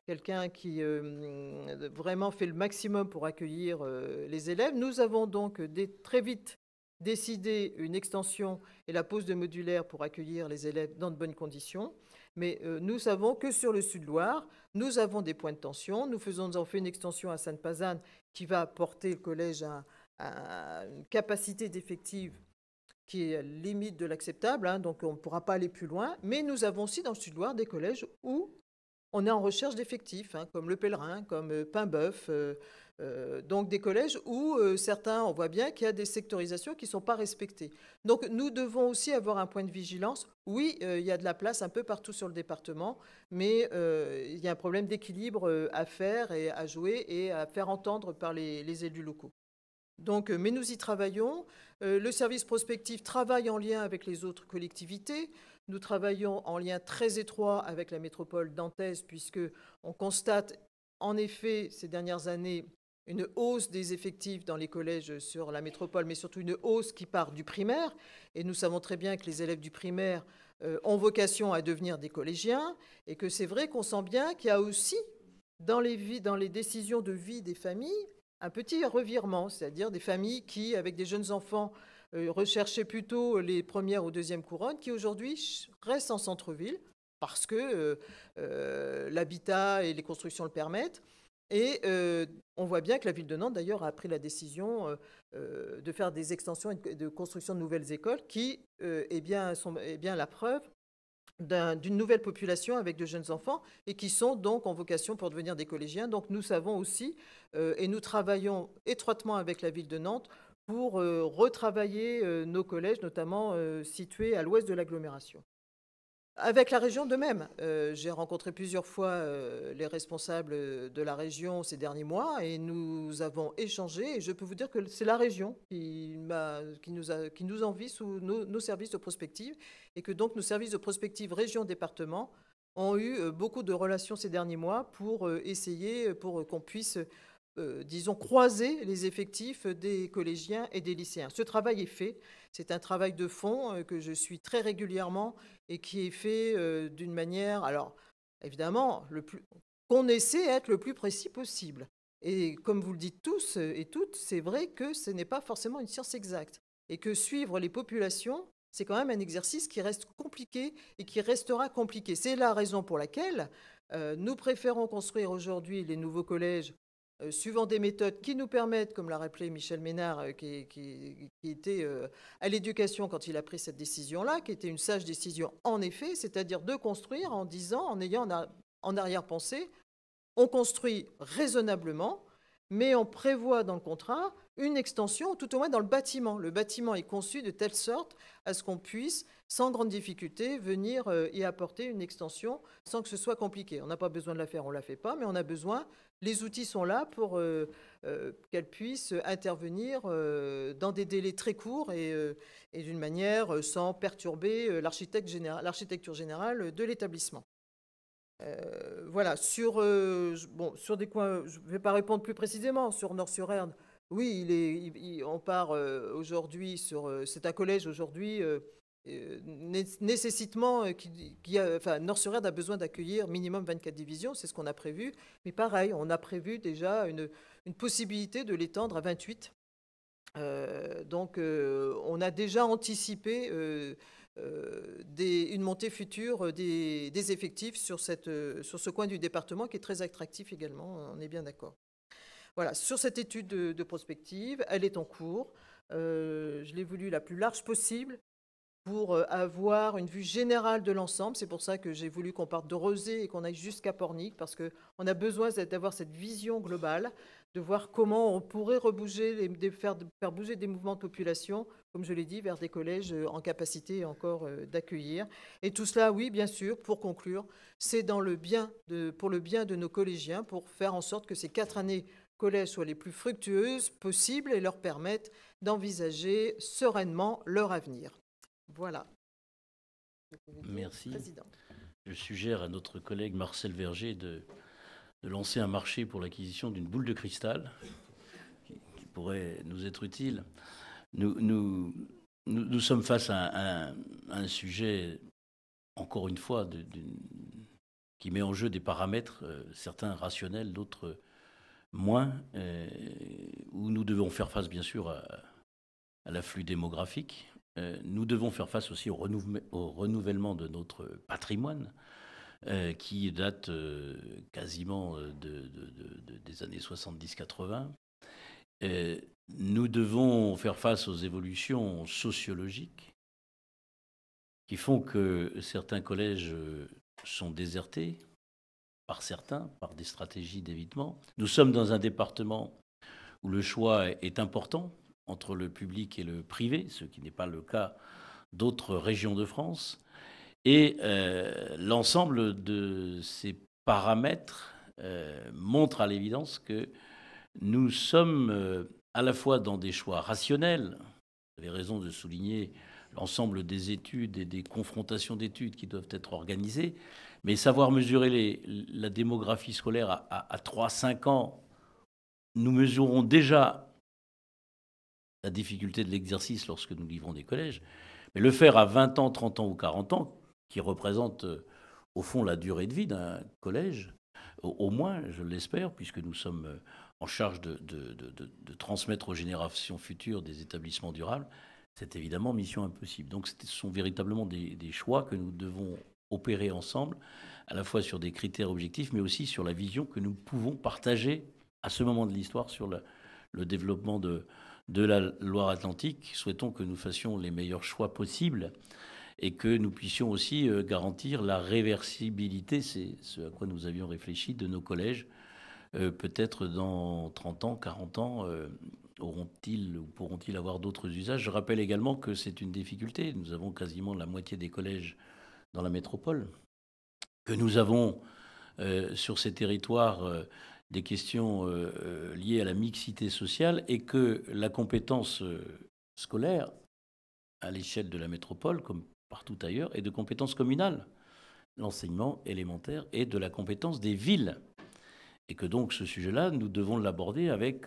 quelqu'un qui euh, vraiment fait le maximum pour accueillir les élèves. Nous avons donc très vite décidé une extension et la pose de modulaire pour accueillir les élèves dans de bonnes conditions. Mais nous savons que sur le Sud-Loire, nous avons des points de tension. Nous faisons en fait une extension à Sainte-Pazanne qui va porter le collège à une capacité d'effectifs qui est à la limite de l'acceptable, hein, donc on ne pourra pas aller plus loin. Mais nous avons aussi dans le Sud-Loire des collèges où on est en recherche d'effectifs, hein, comme le Pèlerin, comme euh, pain euh, euh, donc des collèges où certains, on voit bien qu'il y a des sectorisations qui ne sont pas respectées. Donc nous devons aussi avoir un point de vigilance. Oui, il y a de la place un peu partout sur le département, mais il y a un problème d'équilibre à faire et à jouer et à faire entendre par les, les élus locaux. Donc, euh, mais nous y travaillons. Euh, le service prospectif travaille en lien avec les autres collectivités. Nous travaillons en lien très étroit avec la métropole d'Antès, puisque on constate en effet ces dernières années une hausse des effectifs dans les collèges sur la métropole, mais surtout une hausse qui part du primaire. Et nous savons très bien que les élèves du primaire euh, ont vocation à devenir des collégiens, et que c'est vrai qu'on sent bien qu'il y a aussi dans les décisions de vie des familles un petit revirement, c'est-à-dire des familles qui, avec des jeunes enfants, euh, recherchaient plutôt les premières ou deuxièmes couronnes, qui aujourd'hui restent en centre-ville parce que euh, euh, l'habitat et les constructions le permettent. Et on voit bien que la ville de Nantes, d'ailleurs, a pris la décision de faire des extensions et de construction de nouvelles écoles qui eh bien, sont, eh bien la preuve d'une nouvelle population avec de jeunes enfants et qui sont donc en vocation pour devenir des collégiens. Donc nous savons aussi euh, et nous travaillons étroitement avec la ville de Nantes pour euh, retravailler euh, nos collèges, notamment situés à l'ouest de l'agglomération. Avec la région de même. Euh, j'ai rencontré plusieurs fois euh, les responsables de la région ces derniers mois et nous avons échangé. Et je peux vous dire que c'est la région qui, nous a, envie sous nos, services de prospective et que donc nos services de prospective région-département ont eu euh, beaucoup de relations ces derniers mois pour essayer, pour qu'on puisse euh, disons, croiser les effectifs des collégiens et des lycéens. Ce travail est fait. C'est un travail de fond euh, que je suis très régulièrement et qui est fait euh, d'une manière, alors évidemment, qu'on essaie d'être le plus précis possible. Et comme vous le dites tous et toutes, c'est vrai que ce n'est pas forcément une science exacte et que suivre les populations, c'est quand même un exercice qui reste compliqué et qui restera compliqué. C'est la raison pour laquelle nous préférons construire aujourd'hui les nouveaux collèges euh, suivant des méthodes qui nous permettent, comme l'a rappelé Michel Ménard, euh, qui, était euh, à l'éducation quand il a pris cette décision-là, qui était une sage décision en effet, c'est-à-dire de construire en disant, en ayant en arrière-pensée, on construit raisonnablement, mais on prévoit dans le contrat une extension, tout au moins dans le bâtiment. Le bâtiment est conçu de telle sorte à ce qu'on puisse, sans grande difficulté, venir euh, y apporter une extension sans que ce soit compliqué. On n'a pas besoin de la faire, on ne la fait pas, mais on a besoin, les outils sont là pour euh, euh, qu'elle puisse intervenir dans des délais très courts et, d'une manière sans perturber l'architecture générale de l'établissement. voilà, sur, bon, sur des coins, je ne vais pas répondre plus précisément, sur Nord-sur-Erne, oui, il est, on part euh, aujourd'hui sur. Euh, c'est un collège aujourd'hui. Euh, nécessitement, qui, a, a besoin d'accueillir minimum 24 divisions, c'est ce qu'on a prévu. Mais pareil, on a prévu déjà une, possibilité de l'étendre à 28. donc, on a déjà anticipé une montée future des, des effectifs sur, cette, sur ce coin du département qui est très attractif également, on est bien d'accord. Voilà, sur cette étude de, prospective, elle est en cours. Euh, je l'ai voulu la plus large possible pour euh, avoir une vue générale de l'ensemble. C'est pour ça que j'ai voulu qu'on parte de Rosé et qu'on aille jusqu'à Pornic, parce qu'on a besoin d'avoir cette vision globale, de voir comment on pourrait rebouger, faire, faire, bouger des mouvements de population, comme je l'ai dit, vers des collèges euh, en capacité encore d'accueillir. Et tout cela, oui, bien sûr, pour conclure, c'est dans le bien pour le bien de nos collégiens, pour faire en sorte que ces quatre années collèges soient les plus fructueuses possibles et leur permettent d'envisager sereinement leur avenir. Voilà. Merci. Je suggère à notre collègue Marcel Verger de, de lancer un marché pour l'acquisition d'une boule de cristal qui, pourrait nous être utile. Nous, nous, sommes face à un, sujet, encore une fois, qui met en jeu des paramètres, euh, certains rationnels, d'autres moins, euh, où nous devons faire face bien sûr à, l'afflux démographique. Euh, nous devons faire face aussi au, renouvellement de notre patrimoine. Euh, qui date quasiment des années 70-80. nous devons faire face aux évolutions sociologiques qui font que certains collèges sont désertés, par certains, par des stratégies d'évitement. Nous sommes dans un département où le choix est important entre le public et le privé, ce qui n'est pas le cas d'autres régions de France. Et euh, l'ensemble de ces paramètres euh, montre à l'évidence que nous sommes euh, à la fois dans des choix rationnels, vous avez raison de souligner l'ensemble des études et des confrontations d'études qui doivent être organisées, mais savoir mesurer la démographie scolaire à, à, 3-5 ans, nous mesurons déjà la difficulté de l'exercice lorsque nous livrons des collèges. Mais le faire à 20 ans, 30 ans ou 40 ans, qui représente euh, au fond la durée de vie d'un collège, au, moins, je l'espère, puisque nous sommes euh, en charge de, transmettre aux générations futures des établissements durables, c'est évidemment mission impossible. Donc ce sont véritablement des choix que nous devons opérer ensemble, à la fois sur des critères objectifs, mais aussi sur la vision que nous pouvons partager à ce moment de l'histoire sur le, développement de, de la Loire-Atlantique. Souhaitons que nous fassions les meilleurs choix possibles et que nous puissions aussi euh, garantir la réversibilité, c'est ce à quoi nous avions réfléchi, de nos collèges. Euh, peut-être dans 30 ans, 40 ans, euh, auront-ils ou pourront-ils avoir d'autres usages Je rappelle également que c'est une difficulté. Nous avons quasiment la moitié des collèges dans la métropole, que nous avons euh, sur ces territoires euh, des questions euh, liées à la mixité sociale et que la compétence scolaire, à l'échelle de la métropole, comme partout ailleurs, est de compétence communale. L'enseignement élémentaire est de la compétence des villes. Et que donc ce sujet-là, nous devons l'aborder avec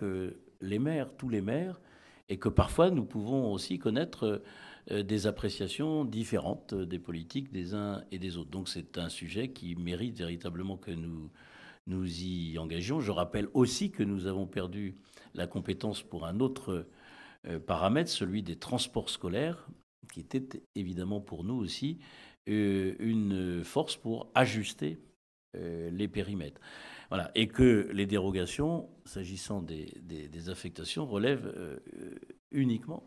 les maires, tous les maires, et que parfois nous pouvons aussi connaître euh, des appréciations différentes euh, des politiques des uns et des autres. Donc c'est un sujet qui mérite véritablement que nous nous y engagions. Je rappelle aussi que nous avons perdu la compétence pour un autre euh, paramètre, celui des transports scolaires, qui était évidemment pour nous aussi une force pour ajuster les périmètres. Voilà. Et que les dérogations, s'agissant des, affectations, relèvent uniquement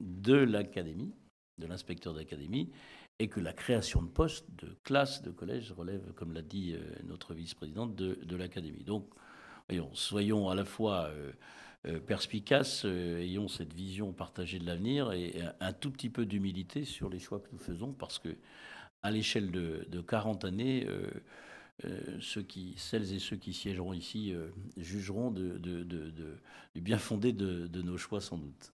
de l'académie, de l'inspecteur d'académie, et que la création de postes, de classes, de collèges relève, comme l'a dit euh, notre vice-présidente, de, l'académie. Donc, voyons, soyons à la fois euh, euh, perspicaces, ayons cette vision partagée de l'avenir et un tout petit peu d'humilité sur les choix que nous faisons, parce que à l'échelle de, 40 années, qui, celles et ceux qui siégeront ici jugeront du bien fondé de nos choix sans doute.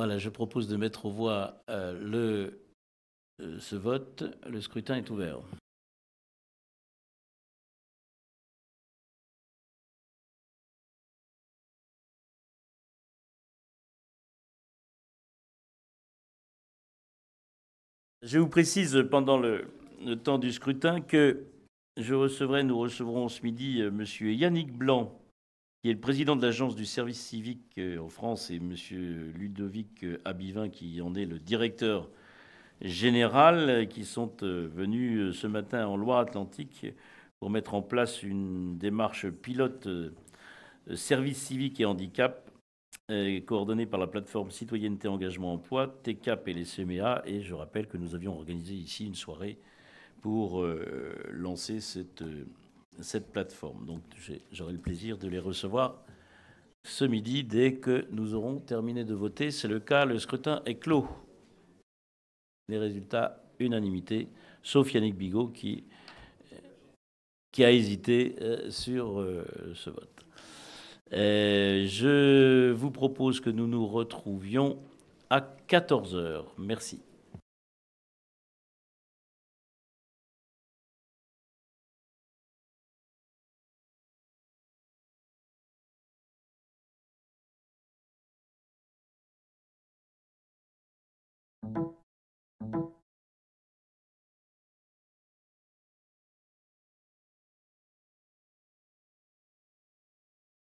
Voilà, je propose de mettre aux voix euh, euh, ce vote. Le scrutin est ouvert. Je vous précise pendant le, temps du scrutin que je recevrai, nous recevrons ce midi euh, M. Yannick Blanc, qui est le président de l'agence du service civique euh, en France, et M. Ludovic euh, Abivin, qui en est le directeur général, euh, qui sont venus ce matin en Loire-Atlantique pour mettre en place une démarche pilote service civique et handicap, coordonnée par la plateforme Citoyenneté Engagement Emploi, TCAP et les CMA. E et je rappelle que nous avions organisé ici une soirée pour lancer cette cette plateforme. Donc j'aurai le plaisir de les recevoir ce midi dès que nous aurons terminé de voter. C'est le cas, le scrutin est clos. Les résultats, unanimité, sauf Yannick Bigot qui, a hésité euh, sur euh, ce vote. Euh, je vous propose que nous nous retrouvions à 14h. Merci.